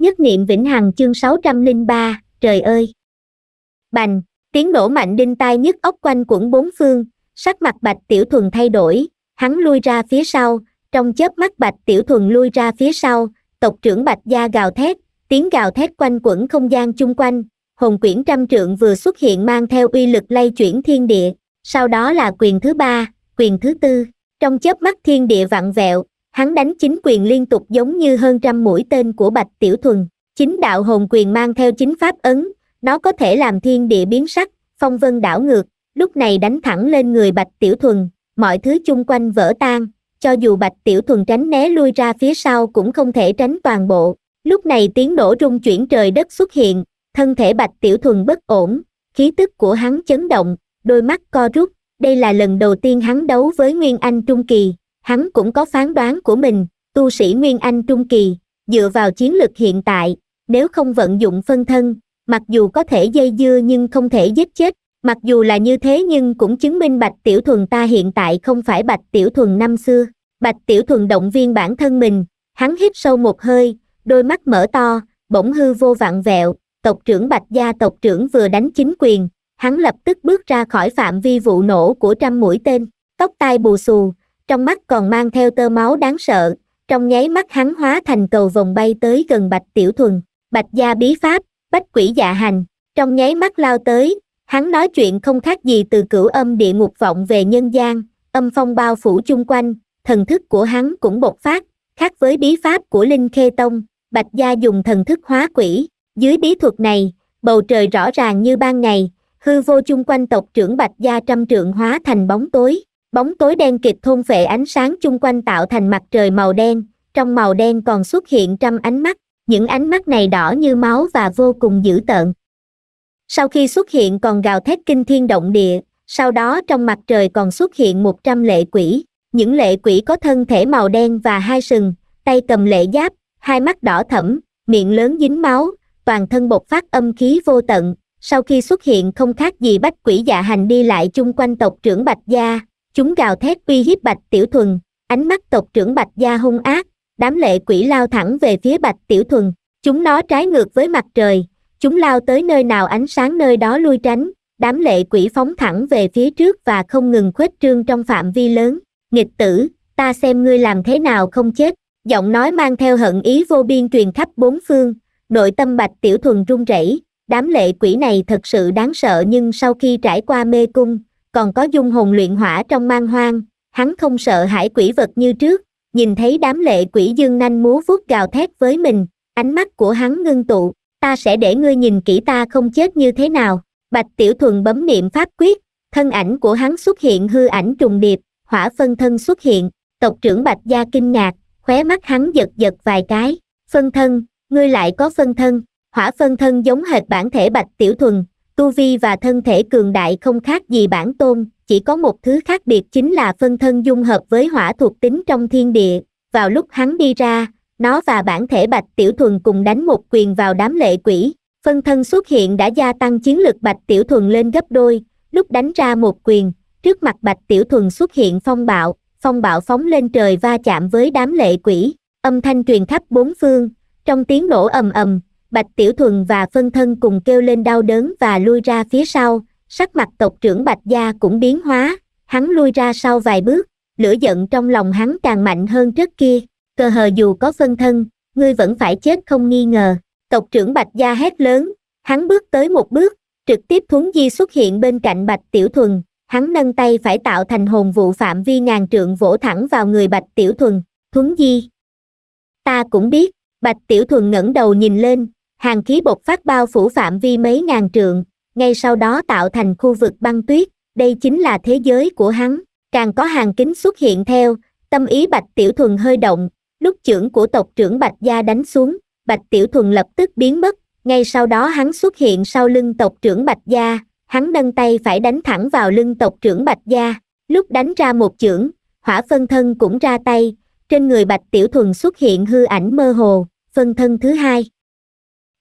nhất niệm vĩnh hằng chương 603, trời ơi! Bành, tiếng nổ mạnh đinh tai nhức ốc quanh quẩn bốn phương, sắc mặt bạch tiểu thuần thay đổi, hắn lui ra phía sau, trong chớp mắt bạch tiểu thuần lui ra phía sau, tộc trưởng bạch gia gào thét, tiếng gào thét quanh quẩn không gian chung quanh, hồn quyển trăm trượng vừa xuất hiện mang theo uy lực lay chuyển thiên địa, sau đó là quyền thứ ba, quyền thứ tư, trong chớp mắt thiên địa vặn vẹo, hắn đánh chính quyền liên tục giống như hơn trăm mũi tên của bạch tiểu thuần chính đạo hồn quyền mang theo chính pháp ấn nó có thể làm thiên địa biến sắc phong vân đảo ngược lúc này đánh thẳng lên người bạch tiểu thuần mọi thứ chung quanh vỡ tan cho dù bạch tiểu thuần tránh né lui ra phía sau cũng không thể tránh toàn bộ lúc này tiếng nổ rung chuyển trời đất xuất hiện thân thể bạch tiểu thuần bất ổn khí tức của hắn chấn động đôi mắt co rút đây là lần đầu tiên hắn đấu với nguyên anh trung kỳ hắn cũng có phán đoán của mình tu sĩ nguyên anh trung kỳ dựa vào chiến lược hiện tại nếu không vận dụng phân thân mặc dù có thể dây dưa nhưng không thể giết chết mặc dù là như thế nhưng cũng chứng minh bạch tiểu thuần ta hiện tại không phải bạch tiểu thuần năm xưa bạch tiểu thuần động viên bản thân mình hắn hít sâu một hơi đôi mắt mở to bỗng hư vô vạn vẹo tộc trưởng bạch gia tộc trưởng vừa đánh chính quyền hắn lập tức bước ra khỏi phạm vi vụ nổ của trăm mũi tên tóc tai bù xù trong mắt còn mang theo tơ máu đáng sợ trong nháy mắt hắn hóa thành cầu vòng bay tới gần bạch tiểu thuần bạch gia bí pháp bách quỷ dạ hành trong nháy mắt lao tới hắn nói chuyện không khác gì từ cửu âm địa ngục vọng về nhân gian âm phong bao phủ chung quanh thần thức của hắn cũng bộc phát khác với bí pháp của linh khê tông bạch gia dùng thần thức hóa quỷ dưới bí thuật này bầu trời rõ ràng như ban ngày hư vô chung quanh tộc trưởng bạch gia trăm trượng hóa thành bóng tối bóng tối đen kịt thôn vệ ánh sáng chung quanh tạo thành mặt trời màu đen trong màu đen còn xuất hiện trăm ánh mắt những ánh mắt này đỏ như máu và vô cùng dữ tợn sau khi xuất hiện còn gào thét kinh thiên động địa sau đó trong mặt trời còn xuất hiện một trăm lệ quỷ những lệ quỷ có thân thể màu đen và hai sừng tay cầm lệ giáp hai mắt đỏ thẫm miệng lớn dính máu toàn thân bộc phát âm khí vô tận sau khi xuất hiện không khác gì bách quỷ dạ hành đi lại chung quanh tộc trưởng bạch gia chúng gào thét uy hiếp bạch tiểu thuần ánh mắt tộc trưởng bạch gia hung ác đám lệ quỷ lao thẳng về phía bạch tiểu thuần chúng nó trái ngược với mặt trời chúng lao tới nơi nào ánh sáng nơi đó lui tránh đám lệ quỷ phóng thẳng về phía trước và không ngừng khuếch trương trong phạm vi lớn nghịch tử ta xem ngươi làm thế nào không chết giọng nói mang theo hận ý vô biên truyền khắp bốn phương nội tâm bạch tiểu thuần run rẩy đám lệ quỷ này thật sự đáng sợ nhưng sau khi trải qua mê cung còn có dung hồn luyện hỏa trong mang hoang, hắn không sợ hãi quỷ vật như trước, nhìn thấy đám lệ quỷ dương nanh múa vuốt gào thét với mình, ánh mắt của hắn ngưng tụ, ta sẽ để ngươi nhìn kỹ ta không chết như thế nào, bạch tiểu thuần bấm niệm pháp quyết, thân ảnh của hắn xuất hiện hư ảnh trùng điệp, hỏa phân thân xuất hiện, tộc trưởng bạch gia kinh ngạc, khóe mắt hắn giật giật vài cái, phân thân, ngươi lại có phân thân, hỏa phân thân giống hệt bản thể bạch tiểu thuần, tu vi và thân thể cường đại không khác gì bản tôn, chỉ có một thứ khác biệt chính là phân thân dung hợp với hỏa thuộc tính trong thiên địa, vào lúc hắn đi ra, nó và bản thể Bạch Tiểu Thuần cùng đánh một quyền vào đám lệ quỷ, phân thân xuất hiện đã gia tăng chiến lực Bạch Tiểu Thuần lên gấp đôi, lúc đánh ra một quyền, trước mặt Bạch Tiểu Thuần xuất hiện phong bạo, phong bạo phóng lên trời va chạm với đám lệ quỷ, âm thanh truyền khắp bốn phương, trong tiếng nổ ầm ầm, Bạch Tiểu Thuần và phân thân cùng kêu lên đau đớn và lui ra phía sau, sắc mặt tộc trưởng Bạch Gia cũng biến hóa, hắn lui ra sau vài bước, lửa giận trong lòng hắn càng mạnh hơn trước kia, cơ hờ dù có phân thân, ngươi vẫn phải chết không nghi ngờ. Tộc trưởng Bạch Gia hét lớn, hắn bước tới một bước, trực tiếp thuấn di xuất hiện bên cạnh Bạch Tiểu Thuần, hắn nâng tay phải tạo thành hồn vụ phạm vi ngàn trượng vỗ thẳng vào người Bạch Tiểu Thuần, thuấn di. Ta cũng biết, Bạch Tiểu Thuần ngẩng đầu nhìn lên, hàng khí bột phát bao phủ phạm vi mấy ngàn trượng ngay sau đó tạo thành khu vực băng tuyết đây chính là thế giới của hắn càng có hàng kính xuất hiện theo tâm ý bạch tiểu thuần hơi động lúc trưởng của tộc trưởng bạch gia đánh xuống bạch tiểu thuần lập tức biến mất ngay sau đó hắn xuất hiện sau lưng tộc trưởng bạch gia hắn nâng tay phải đánh thẳng vào lưng tộc trưởng bạch gia lúc đánh ra một trưởng hỏa phân thân cũng ra tay trên người bạch tiểu thuần xuất hiện hư ảnh mơ hồ phân thân thứ hai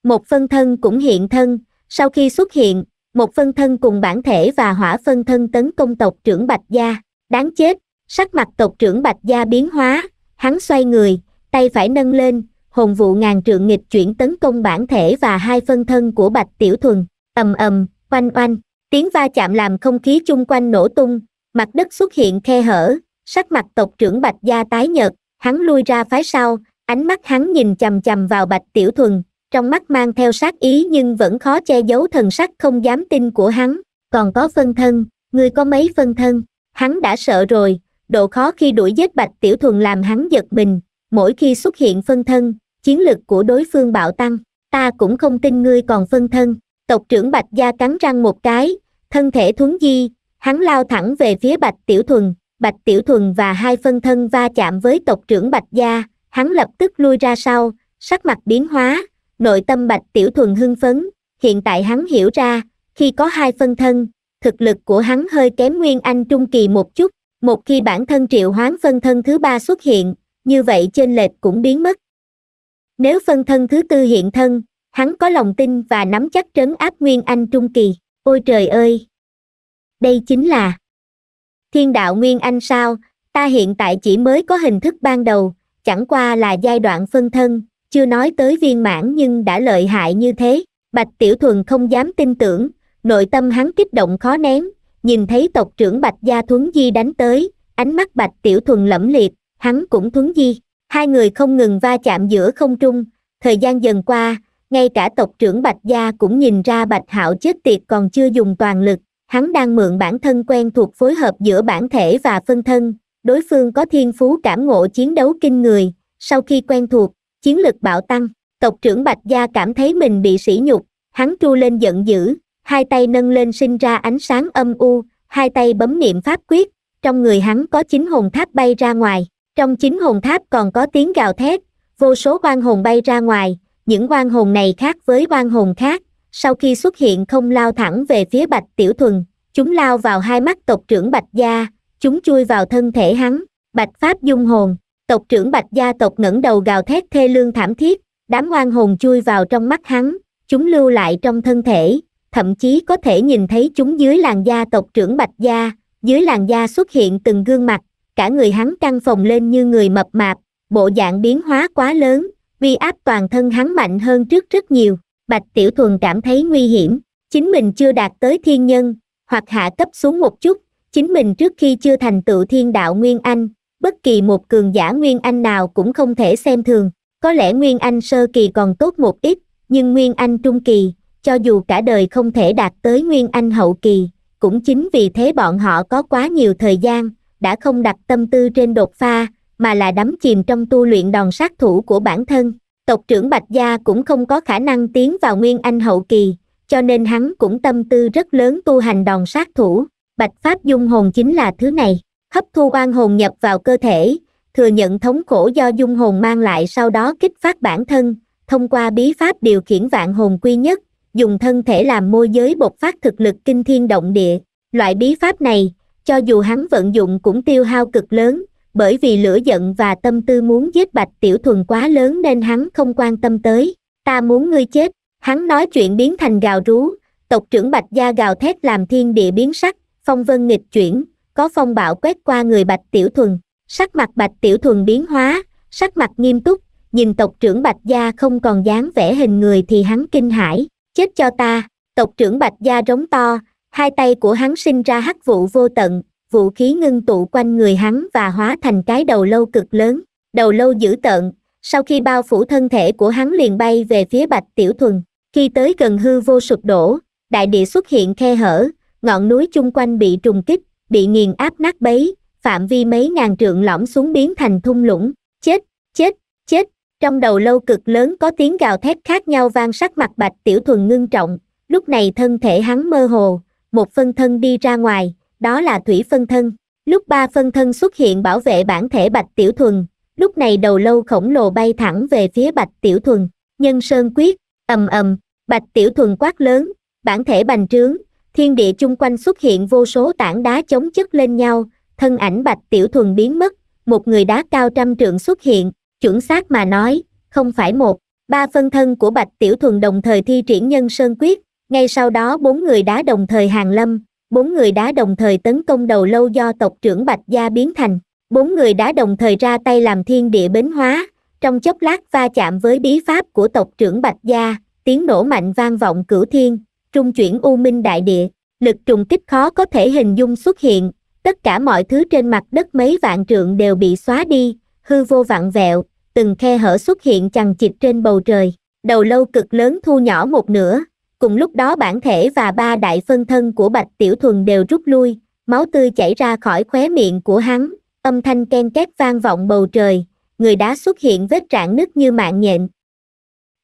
một phân thân cũng hiện thân, sau khi xuất hiện, một phân thân cùng bản thể và hỏa phân thân tấn công tộc trưởng Bạch Gia. Đáng chết, sắc mặt tộc trưởng Bạch Gia biến hóa, hắn xoay người, tay phải nâng lên, hồn vụ ngàn trượng nghịch chuyển tấn công bản thể và hai phân thân của Bạch Tiểu Thuần. ầm ầm, oanh oanh, tiếng va chạm làm không khí chung quanh nổ tung, mặt đất xuất hiện khe hở, sắc mặt tộc trưởng Bạch Gia tái nhợt, hắn lui ra phái sau, ánh mắt hắn nhìn chầm chầm vào Bạch Tiểu Thuần, trong mắt mang theo sát ý nhưng vẫn khó che giấu thần sắc không dám tin của hắn còn có phân thân người có mấy phân thân hắn đã sợ rồi độ khó khi đuổi giết bạch tiểu thuần làm hắn giật mình mỗi khi xuất hiện phân thân chiến lực của đối phương bạo tăng ta cũng không tin ngươi còn phân thân tộc trưởng bạch gia cắn răng một cái thân thể thuấn di hắn lao thẳng về phía bạch tiểu thuần bạch tiểu thuần và hai phân thân va chạm với tộc trưởng bạch gia hắn lập tức lui ra sau sắc mặt biến hóa nội tâm bạch tiểu thuần hưng phấn hiện tại hắn hiểu ra khi có hai phân thân thực lực của hắn hơi kém nguyên anh trung kỳ một chút một khi bản thân triệu hoán phân thân thứ ba xuất hiện như vậy trên lệch cũng biến mất nếu phân thân thứ tư hiện thân hắn có lòng tin và nắm chắc trấn áp nguyên anh trung kỳ ôi trời ơi đây chính là thiên đạo nguyên anh sao ta hiện tại chỉ mới có hình thức ban đầu chẳng qua là giai đoạn phân thân chưa nói tới viên mãn nhưng đã lợi hại như thế bạch tiểu thuần không dám tin tưởng nội tâm hắn kích động khó nén nhìn thấy tộc trưởng bạch gia thuấn di đánh tới ánh mắt bạch tiểu thuần lẫm liệt hắn cũng thuấn di hai người không ngừng va chạm giữa không trung thời gian dần qua ngay cả tộc trưởng bạch gia cũng nhìn ra bạch hạo chết tiệt còn chưa dùng toàn lực hắn đang mượn bản thân quen thuộc phối hợp giữa bản thể và phân thân đối phương có thiên phú cảm ngộ chiến đấu kinh người sau khi quen thuộc chiến lực bạo tăng tộc trưởng bạch gia cảm thấy mình bị sỉ nhục hắn tru lên giận dữ hai tay nâng lên sinh ra ánh sáng âm u hai tay bấm niệm pháp quyết trong người hắn có chín hồn tháp bay ra ngoài trong chín hồn tháp còn có tiếng gào thét vô số quan hồn bay ra ngoài những quan hồn này khác với quan hồn khác sau khi xuất hiện không lao thẳng về phía bạch tiểu thuần chúng lao vào hai mắt tộc trưởng bạch gia chúng chui vào thân thể hắn bạch pháp dung hồn tộc trưởng bạch gia tộc ngẩng đầu gào thét thê lương thảm thiết đám oan hồn chui vào trong mắt hắn chúng lưu lại trong thân thể thậm chí có thể nhìn thấy chúng dưới làn da tộc trưởng bạch gia dưới làn da xuất hiện từng gương mặt cả người hắn căng phồng lên như người mập mạp bộ dạng biến hóa quá lớn vi áp toàn thân hắn mạnh hơn trước rất nhiều bạch tiểu thuần cảm thấy nguy hiểm chính mình chưa đạt tới thiên nhân hoặc hạ cấp xuống một chút chính mình trước khi chưa thành tựu thiên đạo nguyên anh bất kỳ một cường giả Nguyên Anh nào cũng không thể xem thường, có lẽ Nguyên Anh sơ kỳ còn tốt một ít, nhưng Nguyên Anh trung kỳ, cho dù cả đời không thể đạt tới Nguyên Anh hậu kỳ, cũng chính vì thế bọn họ có quá nhiều thời gian, đã không đặt tâm tư trên đột pha, mà là đắm chìm trong tu luyện đòn sát thủ của bản thân. Tộc trưởng Bạch Gia cũng không có khả năng tiến vào Nguyên Anh hậu kỳ, cho nên hắn cũng tâm tư rất lớn tu hành đòn sát thủ. Bạch Pháp Dung Hồn chính là thứ này hấp thu oan hồn nhập vào cơ thể thừa nhận thống khổ do dung hồn mang lại sau đó kích phát bản thân thông qua bí pháp điều khiển vạn hồn quy nhất dùng thân thể làm môi giới bộc phát thực lực kinh thiên động địa loại bí pháp này cho dù hắn vận dụng cũng tiêu hao cực lớn bởi vì lửa giận và tâm tư muốn giết bạch tiểu thuần quá lớn nên hắn không quan tâm tới ta muốn ngươi chết hắn nói chuyện biến thành gào rú tộc trưởng bạch gia gào thét làm thiên địa biến sắc phong vân nghịch chuyển có phong bạo quét qua người bạch tiểu thuần sắc mặt bạch tiểu thuần biến hóa sắc mặt nghiêm túc nhìn tộc trưởng bạch gia không còn dáng vẻ hình người thì hắn kinh hãi chết cho ta tộc trưởng bạch gia rống to hai tay của hắn sinh ra hắc vụ vô tận vũ khí ngưng tụ quanh người hắn và hóa thành cái đầu lâu cực lớn đầu lâu dữ tợn sau khi bao phủ thân thể của hắn liền bay về phía bạch tiểu thuần khi tới gần hư vô sụp đổ đại địa xuất hiện khe hở ngọn núi chung quanh bị trùng kích bị nghiền áp nát bấy, phạm vi mấy ngàn trượng lõm xuống biến thành thung lũng, chết, chết, chết, trong đầu lâu cực lớn có tiếng gào thét khác nhau vang sắc mặt bạch tiểu thuần ngưng trọng, lúc này thân thể hắn mơ hồ, một phân thân đi ra ngoài, đó là thủy phân thân, lúc ba phân thân xuất hiện bảo vệ bản thể bạch tiểu thuần, lúc này đầu lâu khổng lồ bay thẳng về phía bạch tiểu thuần, nhân sơn quyết, ầm ầm, bạch tiểu thuần quát lớn, bản thể bành trướng, thiên địa chung quanh xuất hiện vô số tảng đá chống chất lên nhau thân ảnh bạch tiểu thuần biến mất một người đá cao trăm trượng xuất hiện chuẩn xác mà nói không phải một ba phân thân của bạch tiểu thuần đồng thời thi triển nhân sơn quyết ngay sau đó bốn người đá đồng thời hàng lâm bốn người đá đồng thời tấn công đầu lâu do tộc trưởng bạch gia biến thành bốn người đá đồng thời ra tay làm thiên địa bến hóa trong chốc lát va chạm với bí pháp của tộc trưởng bạch gia tiếng nổ mạnh vang vọng cửu thiên trung chuyển u minh đại địa, lực trùng kích khó có thể hình dung xuất hiện, tất cả mọi thứ trên mặt đất mấy vạn trượng đều bị xóa đi, hư vô vạn vẹo, từng khe hở xuất hiện chằng chịt trên bầu trời, đầu lâu cực lớn thu nhỏ một nửa, cùng lúc đó bản thể và ba đại phân thân của Bạch Tiểu Thuần đều rút lui, máu tươi chảy ra khỏi khóe miệng của hắn, âm thanh ken két vang vọng bầu trời, người đá xuất hiện vết rạn nứt như mạng nhện,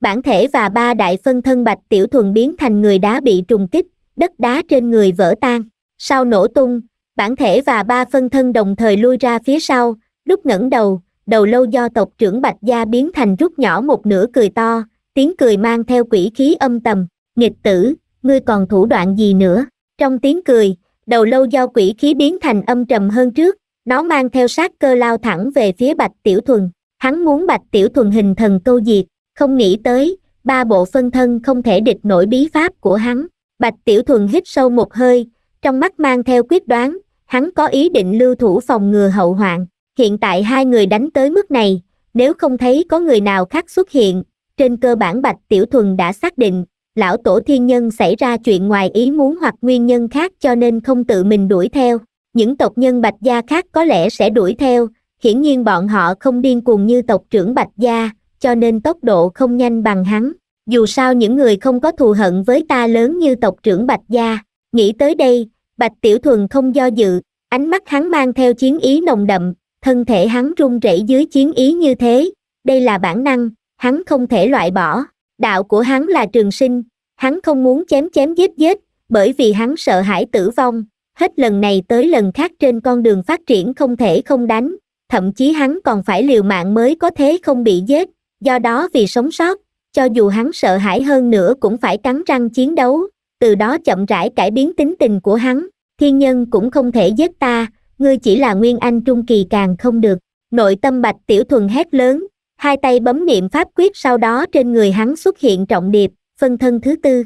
bản thể và ba đại phân thân bạch tiểu thuần biến thành người đá bị trùng kích đất đá trên người vỡ tan sau nổ tung bản thể và ba phân thân đồng thời lui ra phía sau lúc ngẩng đầu đầu lâu do tộc trưởng bạch gia biến thành rút nhỏ một nửa cười to tiếng cười mang theo quỷ khí âm tầm nghịch tử ngươi còn thủ đoạn gì nữa trong tiếng cười đầu lâu do quỷ khí biến thành âm trầm hơn trước nó mang theo sát cơ lao thẳng về phía bạch tiểu thuần hắn muốn bạch tiểu thuần hình thần câu diệt không nghĩ tới ba bộ phân thân không thể địch nổi bí pháp của hắn bạch tiểu thuần hít sâu một hơi trong mắt mang theo quyết đoán hắn có ý định lưu thủ phòng ngừa hậu hoạn hiện tại hai người đánh tới mức này nếu không thấy có người nào khác xuất hiện trên cơ bản bạch tiểu thuần đã xác định lão tổ thiên nhân xảy ra chuyện ngoài ý muốn hoặc nguyên nhân khác cho nên không tự mình đuổi theo những tộc nhân bạch gia khác có lẽ sẽ đuổi theo hiển nhiên bọn họ không điên cuồng như tộc trưởng bạch gia cho nên tốc độ không nhanh bằng hắn dù sao những người không có thù hận với ta lớn như tộc trưởng bạch gia nghĩ tới đây bạch tiểu thuần không do dự ánh mắt hắn mang theo chiến ý nồng đậm thân thể hắn run rẩy dưới chiến ý như thế đây là bản năng hắn không thể loại bỏ đạo của hắn là trường sinh hắn không muốn chém chém giết giết bởi vì hắn sợ hãi tử vong hết lần này tới lần khác trên con đường phát triển không thể không đánh thậm chí hắn còn phải liều mạng mới có thế không bị giết do đó vì sống sót cho dù hắn sợ hãi hơn nữa cũng phải cắn răng chiến đấu từ đó chậm rãi cải biến tính tình của hắn thiên nhân cũng không thể giết ta ngươi chỉ là nguyên anh trung kỳ càng không được nội tâm bạch tiểu thuần hét lớn hai tay bấm niệm pháp quyết sau đó trên người hắn xuất hiện trọng điệp phân thân thứ tư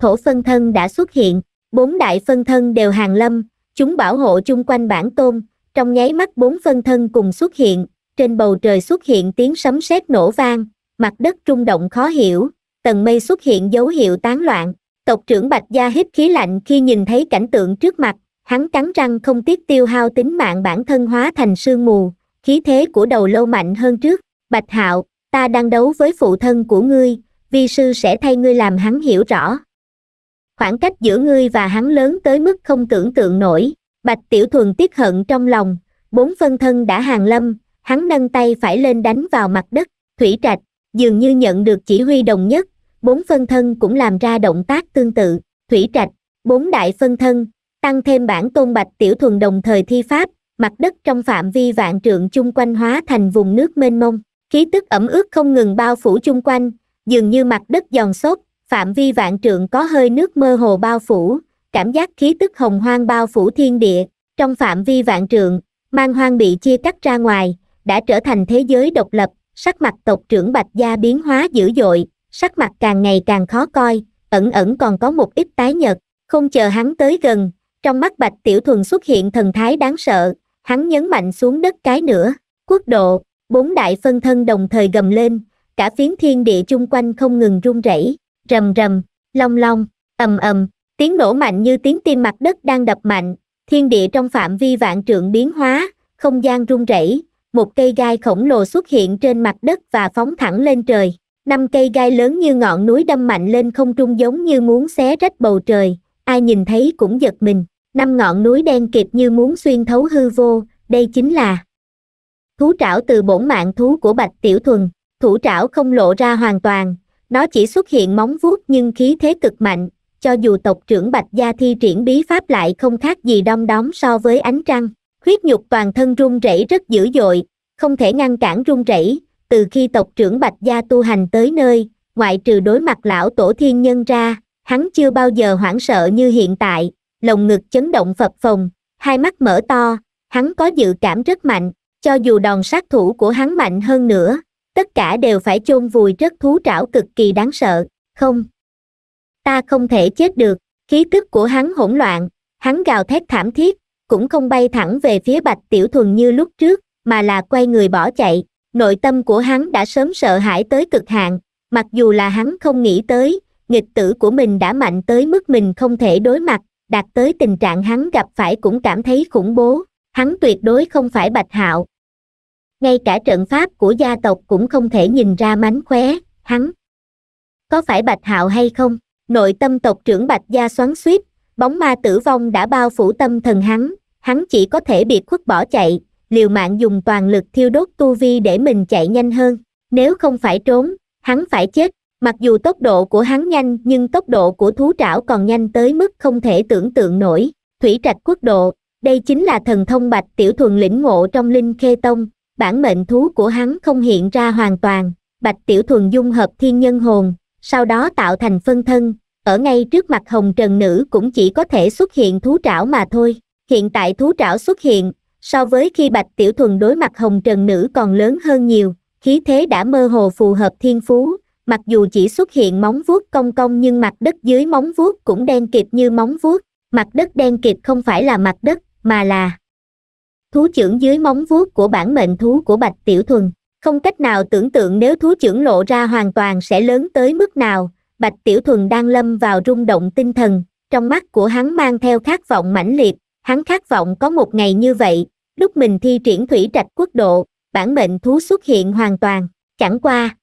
thổ phân thân đã xuất hiện bốn đại phân thân đều hàng lâm chúng bảo hộ chung quanh bản tôn trong nháy mắt bốn phân thân cùng xuất hiện trên bầu trời xuất hiện tiếng sấm sét nổ vang, mặt đất rung động khó hiểu, tầng mây xuất hiện dấu hiệu tán loạn. Tộc trưởng Bạch Gia hít khí lạnh khi nhìn thấy cảnh tượng trước mặt, hắn cắn răng không tiếc tiêu hao tính mạng bản thân hóa thành sương mù, khí thế của đầu lâu mạnh hơn trước. Bạch Hạo, ta đang đấu với phụ thân của ngươi, vi sư sẽ thay ngươi làm hắn hiểu rõ. Khoảng cách giữa ngươi và hắn lớn tới mức không tưởng tượng nổi, Bạch Tiểu Thuần tiếc hận trong lòng, bốn phân thân đã hàng lâm, hắn nâng tay phải lên đánh vào mặt đất thủy trạch dường như nhận được chỉ huy đồng nhất bốn phân thân cũng làm ra động tác tương tự thủy trạch bốn đại phân thân tăng thêm bản tôn bạch tiểu thuần đồng thời thi pháp mặt đất trong phạm vi vạn trượng chung quanh hóa thành vùng nước mênh mông khí tức ẩm ướt không ngừng bao phủ chung quanh dường như mặt đất giòn xốp phạm vi vạn trượng có hơi nước mơ hồ bao phủ cảm giác khí tức hồng hoang bao phủ thiên địa trong phạm vi vạn trượng mang hoang bị chia cắt ra ngoài đã trở thành thế giới độc lập sắc mặt tộc trưởng bạch gia biến hóa dữ dội sắc mặt càng ngày càng khó coi ẩn ẩn còn có một ít tái nhật, không chờ hắn tới gần trong mắt bạch tiểu thuần xuất hiện thần thái đáng sợ hắn nhấn mạnh xuống đất cái nữa quốc độ bốn đại phân thân đồng thời gầm lên cả phiến thiên địa chung quanh không ngừng rung rẩy rầm rầm long long ầm ầm tiếng nổ mạnh như tiếng tim mặt đất đang đập mạnh thiên địa trong phạm vi vạn trượng biến hóa không gian rung rẩy một cây gai khổng lồ xuất hiện trên mặt đất và phóng thẳng lên trời. Năm cây gai lớn như ngọn núi đâm mạnh lên không trung giống như muốn xé rách bầu trời, ai nhìn thấy cũng giật mình. Năm ngọn núi đen kịp như muốn xuyên thấu hư vô, đây chính là thú trảo từ bổn mạng thú của Bạch Tiểu Thuần. Thủ trảo không lộ ra hoàn toàn, nó chỉ xuất hiện móng vuốt nhưng khí thế cực mạnh, cho dù tộc trưởng Bạch Gia thi triển bí pháp lại không khác gì đom đóm so với ánh trăng. Khuyết nhục toàn thân run rẩy rất dữ dội không thể ngăn cản run rẩy từ khi tộc trưởng bạch gia tu hành tới nơi ngoại trừ đối mặt lão tổ thiên nhân ra hắn chưa bao giờ hoảng sợ như hiện tại lồng ngực chấn động phập phồng hai mắt mở to hắn có dự cảm rất mạnh cho dù đòn sát thủ của hắn mạnh hơn nữa tất cả đều phải chôn vùi rất thú trảo cực kỳ đáng sợ không ta không thể chết được khí tức của hắn hỗn loạn hắn gào thét thảm thiết cũng không bay thẳng về phía bạch tiểu thuần như lúc trước mà là quay người bỏ chạy nội tâm của hắn đã sớm sợ hãi tới cực hạn mặc dù là hắn không nghĩ tới nghịch tử của mình đã mạnh tới mức mình không thể đối mặt đạt tới tình trạng hắn gặp phải cũng cảm thấy khủng bố hắn tuyệt đối không phải bạch hạo ngay cả trận pháp của gia tộc cũng không thể nhìn ra mánh khóe hắn có phải bạch hạo hay không nội tâm tộc trưởng bạch gia xoắn suýt bóng ma tử vong đã bao phủ tâm thần hắn hắn chỉ có thể bị khuất bỏ chạy liều mạng dùng toàn lực thiêu đốt tu vi để mình chạy nhanh hơn nếu không phải trốn hắn phải chết mặc dù tốc độ của hắn nhanh nhưng tốc độ của thú trảo còn nhanh tới mức không thể tưởng tượng nổi thủy trạch quốc độ đây chính là thần thông bạch tiểu thuần lĩnh ngộ trong linh khê tông bản mệnh thú của hắn không hiện ra hoàn toàn bạch tiểu thuần dung hợp thiên nhân hồn sau đó tạo thành phân thân ở ngay trước mặt hồng trần nữ cũng chỉ có thể xuất hiện thú trảo mà thôi hiện tại thú trảo xuất hiện so với khi bạch tiểu thuần đối mặt hồng trần nữ còn lớn hơn nhiều khí thế đã mơ hồ phù hợp thiên phú mặc dù chỉ xuất hiện móng vuốt cong cong nhưng mặt đất dưới móng vuốt cũng đen kịt như móng vuốt mặt đất đen kịt không phải là mặt đất mà là thú trưởng dưới móng vuốt của bản mệnh thú của bạch tiểu thuần không cách nào tưởng tượng nếu thú trưởng lộ ra hoàn toàn sẽ lớn tới mức nào bạch tiểu thuần đang lâm vào rung động tinh thần trong mắt của hắn mang theo khát vọng mãnh liệt hắn khát vọng có một ngày như vậy lúc mình thi triển thủy trạch quốc độ bản mệnh thú xuất hiện hoàn toàn chẳng qua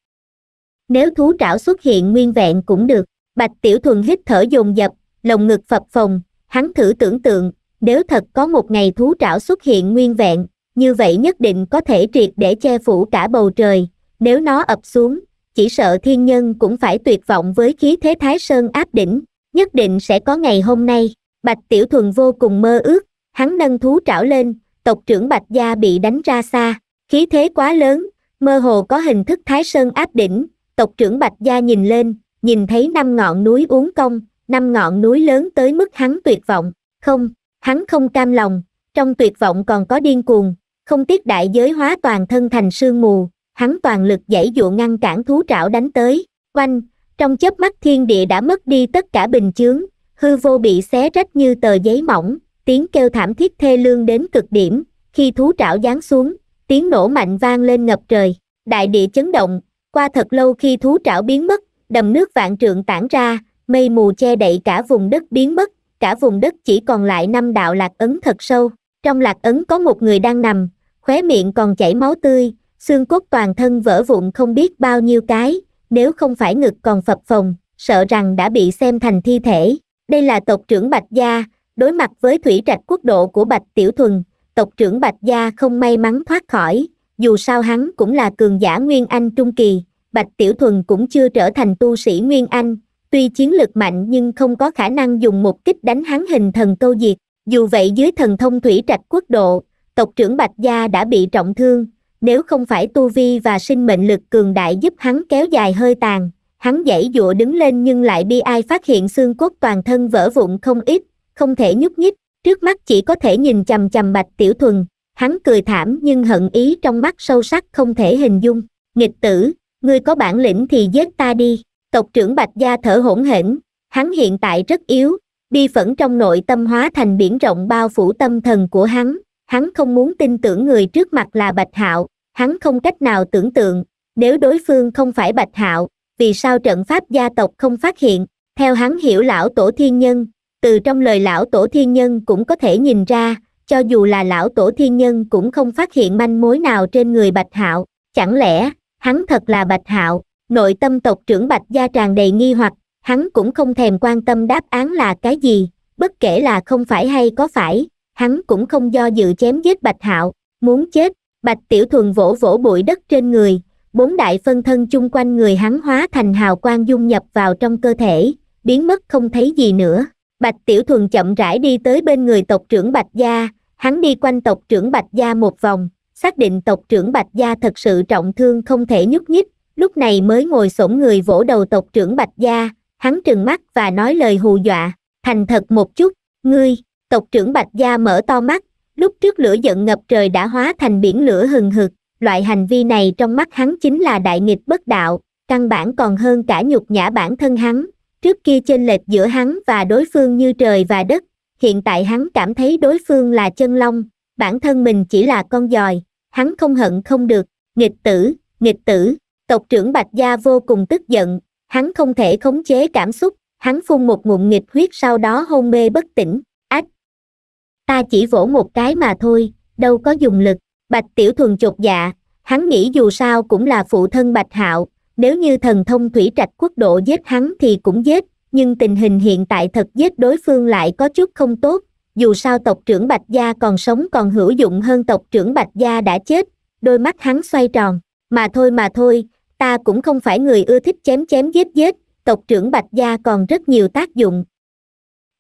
nếu thú trảo xuất hiện nguyên vẹn cũng được bạch tiểu thuần hít thở dồn dập lồng ngực phập phồng hắn thử tưởng tượng nếu thật có một ngày thú trảo xuất hiện nguyên vẹn như vậy nhất định có thể triệt để che phủ cả bầu trời nếu nó ập xuống chỉ sợ thiên nhân cũng phải tuyệt vọng với khí thế thái sơn áp đỉnh nhất định sẽ có ngày hôm nay bạch tiểu thuần vô cùng mơ ước hắn nâng thú trảo lên tộc trưởng bạch gia bị đánh ra xa khí thế quá lớn mơ hồ có hình thức thái sơn áp đỉnh tộc trưởng bạch gia nhìn lên nhìn thấy năm ngọn núi uống công, năm ngọn núi lớn tới mức hắn tuyệt vọng không hắn không cam lòng trong tuyệt vọng còn có điên cuồng không tiếc đại giới hóa toàn thân thành sương mù hắn toàn lực dãy dụ ngăn cản thú trảo đánh tới Quanh trong chớp mắt thiên địa đã mất đi tất cả bình chướng hư vô bị xé rách như tờ giấy mỏng, tiếng kêu thảm thiết thê lương đến cực điểm, khi thú trảo giáng xuống, tiếng nổ mạnh vang lên ngập trời, đại địa chấn động, qua thật lâu khi thú trảo biến mất, đầm nước vạn trượng tản ra, mây mù che đậy cả vùng đất biến mất, cả vùng đất chỉ còn lại năm đạo lạc ấn thật sâu, trong lạc ấn có một người đang nằm, khóe miệng còn chảy máu tươi, xương cốt toàn thân vỡ vụn không biết bao nhiêu cái, nếu không phải ngực còn phập phồng, sợ rằng đã bị xem thành thi thể đây là tộc trưởng bạch gia đối mặt với thủy trạch quốc độ của bạch tiểu thuần tộc trưởng bạch gia không may mắn thoát khỏi dù sao hắn cũng là cường giả nguyên anh trung kỳ bạch tiểu thuần cũng chưa trở thành tu sĩ nguyên anh tuy chiến lực mạnh nhưng không có khả năng dùng một kích đánh hắn hình thần câu diệt dù vậy dưới thần thông thủy trạch quốc độ tộc trưởng bạch gia đã bị trọng thương nếu không phải tu vi và sinh mệnh lực cường đại giúp hắn kéo dài hơi tàn hắn dãy dụa đứng lên nhưng lại bi ai phát hiện xương cốt toàn thân vỡ vụn không ít không thể nhúc nhích trước mắt chỉ có thể nhìn chầm chầm bạch tiểu thuần hắn cười thảm nhưng hận ý trong mắt sâu sắc không thể hình dung nghịch tử ngươi có bản lĩnh thì giết ta đi tộc trưởng bạch gia thở hỗn hển hắn hiện tại rất yếu bi phẫn trong nội tâm hóa thành biển rộng bao phủ tâm thần của hắn hắn không muốn tin tưởng người trước mặt là bạch hạo hắn không cách nào tưởng tượng nếu đối phương không phải bạch hạo vì sao trận pháp gia tộc không phát hiện theo hắn hiểu lão tổ thiên nhân từ trong lời lão tổ thiên nhân cũng có thể nhìn ra cho dù là lão tổ thiên nhân cũng không phát hiện manh mối nào trên người bạch hạo chẳng lẽ hắn thật là bạch hạo nội tâm tộc trưởng bạch gia tràn đầy nghi hoặc hắn cũng không thèm quan tâm đáp án là cái gì bất kể là không phải hay có phải hắn cũng không do dự chém giết bạch hạo muốn chết bạch tiểu thuần vỗ vỗ bụi đất trên người bốn đại phân thân chung quanh người hắn hóa thành hào quang dung nhập vào trong cơ thể, biến mất không thấy gì nữa. Bạch Tiểu Thuần chậm rãi đi tới bên người tộc trưởng Bạch Gia, hắn đi quanh tộc trưởng Bạch Gia một vòng, xác định tộc trưởng Bạch Gia thật sự trọng thương không thể nhúc nhích, lúc này mới ngồi xổm người vỗ đầu tộc trưởng Bạch Gia, hắn trừng mắt và nói lời hù dọa, thành thật một chút, ngươi, tộc trưởng Bạch Gia mở to mắt, lúc trước lửa giận ngập trời đã hóa thành biển lửa hừng hực, loại hành vi này trong mắt hắn chính là đại nghịch bất đạo, căn bản còn hơn cả nhục nhã bản thân hắn. Trước kia chênh lệch giữa hắn và đối phương như trời và đất, hiện tại hắn cảm thấy đối phương là chân long, bản thân mình chỉ là con giòi, hắn không hận không được, nghịch tử, nghịch tử, tộc trưởng Bạch Gia vô cùng tức giận, hắn không thể khống chế cảm xúc, hắn phun một ngụm nghịch huyết sau đó hôn mê bất tỉnh, ách. Ta chỉ vỗ một cái mà thôi, đâu có dùng lực bạch tiểu thuần chột dạ hắn nghĩ dù sao cũng là phụ thân bạch hạo nếu như thần thông thủy trạch quốc độ giết hắn thì cũng giết nhưng tình hình hiện tại thật giết đối phương lại có chút không tốt dù sao tộc trưởng bạch gia còn sống còn hữu dụng hơn tộc trưởng bạch gia đã chết đôi mắt hắn xoay tròn mà thôi mà thôi ta cũng không phải người ưa thích chém chém giết giết tộc trưởng bạch gia còn rất nhiều tác dụng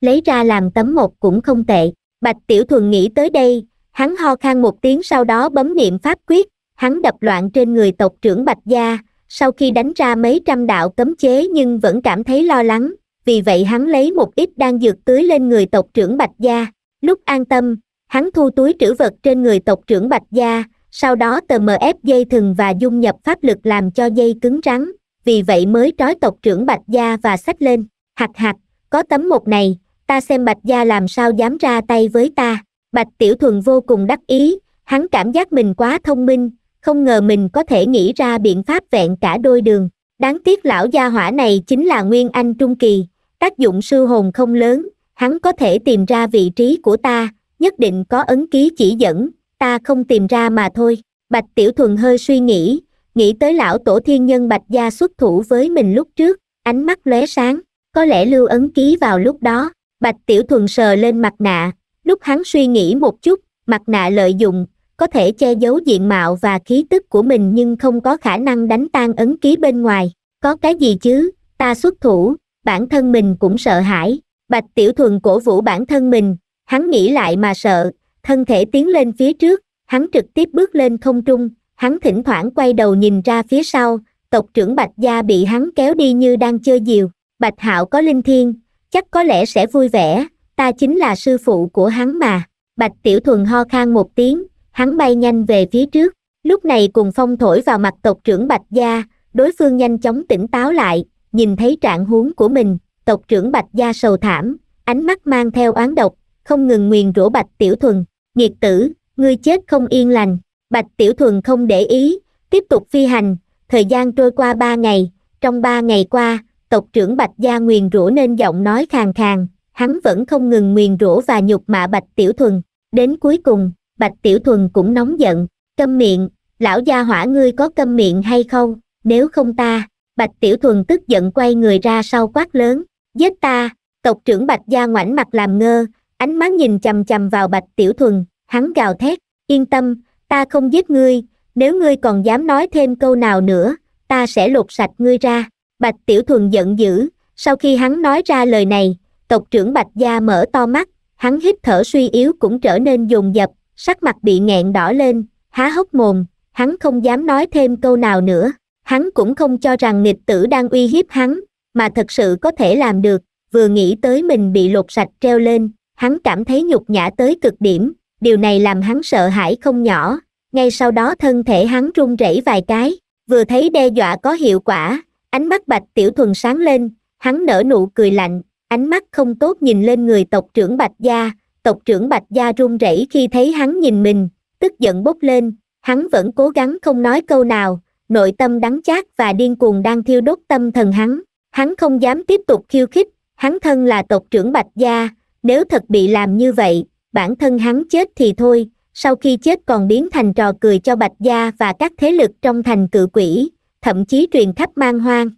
lấy ra làm tấm một cũng không tệ bạch tiểu thuần nghĩ tới đây hắn ho khan một tiếng sau đó bấm niệm pháp quyết hắn đập loạn trên người tộc trưởng bạch gia sau khi đánh ra mấy trăm đạo cấm chế nhưng vẫn cảm thấy lo lắng vì vậy hắn lấy một ít đan dược tưới lên người tộc trưởng bạch gia lúc an tâm hắn thu túi trữ vật trên người tộc trưởng bạch gia sau đó tờ mờ ép dây thừng và dung nhập pháp lực làm cho dây cứng rắn vì vậy mới trói tộc trưởng bạch gia và xách lên hạch hạch có tấm một này ta xem bạch gia làm sao dám ra tay với ta bạch tiểu thuần vô cùng đắc ý hắn cảm giác mình quá thông minh không ngờ mình có thể nghĩ ra biện pháp vẹn cả đôi đường đáng tiếc lão gia hỏa này chính là nguyên anh trung kỳ tác dụng sư hồn không lớn hắn có thể tìm ra vị trí của ta nhất định có ấn ký chỉ dẫn ta không tìm ra mà thôi bạch tiểu thuần hơi suy nghĩ nghĩ tới lão tổ thiên nhân bạch gia xuất thủ với mình lúc trước ánh mắt lóe sáng có lẽ lưu ấn ký vào lúc đó bạch tiểu thuần sờ lên mặt nạ lúc hắn suy nghĩ một chút mặt nạ lợi dụng có thể che giấu diện mạo và khí tức của mình nhưng không có khả năng đánh tan ấn ký bên ngoài có cái gì chứ ta xuất thủ bản thân mình cũng sợ hãi bạch tiểu thuần cổ vũ bản thân mình hắn nghĩ lại mà sợ thân thể tiến lên phía trước hắn trực tiếp bước lên không trung hắn thỉnh thoảng quay đầu nhìn ra phía sau tộc trưởng bạch gia bị hắn kéo đi như đang chơi diều bạch hạo có linh thiên chắc có lẽ sẽ vui vẻ ta chính là sư phụ của hắn mà bạch tiểu thuần ho khan một tiếng hắn bay nhanh về phía trước lúc này cùng phong thổi vào mặt tộc trưởng bạch gia đối phương nhanh chóng tỉnh táo lại nhìn thấy trạng huống của mình tộc trưởng bạch gia sầu thảm ánh mắt mang theo oán độc không ngừng nguyền rủa bạch tiểu thuần nghiệt tử ngươi chết không yên lành bạch tiểu thuần không để ý tiếp tục phi hành thời gian trôi qua ba ngày trong ba ngày qua tộc trưởng bạch gia nguyền rủa nên giọng nói khàn khàn hắn vẫn không ngừng nguyền rủa và nhục mạ bạch tiểu thuần đến cuối cùng bạch tiểu thuần cũng nóng giận câm miệng lão gia hỏa ngươi có câm miệng hay không nếu không ta bạch tiểu thuần tức giận quay người ra sau quát lớn giết ta tộc trưởng bạch gia ngoảnh mặt làm ngơ ánh mắt nhìn chằm chằm vào bạch tiểu thuần hắn gào thét yên tâm ta không giết ngươi nếu ngươi còn dám nói thêm câu nào nữa ta sẽ lột sạch ngươi ra bạch tiểu thuần giận dữ sau khi hắn nói ra lời này tộc trưởng Bạch Gia mở to mắt, hắn hít thở suy yếu cũng trở nên dồn dập, sắc mặt bị nghẹn đỏ lên, há hốc mồm, hắn không dám nói thêm câu nào nữa, hắn cũng không cho rằng nghịch tử đang uy hiếp hắn, mà thật sự có thể làm được, vừa nghĩ tới mình bị lột sạch treo lên, hắn cảm thấy nhục nhã tới cực điểm, điều này làm hắn sợ hãi không nhỏ, ngay sau đó thân thể hắn run rẩy vài cái, vừa thấy đe dọa có hiệu quả, ánh mắt bạch tiểu thuần sáng lên, hắn nở nụ cười lạnh, ánh mắt không tốt nhìn lên người tộc trưởng bạch gia tộc trưởng bạch gia run rẩy khi thấy hắn nhìn mình tức giận bốc lên hắn vẫn cố gắng không nói câu nào nội tâm đắng chát và điên cuồng đang thiêu đốt tâm thần hắn hắn không dám tiếp tục khiêu khích hắn thân là tộc trưởng bạch gia nếu thật bị làm như vậy bản thân hắn chết thì thôi sau khi chết còn biến thành trò cười cho bạch gia và các thế lực trong thành cự quỷ thậm chí truyền khắp mang hoang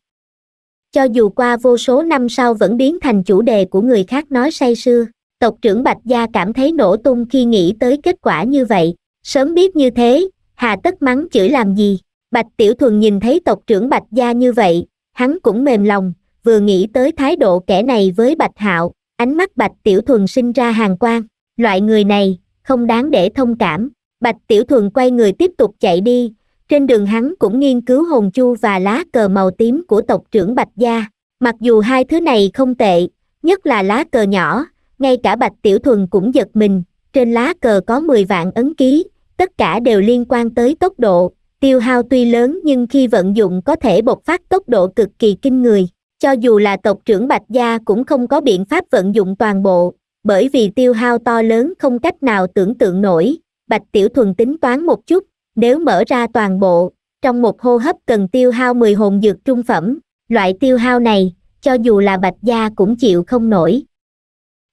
cho dù qua vô số năm sau vẫn biến thành chủ đề của người khác nói say sưa tộc trưởng bạch gia cảm thấy nổ tung khi nghĩ tới kết quả như vậy sớm biết như thế hà tất mắng chửi làm gì bạch tiểu thuần nhìn thấy tộc trưởng bạch gia như vậy hắn cũng mềm lòng vừa nghĩ tới thái độ kẻ này với bạch hạo ánh mắt bạch tiểu thuần sinh ra hàng quan loại người này không đáng để thông cảm bạch tiểu thuần quay người tiếp tục chạy đi trên đường hắn cũng nghiên cứu hồn chu và lá cờ màu tím của tộc trưởng bạch gia mặc dù hai thứ này không tệ nhất là lá cờ nhỏ ngay cả bạch tiểu thuần cũng giật mình trên lá cờ có 10 vạn ấn ký tất cả đều liên quan tới tốc độ tiêu hao tuy lớn nhưng khi vận dụng có thể bộc phát tốc độ cực kỳ kinh người cho dù là tộc trưởng bạch gia cũng không có biện pháp vận dụng toàn bộ bởi vì tiêu hao to lớn không cách nào tưởng tượng nổi bạch tiểu thuần tính toán một chút nếu mở ra toàn bộ, trong một hô hấp cần tiêu hao 10 hồn dược trung phẩm, loại tiêu hao này, cho dù là bạch gia cũng chịu không nổi.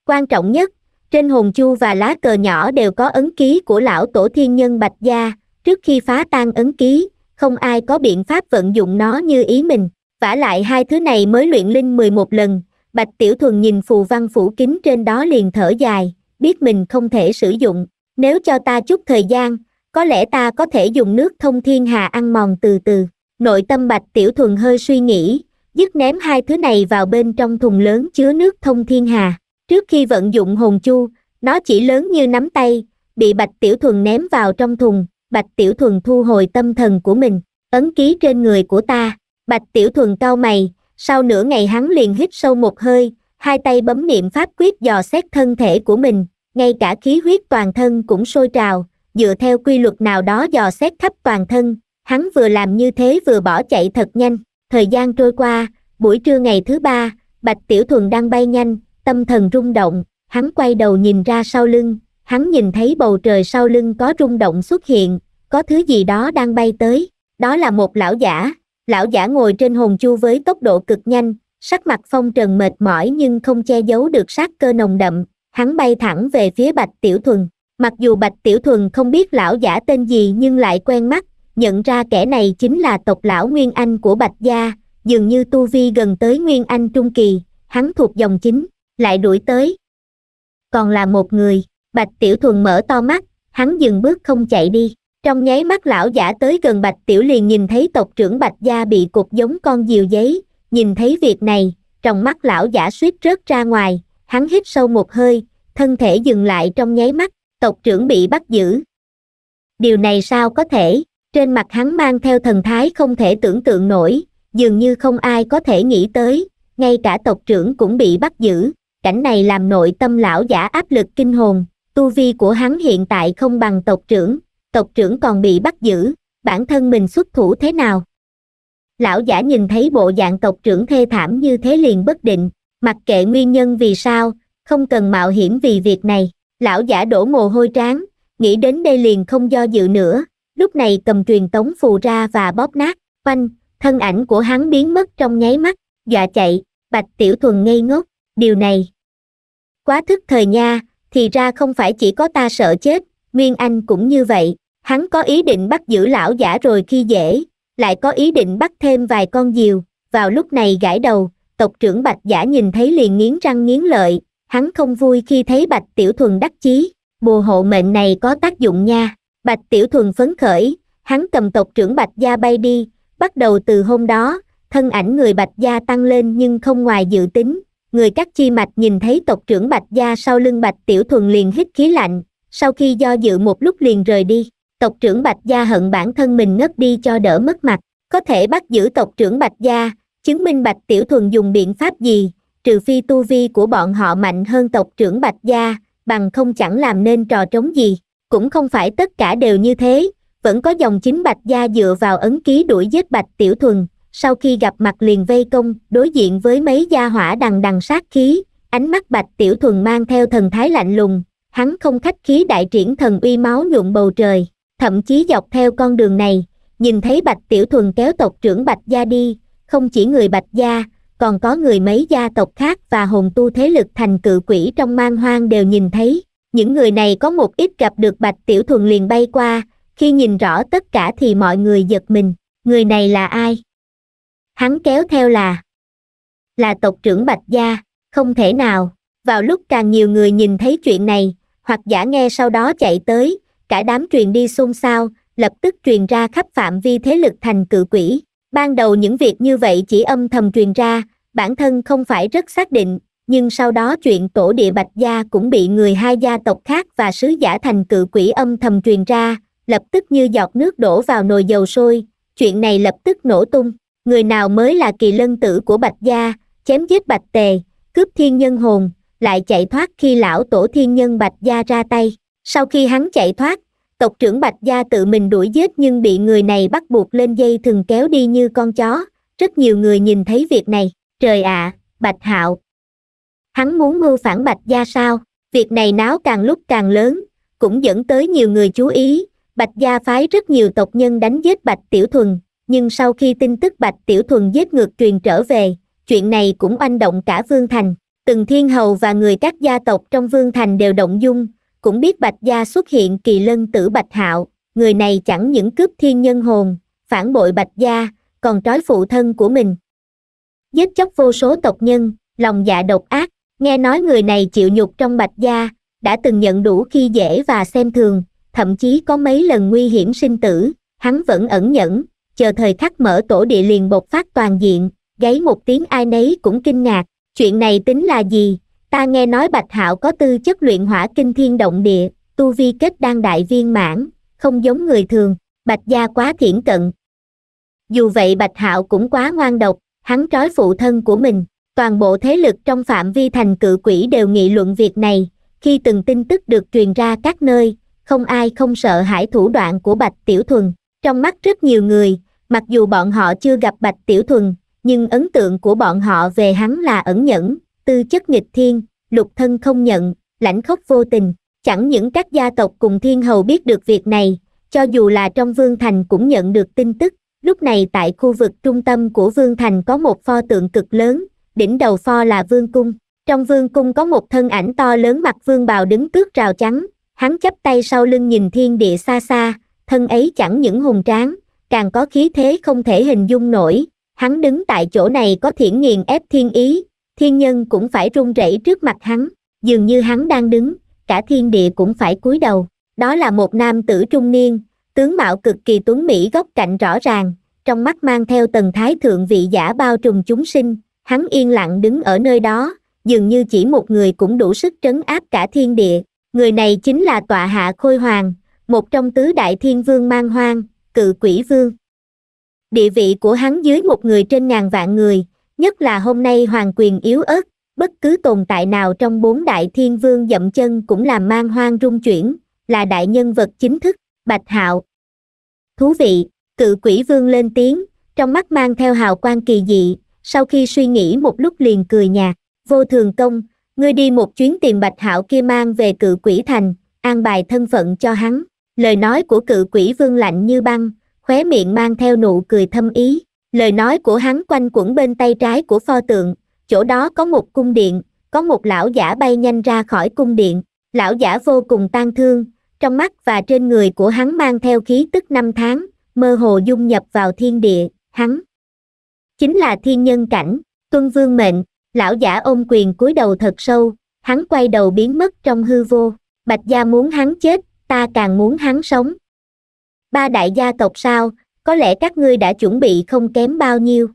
Quan trọng nhất, trên hồn chu và lá cờ nhỏ đều có ấn ký của lão tổ thiên nhân bạch gia, trước khi phá tan ấn ký, không ai có biện pháp vận dụng nó như ý mình. vả lại hai thứ này mới luyện linh 11 lần, Bạch Tiểu Thuần nhìn phù văn phủ kính trên đó liền thở dài, biết mình không thể sử dụng. Nếu cho ta chút thời gian, có lẽ ta có thể dùng nước thông thiên hà ăn mòn từ từ nội tâm bạch tiểu thuần hơi suy nghĩ dứt ném hai thứ này vào bên trong thùng lớn chứa nước thông thiên hà trước khi vận dụng hồn chu nó chỉ lớn như nắm tay bị bạch tiểu thuần ném vào trong thùng bạch tiểu thuần thu hồi tâm thần của mình ấn ký trên người của ta bạch tiểu thuần cau mày sau nửa ngày hắn liền hít sâu một hơi hai tay bấm niệm pháp quyết dò xét thân thể của mình ngay cả khí huyết toàn thân cũng sôi trào dựa theo quy luật nào đó dò xét khắp toàn thân hắn vừa làm như thế vừa bỏ chạy thật nhanh thời gian trôi qua buổi trưa ngày thứ ba bạch tiểu thuần đang bay nhanh tâm thần rung động hắn quay đầu nhìn ra sau lưng hắn nhìn thấy bầu trời sau lưng có rung động xuất hiện có thứ gì đó đang bay tới đó là một lão giả lão giả ngồi trên hồn chu với tốc độ cực nhanh sắc mặt phong trần mệt mỏi nhưng không che giấu được sát cơ nồng đậm hắn bay thẳng về phía bạch tiểu thuần mặc dù bạch tiểu thuần không biết lão giả tên gì nhưng lại quen mắt nhận ra kẻ này chính là tộc lão nguyên anh của bạch gia dường như tu vi gần tới nguyên anh trung kỳ hắn thuộc dòng chính lại đuổi tới còn là một người bạch tiểu thuần mở to mắt hắn dừng bước không chạy đi trong nháy mắt lão giả tới gần bạch tiểu liền nhìn thấy tộc trưởng bạch gia bị cục giống con diều giấy nhìn thấy việc này trong mắt lão giả suýt rớt ra ngoài hắn hít sâu một hơi thân thể dừng lại trong nháy mắt tộc trưởng bị bắt giữ điều này sao có thể trên mặt hắn mang theo thần thái không thể tưởng tượng nổi dường như không ai có thể nghĩ tới ngay cả tộc trưởng cũng bị bắt giữ cảnh này làm nội tâm lão giả áp lực kinh hồn tu vi của hắn hiện tại không bằng tộc trưởng tộc trưởng còn bị bắt giữ bản thân mình xuất thủ thế nào lão giả nhìn thấy bộ dạng tộc trưởng thê thảm như thế liền bất định mặc kệ nguyên nhân vì sao không cần mạo hiểm vì việc này lão giả đổ mồ hôi tráng nghĩ đến đây liền không do dự nữa lúc này cầm truyền tống phù ra và bóp nát quanh thân ảnh của hắn biến mất trong nháy mắt dọa chạy bạch tiểu thuần ngây ngốc điều này quá thức thời nha thì ra không phải chỉ có ta sợ chết nguyên anh cũng như vậy hắn có ý định bắt giữ lão giả rồi khi dễ lại có ý định bắt thêm vài con diều vào lúc này gãi đầu tộc trưởng bạch giả nhìn thấy liền nghiến răng nghiến lợi hắn không vui khi thấy bạch tiểu thuần đắc chí bùa hộ mệnh này có tác dụng nha bạch tiểu thuần phấn khởi hắn cầm tộc trưởng bạch gia bay đi bắt đầu từ hôm đó thân ảnh người bạch gia tăng lên nhưng không ngoài dự tính người các chi mạch nhìn thấy tộc trưởng bạch gia sau lưng bạch tiểu thuần liền hít khí lạnh sau khi do dự một lúc liền rời đi tộc trưởng bạch gia hận bản thân mình ngất đi cho đỡ mất mặt có thể bắt giữ tộc trưởng bạch gia chứng minh bạch tiểu thuần dùng biện pháp gì trừ phi tu vi của bọn họ mạnh hơn tộc trưởng Bạch Gia, bằng không chẳng làm nên trò trống gì. Cũng không phải tất cả đều như thế, vẫn có dòng chính Bạch Gia dựa vào ấn ký đuổi giết Bạch Tiểu Thuần, sau khi gặp mặt liền vây công, đối diện với mấy gia hỏa đằng đằng sát khí, ánh mắt Bạch Tiểu Thuần mang theo thần thái lạnh lùng, hắn không khách khí đại triển thần uy máu nhuộm bầu trời, thậm chí dọc theo con đường này, nhìn thấy Bạch Tiểu Thuần kéo tộc trưởng Bạch Gia đi, không chỉ người Bạch Gia, còn có người mấy gia tộc khác và hồn tu thế lực thành cự quỷ trong mang hoang đều nhìn thấy những người này có một ít gặp được bạch tiểu thuần liền bay qua khi nhìn rõ tất cả thì mọi người giật mình người này là ai hắn kéo theo là là tộc trưởng bạch gia không thể nào vào lúc càng nhiều người nhìn thấy chuyện này hoặc giả nghe sau đó chạy tới cả đám truyền đi xôn xao lập tức truyền ra khắp phạm vi thế lực thành cự quỷ ban đầu những việc như vậy chỉ âm thầm truyền ra bản thân không phải rất xác định nhưng sau đó chuyện tổ địa bạch gia cũng bị người hai gia tộc khác và sứ giả thành cự quỷ âm thầm truyền ra lập tức như giọt nước đổ vào nồi dầu sôi chuyện này lập tức nổ tung người nào mới là kỳ lân tử của bạch gia chém giết bạch tề cướp thiên nhân hồn lại chạy thoát khi lão tổ thiên nhân bạch gia ra tay sau khi hắn chạy thoát tộc trưởng bạch gia tự mình đuổi giết nhưng bị người này bắt buộc lên dây thừng kéo đi như con chó rất nhiều người nhìn thấy việc này trời ạ à, bạch hạo hắn muốn mưu phản bạch gia sao việc này náo càng lúc càng lớn cũng dẫn tới nhiều người chú ý bạch gia phái rất nhiều tộc nhân đánh giết bạch tiểu thuần nhưng sau khi tin tức bạch tiểu thuần giết ngược truyền trở về chuyện này cũng oanh động cả vương thành từng thiên hầu và người các gia tộc trong vương thành đều động dung cũng biết Bạch Gia xuất hiện kỳ lân tử Bạch Hạo, người này chẳng những cướp thiên nhân hồn, phản bội Bạch Gia, còn trói phụ thân của mình. Giết chóc vô số tộc nhân, lòng dạ độc ác, nghe nói người này chịu nhục trong Bạch Gia, đã từng nhận đủ khi dễ và xem thường, thậm chí có mấy lần nguy hiểm sinh tử, hắn vẫn ẩn nhẫn, chờ thời khắc mở tổ địa liền bộc phát toàn diện, gáy một tiếng ai nấy cũng kinh ngạc, chuyện này tính là gì, ta nghe nói bạch hạo có tư chất luyện hỏa kinh thiên động địa tu vi kết đang đại viên mãn không giống người thường bạch gia quá thiển cận dù vậy bạch hạo cũng quá ngoan độc hắn trói phụ thân của mình toàn bộ thế lực trong phạm vi thành cự quỷ đều nghị luận việc này khi từng tin tức được truyền ra các nơi không ai không sợ hãi thủ đoạn của bạch tiểu thuần trong mắt rất nhiều người mặc dù bọn họ chưa gặp bạch tiểu thuần nhưng ấn tượng của bọn họ về hắn là ẩn nhẫn tư chất nghịch thiên lục thân không nhận lãnh khốc vô tình chẳng những các gia tộc cùng thiên hầu biết được việc này cho dù là trong vương thành cũng nhận được tin tức lúc này tại khu vực trung tâm của vương thành có một pho tượng cực lớn đỉnh đầu pho là vương cung trong vương cung có một thân ảnh to lớn mặt vương bào đứng tước rào trắng hắn chắp tay sau lưng nhìn thiên địa xa xa thân ấy chẳng những hùng tráng càng có khí thế không thể hình dung nổi hắn đứng tại chỗ này có thiển nghiền ép thiên ý thiên nhân cũng phải run rẩy trước mặt hắn dường như hắn đang đứng cả thiên địa cũng phải cúi đầu đó là một nam tử trung niên tướng mạo cực kỳ tuấn mỹ góc cạnh rõ ràng trong mắt mang theo tầng thái thượng vị giả bao trùm chúng sinh hắn yên lặng đứng ở nơi đó dường như chỉ một người cũng đủ sức trấn áp cả thiên địa người này chính là tọa hạ khôi hoàng một trong tứ đại thiên vương mang hoang cự quỷ vương địa vị của hắn dưới một người trên ngàn vạn người nhất là hôm nay hoàng quyền yếu ớt bất cứ tồn tại nào trong bốn đại thiên vương dậm chân cũng làm mang hoang rung chuyển là đại nhân vật chính thức bạch hạo thú vị cự quỷ vương lên tiếng trong mắt mang theo hào quang kỳ dị sau khi suy nghĩ một lúc liền cười nhạt vô thường công ngươi đi một chuyến tìm bạch hạo kia mang về cự quỷ thành an bài thân phận cho hắn lời nói của cự quỷ vương lạnh như băng khóe miệng mang theo nụ cười thâm ý lời nói của hắn quanh quẩn bên tay trái của pho tượng chỗ đó có một cung điện có một lão giả bay nhanh ra khỏi cung điện lão giả vô cùng tan thương trong mắt và trên người của hắn mang theo khí tức năm tháng mơ hồ dung nhập vào thiên địa hắn chính là thiên nhân cảnh tuân vương mệnh lão giả ôm quyền cúi đầu thật sâu hắn quay đầu biến mất trong hư vô bạch gia muốn hắn chết ta càng muốn hắn sống ba đại gia tộc sao có lẽ các ngươi đã chuẩn bị không kém bao nhiêu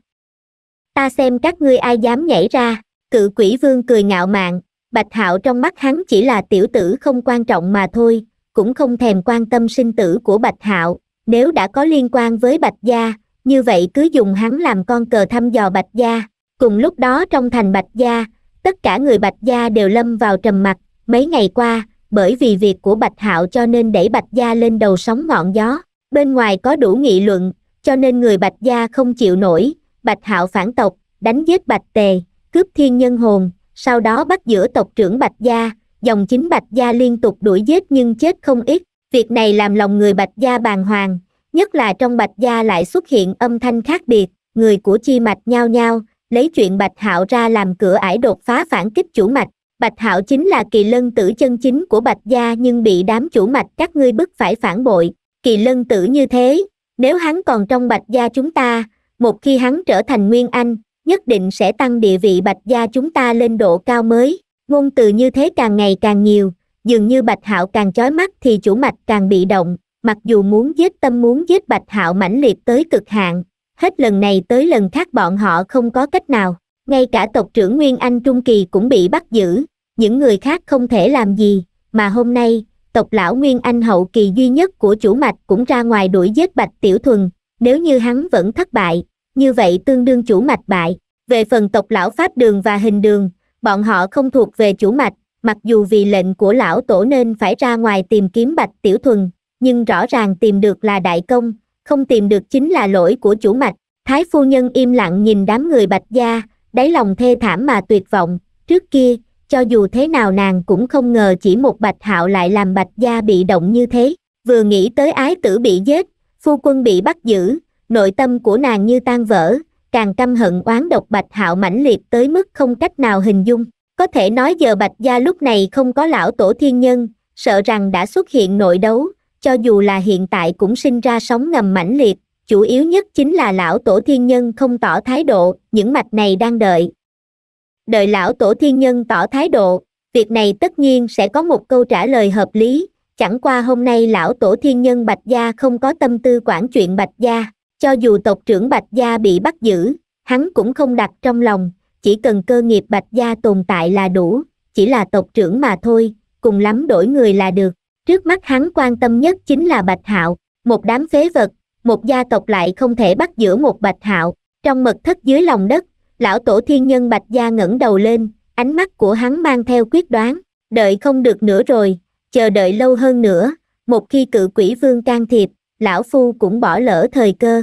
ta xem các ngươi ai dám nhảy ra cự quỷ vương cười ngạo mạn bạch hạo trong mắt hắn chỉ là tiểu tử không quan trọng mà thôi cũng không thèm quan tâm sinh tử của bạch hạo nếu đã có liên quan với bạch gia như vậy cứ dùng hắn làm con cờ thăm dò bạch gia cùng lúc đó trong thành bạch gia tất cả người bạch gia đều lâm vào trầm mặc mấy ngày qua bởi vì việc của bạch hạo cho nên đẩy bạch gia lên đầu sóng ngọn gió bên ngoài có đủ nghị luận cho nên người bạch gia không chịu nổi bạch hạo phản tộc đánh giết bạch tề cướp thiên nhân hồn sau đó bắt giữa tộc trưởng bạch gia dòng chính bạch gia liên tục đuổi giết nhưng chết không ít việc này làm lòng người bạch gia bàng hoàng nhất là trong bạch gia lại xuất hiện âm thanh khác biệt người của chi mạch nhao nhao lấy chuyện bạch hạo ra làm cửa ải đột phá phản kích chủ mạch bạch hạo chính là kỳ lân tử chân chính của bạch gia nhưng bị đám chủ mạch các ngươi bức phải phản bội kỳ lân tử như thế nếu hắn còn trong bạch gia chúng ta một khi hắn trở thành nguyên anh nhất định sẽ tăng địa vị bạch gia chúng ta lên độ cao mới ngôn từ như thế càng ngày càng nhiều dường như bạch hạo càng chói mắt thì chủ mạch càng bị động mặc dù muốn giết tâm muốn giết bạch hạo mãnh liệt tới cực hạn hết lần này tới lần khác bọn họ không có cách nào ngay cả tộc trưởng nguyên anh trung kỳ cũng bị bắt giữ những người khác không thể làm gì mà hôm nay tộc lão Nguyên Anh hậu kỳ duy nhất của chủ mạch cũng ra ngoài đuổi giết Bạch Tiểu Thuần, nếu như hắn vẫn thất bại, như vậy tương đương chủ mạch bại. Về phần tộc lão Pháp Đường và Hình Đường, bọn họ không thuộc về chủ mạch, mặc dù vì lệnh của lão tổ nên phải ra ngoài tìm kiếm Bạch Tiểu Thuần, nhưng rõ ràng tìm được là đại công, không tìm được chính là lỗi của chủ mạch. Thái phu nhân im lặng nhìn đám người Bạch Gia, đáy lòng thê thảm mà tuyệt vọng, trước kia, cho dù thế nào nàng cũng không ngờ chỉ một bạch hạo lại làm bạch gia bị động như thế vừa nghĩ tới ái tử bị giết phu quân bị bắt giữ nội tâm của nàng như tan vỡ càng căm hận oán độc bạch hạo mãnh liệt tới mức không cách nào hình dung có thể nói giờ bạch gia lúc này không có lão tổ thiên nhân sợ rằng đã xuất hiện nội đấu cho dù là hiện tại cũng sinh ra sóng ngầm mãnh liệt chủ yếu nhất chính là lão tổ thiên nhân không tỏ thái độ những mạch này đang đợi đợi lão tổ thiên nhân tỏ thái độ, việc này tất nhiên sẽ có một câu trả lời hợp lý, chẳng qua hôm nay lão tổ thiên nhân Bạch Gia không có tâm tư quản chuyện Bạch Gia, cho dù tộc trưởng Bạch Gia bị bắt giữ, hắn cũng không đặt trong lòng, chỉ cần cơ nghiệp Bạch Gia tồn tại là đủ, chỉ là tộc trưởng mà thôi, cùng lắm đổi người là được. Trước mắt hắn quan tâm nhất chính là Bạch Hạo, một đám phế vật, một gia tộc lại không thể bắt giữ một Bạch Hạo, trong mật thất dưới lòng đất, lão tổ thiên nhân bạch gia ngẩng đầu lên ánh mắt của hắn mang theo quyết đoán đợi không được nữa rồi chờ đợi lâu hơn nữa một khi cự quỷ vương can thiệp lão phu cũng bỏ lỡ thời cơ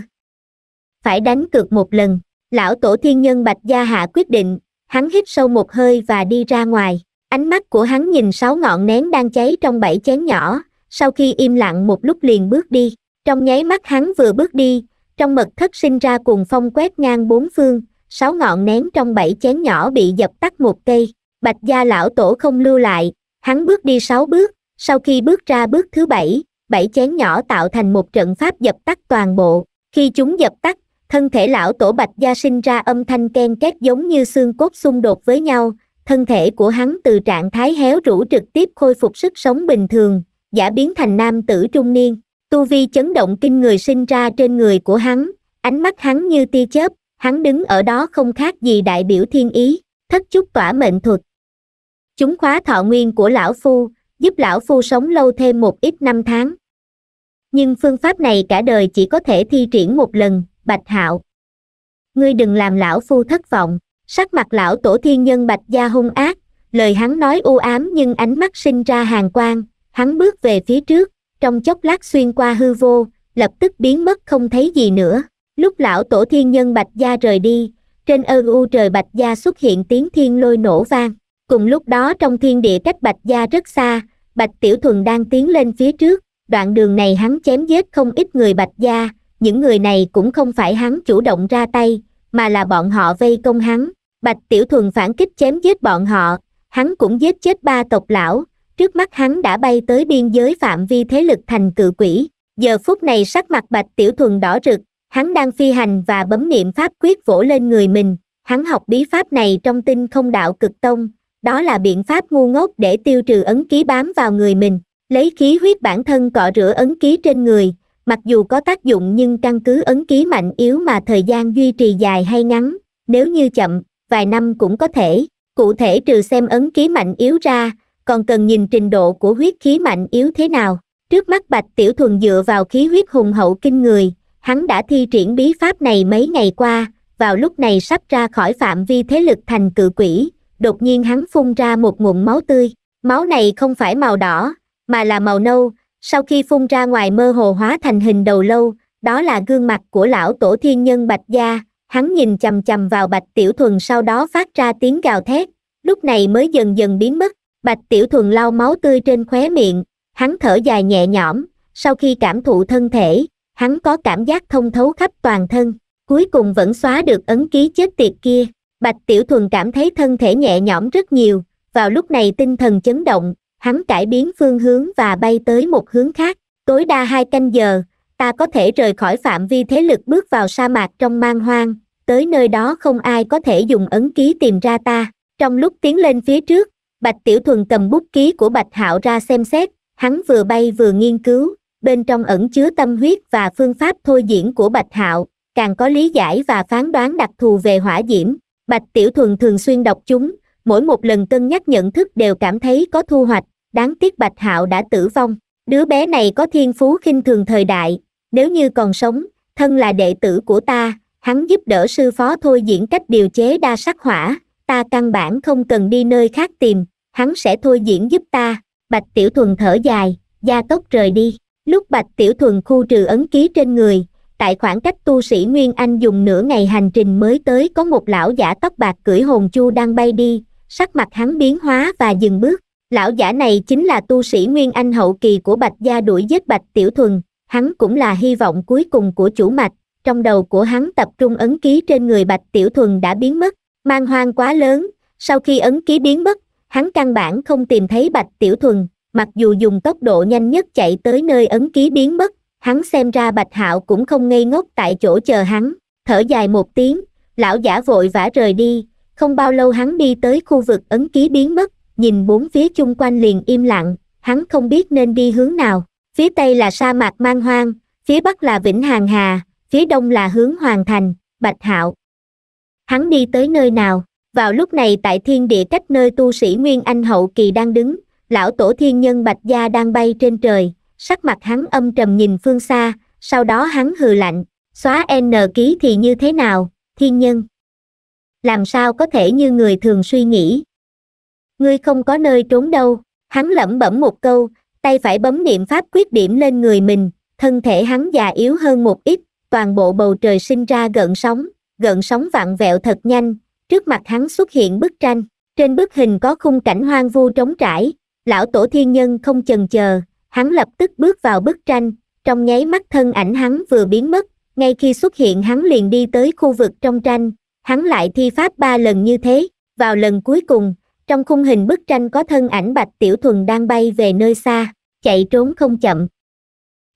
phải đánh cược một lần lão tổ thiên nhân bạch gia hạ quyết định hắn hít sâu một hơi và đi ra ngoài ánh mắt của hắn nhìn sáu ngọn nén đang cháy trong bảy chén nhỏ sau khi im lặng một lúc liền bước đi trong nháy mắt hắn vừa bước đi trong mật thất sinh ra cuồng phong quét ngang bốn phương sáu ngọn nén trong bảy chén nhỏ bị dập tắt một cây, bạch gia lão tổ không lưu lại, hắn bước đi sáu bước, sau khi bước ra bước thứ bảy, bảy chén nhỏ tạo thành một trận pháp dập tắt toàn bộ, khi chúng dập tắt, thân thể lão tổ bạch gia sinh ra âm thanh ken két giống như xương cốt xung đột với nhau, thân thể của hắn từ trạng thái héo rũ trực tiếp khôi phục sức sống bình thường, giả biến thành nam tử trung niên, tu vi chấn động kinh người sinh ra trên người của hắn, ánh mắt hắn như tia chớp, hắn đứng ở đó không khác gì đại biểu thiên ý, thất chúc tỏa mệnh thuật. Chúng khóa thọ nguyên của lão phu, giúp lão phu sống lâu thêm một ít năm tháng. Nhưng phương pháp này cả đời chỉ có thể thi triển một lần, bạch hạo. Ngươi đừng làm lão phu thất vọng, sắc mặt lão tổ thiên nhân bạch gia hung ác, lời hắn nói u ám nhưng ánh mắt sinh ra hàng quang, hắn bước về phía trước, trong chốc lát xuyên qua hư vô, lập tức biến mất không thấy gì nữa. Lúc lão tổ thiên nhân Bạch Gia rời đi, trên ơn u trời Bạch Gia xuất hiện tiếng thiên lôi nổ vang. Cùng lúc đó trong thiên địa cách Bạch Gia rất xa, Bạch Tiểu Thuần đang tiến lên phía trước, đoạn đường này hắn chém giết không ít người Bạch Gia, những người này cũng không phải hắn chủ động ra tay, mà là bọn họ vây công hắn. Bạch Tiểu Thuần phản kích chém giết bọn họ, hắn cũng giết chết ba tộc lão, trước mắt hắn đã bay tới biên giới phạm vi thế lực thành cự quỷ. Giờ phút này sắc mặt Bạch Tiểu Thuần đỏ rực, Hắn đang phi hành và bấm niệm pháp quyết vỗ lên người mình, hắn học bí pháp này trong tinh không đạo cực tông, đó là biện pháp ngu ngốc để tiêu trừ ấn ký bám vào người mình, lấy khí huyết bản thân cọ rửa ấn ký trên người, mặc dù có tác dụng nhưng căn cứ ấn ký mạnh yếu mà thời gian duy trì dài hay ngắn, nếu như chậm, vài năm cũng có thể, cụ thể trừ xem ấn ký mạnh yếu ra, còn cần nhìn trình độ của huyết khí mạnh yếu thế nào. Trước mắt Bạch Tiểu Thuần dựa vào khí huyết hùng hậu kinh người, hắn đã thi triển bí pháp này mấy ngày qua vào lúc này sắp ra khỏi phạm vi thế lực thành cự quỷ đột nhiên hắn phun ra một nguồn máu tươi máu này không phải màu đỏ mà là màu nâu sau khi phun ra ngoài mơ hồ hóa thành hình đầu lâu đó là gương mặt của lão tổ thiên nhân bạch gia hắn nhìn chằm chằm vào bạch tiểu thuần sau đó phát ra tiếng gào thét lúc này mới dần dần biến mất bạch tiểu thuần lau máu tươi trên khóe miệng hắn thở dài nhẹ nhõm sau khi cảm thụ thân thể hắn có cảm giác thông thấu khắp toàn thân cuối cùng vẫn xóa được ấn ký chết tiệt kia bạch tiểu thuần cảm thấy thân thể nhẹ nhõm rất nhiều vào lúc này tinh thần chấn động hắn cải biến phương hướng và bay tới một hướng khác tối đa hai canh giờ ta có thể rời khỏi phạm vi thế lực bước vào sa mạc trong mang hoang tới nơi đó không ai có thể dùng ấn ký tìm ra ta trong lúc tiến lên phía trước bạch tiểu thuần cầm bút ký của bạch hạo ra xem xét hắn vừa bay vừa nghiên cứu bên trong ẩn chứa tâm huyết và phương pháp thôi diễn của Bạch Hạo, càng có lý giải và phán đoán đặc thù về hỏa diễm. Bạch Tiểu Thuần thường xuyên đọc chúng, mỗi một lần cân nhắc nhận thức đều cảm thấy có thu hoạch, đáng tiếc Bạch Hạo đã tử vong. Đứa bé này có thiên phú khinh thường thời đại, nếu như còn sống, thân là đệ tử của ta, hắn giúp đỡ sư phó thôi diễn cách điều chế đa sắc hỏa, ta căn bản không cần đi nơi khác tìm, hắn sẽ thôi diễn giúp ta. Bạch Tiểu Thuần thở dài, gia tốc rời đi lúc bạch tiểu thuần khu trừ ấn ký trên người tại khoảng cách tu sĩ nguyên anh dùng nửa ngày hành trình mới tới có một lão giả tóc bạc cưỡi hồn chu đang bay đi sắc mặt hắn biến hóa và dừng bước lão giả này chính là tu sĩ nguyên anh hậu kỳ của bạch gia đuổi giết bạch tiểu thuần hắn cũng là hy vọng cuối cùng của chủ mạch trong đầu của hắn tập trung ấn ký trên người bạch tiểu thuần đã biến mất mang hoang quá lớn sau khi ấn ký biến mất hắn căn bản không tìm thấy bạch tiểu thuần mặc dù dùng tốc độ nhanh nhất chạy tới nơi ấn ký biến mất hắn xem ra bạch hạo cũng không ngây ngốc tại chỗ chờ hắn thở dài một tiếng lão giả vội vã rời đi không bao lâu hắn đi tới khu vực ấn ký biến mất nhìn bốn phía chung quanh liền im lặng hắn không biết nên đi hướng nào phía tây là sa mạc man hoang phía bắc là vĩnh hàng hà phía đông là hướng hoàng thành bạch hạo hắn đi tới nơi nào vào lúc này tại thiên địa cách nơi tu sĩ nguyên anh hậu kỳ đang đứng lão tổ thiên nhân bạch gia đang bay trên trời, sắc mặt hắn âm trầm nhìn phương xa, sau đó hắn hừ lạnh, xóa N ký thì như thế nào, thiên nhân. Làm sao có thể như người thường suy nghĩ. Ngươi không có nơi trốn đâu, hắn lẩm bẩm một câu, tay phải bấm niệm pháp quyết điểm lên người mình, thân thể hắn già yếu hơn một ít, toàn bộ bầu trời sinh ra gợn sóng, gợn sóng vặn vẹo thật nhanh, trước mặt hắn xuất hiện bức tranh, trên bức hình có khung cảnh hoang vu trống trải, lão tổ thiên nhân không chần chờ hắn lập tức bước vào bức tranh trong nháy mắt thân ảnh hắn vừa biến mất ngay khi xuất hiện hắn liền đi tới khu vực trong tranh hắn lại thi pháp ba lần như thế vào lần cuối cùng trong khung hình bức tranh có thân ảnh bạch tiểu thuần đang bay về nơi xa chạy trốn không chậm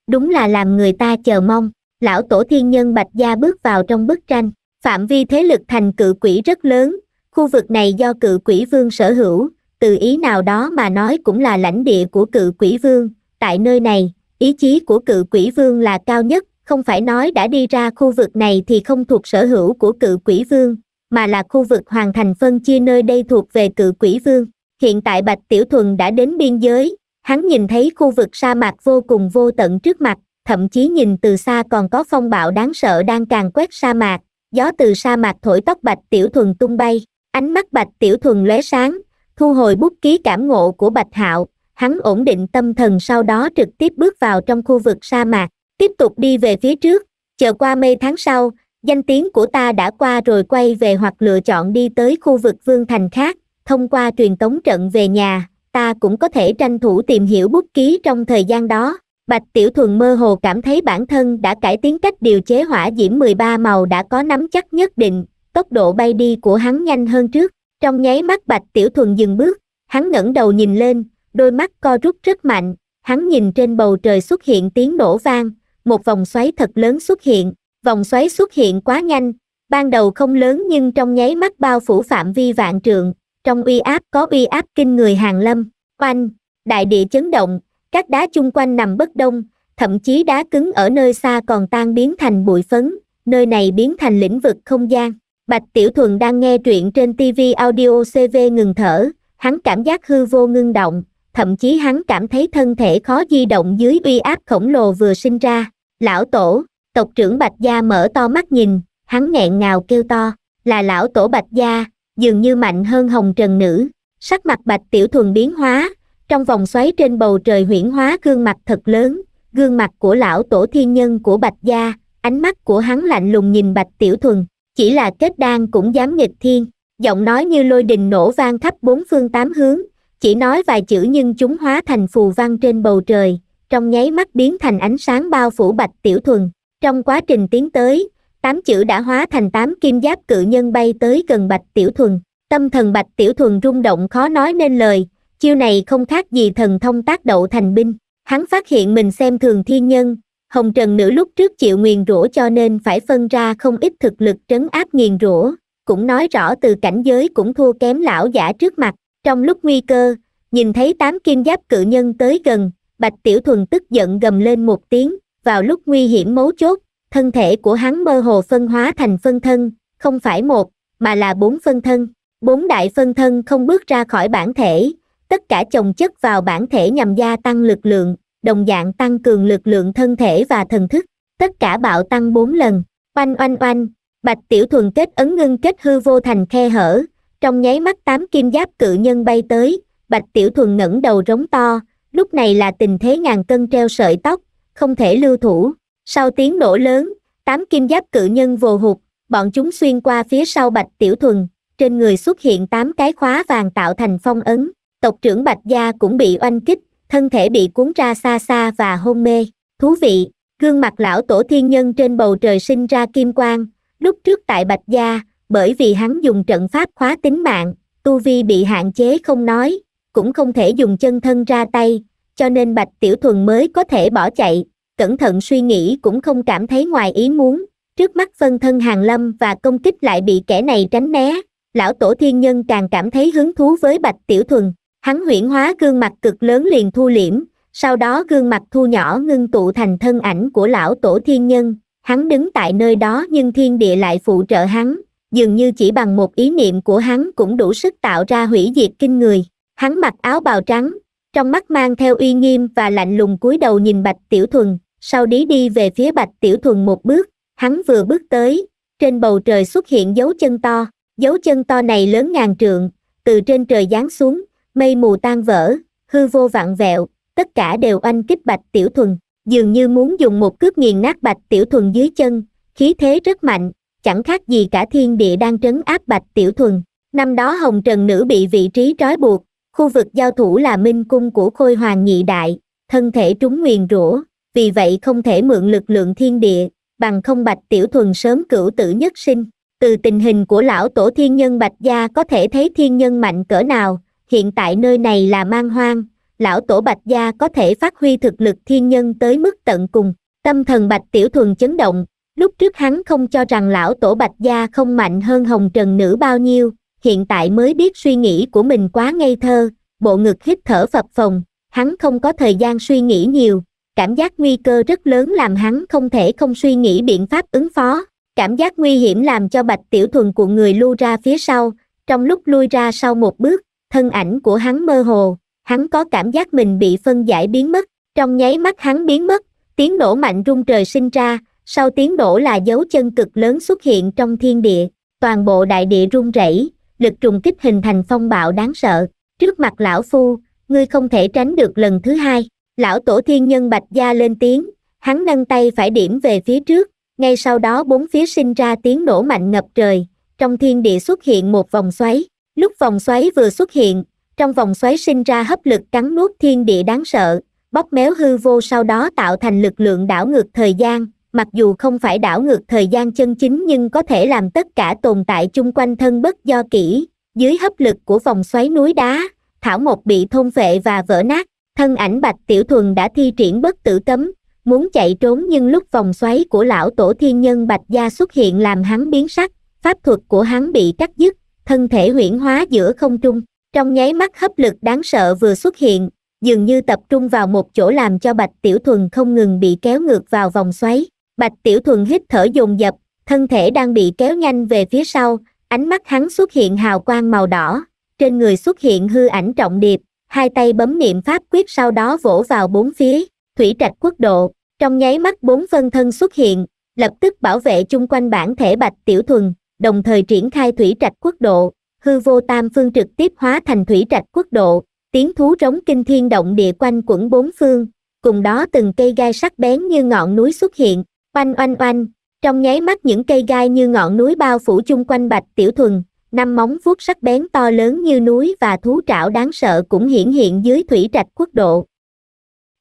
đúng là làm người ta chờ mong lão tổ thiên nhân bạch gia bước vào trong bức tranh phạm vi thế lực thành cự quỷ rất lớn khu vực này do cự quỷ vương sở hữu từ ý nào đó mà nói cũng là lãnh địa của cự quỷ vương tại nơi này ý chí của cự quỷ vương là cao nhất không phải nói đã đi ra khu vực này thì không thuộc sở hữu của cự quỷ vương mà là khu vực hoàn thành phân chia nơi đây thuộc về cự quỷ vương hiện tại bạch tiểu thuần đã đến biên giới hắn nhìn thấy khu vực sa mạc vô cùng vô tận trước mặt thậm chí nhìn từ xa còn có phong bạo đáng sợ đang càng quét sa mạc gió từ sa mạc thổi tóc bạch tiểu thuần tung bay ánh mắt bạch tiểu thuần lóe sáng thu hồi bút ký cảm ngộ của bạch hạo hắn ổn định tâm thần sau đó trực tiếp bước vào trong khu vực sa mạc tiếp tục đi về phía trước chờ qua mây tháng sau danh tiếng của ta đã qua rồi quay về hoặc lựa chọn đi tới khu vực vương thành khác thông qua truyền tống trận về nhà ta cũng có thể tranh thủ tìm hiểu bút ký trong thời gian đó bạch tiểu thuần mơ hồ cảm thấy bản thân đã cải tiến cách điều chế hỏa diễm 13 màu đã có nắm chắc nhất định tốc độ bay đi của hắn nhanh hơn trước trong nháy mắt bạch tiểu thuần dừng bước hắn ngẩng đầu nhìn lên đôi mắt co rút rất mạnh hắn nhìn trên bầu trời xuất hiện tiếng nổ vang một vòng xoáy thật lớn xuất hiện vòng xoáy xuất hiện quá nhanh ban đầu không lớn nhưng trong nháy mắt bao phủ phạm vi vạn trượng trong uy áp có uy áp kinh người hàng lâm quanh đại địa chấn động các đá chung quanh nằm bất đông thậm chí đá cứng ở nơi xa còn tan biến thành bụi phấn nơi này biến thành lĩnh vực không gian Bạch Tiểu Thuần đang nghe truyện trên TV audio CV ngừng thở, hắn cảm giác hư vô ngưng động, thậm chí hắn cảm thấy thân thể khó di động dưới uy áp khổng lồ vừa sinh ra. Lão tổ, tộc trưởng Bạch Gia mở to mắt nhìn, hắn nghẹn ngào kêu to, là lão tổ Bạch Gia, dường như mạnh hơn hồng trần nữ. Sắc mặt Bạch Tiểu Thuần biến hóa, trong vòng xoáy trên bầu trời huyển hóa gương mặt thật lớn, gương mặt của lão tổ thiên nhân của Bạch Gia, ánh mắt của hắn lạnh lùng nhìn Bạch Tiểu Thuần chỉ là kết đan cũng dám nghịch thiên giọng nói như lôi đình nổ vang khắp bốn phương tám hướng chỉ nói vài chữ nhưng chúng hóa thành phù văn trên bầu trời trong nháy mắt biến thành ánh sáng bao phủ bạch tiểu thuần trong quá trình tiến tới tám chữ đã hóa thành tám kim giáp cự nhân bay tới gần bạch tiểu thuần tâm thần bạch tiểu thuần rung động khó nói nên lời chiêu này không khác gì thần thông tác đậu thành binh hắn phát hiện mình xem thường thiên nhân hồng trần nữ lúc trước chịu nguyền rủa cho nên phải phân ra không ít thực lực trấn áp nghiền rủa cũng nói rõ từ cảnh giới cũng thua kém lão giả trước mặt trong lúc nguy cơ nhìn thấy tám kim giáp cự nhân tới gần bạch tiểu thuần tức giận gầm lên một tiếng vào lúc nguy hiểm mấu chốt thân thể của hắn mơ hồ phân hóa thành phân thân không phải một mà là bốn phân thân bốn đại phân thân không bước ra khỏi bản thể tất cả chồng chất vào bản thể nhằm gia tăng lực lượng đồng dạng tăng cường lực lượng thân thể và thần thức tất cả bạo tăng 4 lần oanh oanh oanh bạch tiểu thuần kết ấn ngưng kết hư vô thành khe hở trong nháy mắt tám kim giáp cự nhân bay tới bạch tiểu thuần ngẩng đầu rống to lúc này là tình thế ngàn cân treo sợi tóc không thể lưu thủ sau tiếng nổ lớn tám kim giáp cự nhân vồ hụt bọn chúng xuyên qua phía sau bạch tiểu thuần trên người xuất hiện tám cái khóa vàng tạo thành phong ấn tộc trưởng bạch gia cũng bị oanh kích thân thể bị cuốn ra xa xa và hôn mê thú vị gương mặt lão tổ thiên nhân trên bầu trời sinh ra kim quang lúc trước tại bạch gia bởi vì hắn dùng trận pháp khóa tính mạng tu vi bị hạn chế không nói cũng không thể dùng chân thân ra tay cho nên bạch tiểu thuần mới có thể bỏ chạy cẩn thận suy nghĩ cũng không cảm thấy ngoài ý muốn trước mắt phân thân hàng lâm và công kích lại bị kẻ này tránh né lão tổ thiên nhân càng cảm thấy hứng thú với bạch tiểu thuần hắn huyễn hóa gương mặt cực lớn liền thu liễm sau đó gương mặt thu nhỏ ngưng tụ thành thân ảnh của lão tổ thiên nhân hắn đứng tại nơi đó nhưng thiên địa lại phụ trợ hắn dường như chỉ bằng một ý niệm của hắn cũng đủ sức tạo ra hủy diệt kinh người hắn mặc áo bào trắng trong mắt mang theo uy nghiêm và lạnh lùng cúi đầu nhìn bạch tiểu thuần sau đi đi về phía bạch tiểu thuần một bước hắn vừa bước tới trên bầu trời xuất hiện dấu chân to dấu chân to này lớn ngàn trượng từ trên trời giáng xuống mây mù tan vỡ, hư vô vạn vẹo, tất cả đều oanh kích bạch tiểu thuần, dường như muốn dùng một cước nghiền nát bạch tiểu thuần dưới chân, khí thế rất mạnh, chẳng khác gì cả thiên địa đang trấn áp bạch tiểu thuần. Năm đó Hồng Trần Nữ bị vị trí trói buộc, khu vực giao thủ là minh cung của Khôi Hoàng Nhị Đại, thân thể trúng nguyền rủa, vì vậy không thể mượn lực lượng thiên địa, bằng không bạch tiểu thuần sớm cửu tử nhất sinh. Từ tình hình của lão tổ thiên nhân bạch gia có thể thấy thiên nhân mạnh cỡ nào, hiện tại nơi này là mang hoang, lão tổ Bạch Gia có thể phát huy thực lực thiên nhân tới mức tận cùng. Tâm thần Bạch Tiểu Thuần chấn động, lúc trước hắn không cho rằng lão tổ Bạch Gia không mạnh hơn Hồng Trần Nữ bao nhiêu, hiện tại mới biết suy nghĩ của mình quá ngây thơ, bộ ngực hít thở phập phồng, hắn không có thời gian suy nghĩ nhiều, cảm giác nguy cơ rất lớn làm hắn không thể không suy nghĩ biện pháp ứng phó. Cảm giác nguy hiểm làm cho Bạch Tiểu Thuần của người lưu ra phía sau, trong lúc lui ra sau một bước, thân ảnh của hắn mơ hồ, hắn có cảm giác mình bị phân giải biến mất, trong nháy mắt hắn biến mất, tiếng nổ mạnh rung trời sinh ra, sau tiếng nổ là dấu chân cực lớn xuất hiện trong thiên địa, toàn bộ đại địa rung rẩy, lực trùng kích hình thành phong bạo đáng sợ, trước mặt lão phu, ngươi không thể tránh được lần thứ hai, lão tổ thiên nhân bạch gia lên tiếng, hắn nâng tay phải điểm về phía trước, ngay sau đó bốn phía sinh ra tiếng nổ mạnh ngập trời, trong thiên địa xuất hiện một vòng xoáy, lúc vòng xoáy vừa xuất hiện trong vòng xoáy sinh ra hấp lực cắn nuốt thiên địa đáng sợ bóp méo hư vô sau đó tạo thành lực lượng đảo ngược thời gian mặc dù không phải đảo ngược thời gian chân chính nhưng có thể làm tất cả tồn tại chung quanh thân bất do kỹ dưới hấp lực của vòng xoáy núi đá thảo mộc bị thôn vệ và vỡ nát thân ảnh bạch tiểu thuần đã thi triển bất tử cấm muốn chạy trốn nhưng lúc vòng xoáy của lão tổ thiên nhân bạch gia xuất hiện làm hắn biến sắc pháp thuật của hắn bị cắt dứt thân thể huyễn hóa giữa không trung, trong nháy mắt hấp lực đáng sợ vừa xuất hiện, dường như tập trung vào một chỗ làm cho Bạch Tiểu Thuần không ngừng bị kéo ngược vào vòng xoáy. Bạch Tiểu Thuần hít thở dồn dập, thân thể đang bị kéo nhanh về phía sau, ánh mắt hắn xuất hiện hào quang màu đỏ, trên người xuất hiện hư ảnh trọng điệp, hai tay bấm niệm pháp quyết sau đó vỗ vào bốn phía, thủy trạch quốc độ, trong nháy mắt bốn phân thân xuất hiện, lập tức bảo vệ chung quanh bản thể Bạch Tiểu Thuần, đồng thời triển khai thủy trạch quốc độ, hư vô tam phương trực tiếp hóa thành thủy trạch quốc độ, tiếng thú rống kinh thiên động địa quanh quẩn bốn phương, cùng đó từng cây gai sắc bén như ngọn núi xuất hiện, oanh oanh oanh, trong nháy mắt những cây gai như ngọn núi bao phủ chung quanh bạch tiểu thuần, năm móng vuốt sắc bén to lớn như núi và thú trảo đáng sợ cũng hiển hiện dưới thủy trạch quốc độ.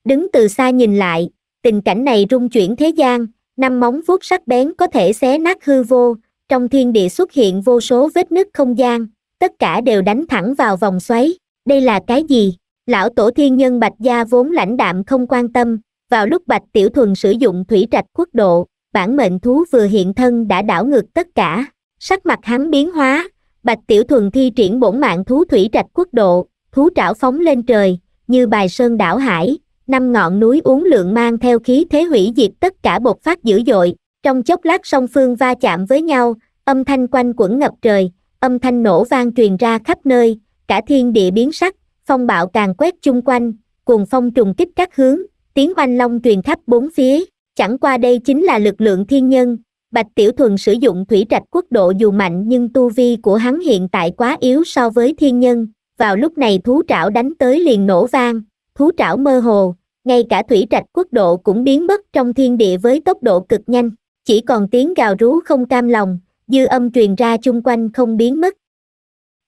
Đứng từ xa nhìn lại, tình cảnh này rung chuyển thế gian, năm móng vuốt sắc bén có thể xé nát hư vô, trong thiên địa xuất hiện vô số vết nứt không gian tất cả đều đánh thẳng vào vòng xoáy đây là cái gì lão tổ thiên nhân bạch gia vốn lãnh đạm không quan tâm vào lúc bạch tiểu thuần sử dụng thủy trạch quốc độ bản mệnh thú vừa hiện thân đã đảo ngược tất cả sắc mặt hắn biến hóa bạch tiểu thuần thi triển bổn mạng thú thủy trạch quốc độ thú trảo phóng lên trời như bài sơn đảo hải năm ngọn núi uốn lượng mang theo khí thế hủy diệt tất cả bột phát dữ dội trong chốc lát song phương va chạm với nhau âm thanh quanh quẩn ngập trời âm thanh nổ vang truyền ra khắp nơi cả thiên địa biến sắc phong bạo càng quét chung quanh cuồng phong trùng kích các hướng tiếng oanh long truyền khắp bốn phía chẳng qua đây chính là lực lượng thiên nhân bạch tiểu thuần sử dụng thủy trạch quốc độ dù mạnh nhưng tu vi của hắn hiện tại quá yếu so với thiên nhân vào lúc này thú trảo đánh tới liền nổ vang thú trảo mơ hồ ngay cả thủy trạch quốc độ cũng biến mất trong thiên địa với tốc độ cực nhanh chỉ còn tiếng gào rú không cam lòng dư âm truyền ra chung quanh không biến mất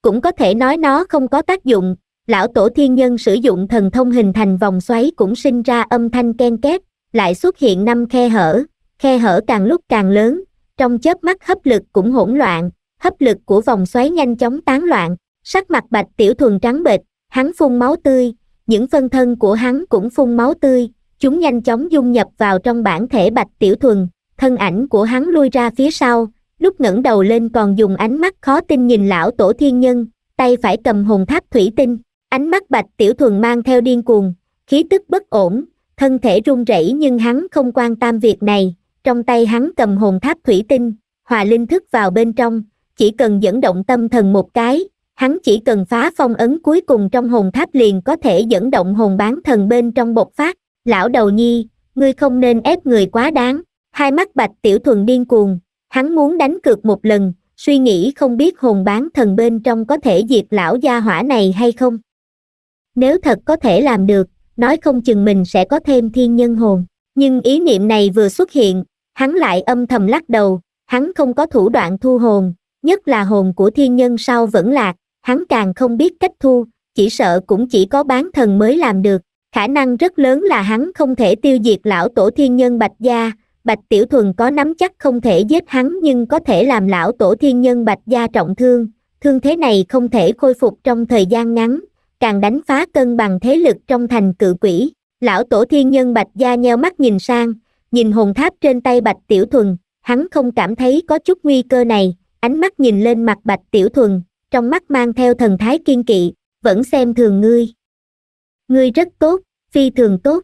cũng có thể nói nó không có tác dụng lão tổ thiên nhân sử dụng thần thông hình thành vòng xoáy cũng sinh ra âm thanh ken két lại xuất hiện năm khe hở khe hở càng lúc càng lớn trong chớp mắt hấp lực cũng hỗn loạn hấp lực của vòng xoáy nhanh chóng tán loạn sắc mặt bạch tiểu thuần trắng bệch hắn phun máu tươi những phân thân của hắn cũng phun máu tươi chúng nhanh chóng dung nhập vào trong bản thể bạch tiểu thuần thân ảnh của hắn lui ra phía sau, lúc ngẩng đầu lên còn dùng ánh mắt khó tin nhìn lão tổ thiên nhân, tay phải cầm hồn tháp thủy tinh, ánh mắt bạch tiểu thuần mang theo điên cuồng, khí tức bất ổn, thân thể run rẩy nhưng hắn không quan tâm việc này, trong tay hắn cầm hồn tháp thủy tinh, hòa linh thức vào bên trong, chỉ cần dẫn động tâm thần một cái, hắn chỉ cần phá phong ấn cuối cùng trong hồn tháp liền có thể dẫn động hồn bán thần bên trong bột phát, lão đầu nhi, ngươi không nên ép người quá đáng hai mắt bạch tiểu thuần điên cuồng hắn muốn đánh cược một lần suy nghĩ không biết hồn bán thần bên trong có thể diệt lão gia hỏa này hay không nếu thật có thể làm được nói không chừng mình sẽ có thêm thiên nhân hồn nhưng ý niệm này vừa xuất hiện hắn lại âm thầm lắc đầu hắn không có thủ đoạn thu hồn nhất là hồn của thiên nhân sau vẫn lạc hắn càng không biết cách thu chỉ sợ cũng chỉ có bán thần mới làm được khả năng rất lớn là hắn không thể tiêu diệt lão tổ thiên nhân bạch gia bạch tiểu thuần có nắm chắc không thể giết hắn nhưng có thể làm lão tổ thiên nhân bạch gia trọng thương thương thế này không thể khôi phục trong thời gian ngắn càng đánh phá cân bằng thế lực trong thành cự quỷ lão tổ thiên nhân bạch gia nheo mắt nhìn sang nhìn hồn tháp trên tay bạch tiểu thuần hắn không cảm thấy có chút nguy cơ này ánh mắt nhìn lên mặt bạch tiểu thuần trong mắt mang theo thần thái kiên kỵ vẫn xem thường ngươi ngươi rất tốt phi thường tốt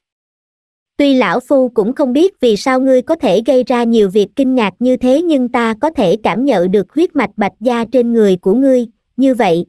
tuy lão phu cũng không biết vì sao ngươi có thể gây ra nhiều việc kinh ngạc như thế nhưng ta có thể cảm nhận được huyết mạch bạch gia trên người của ngươi như vậy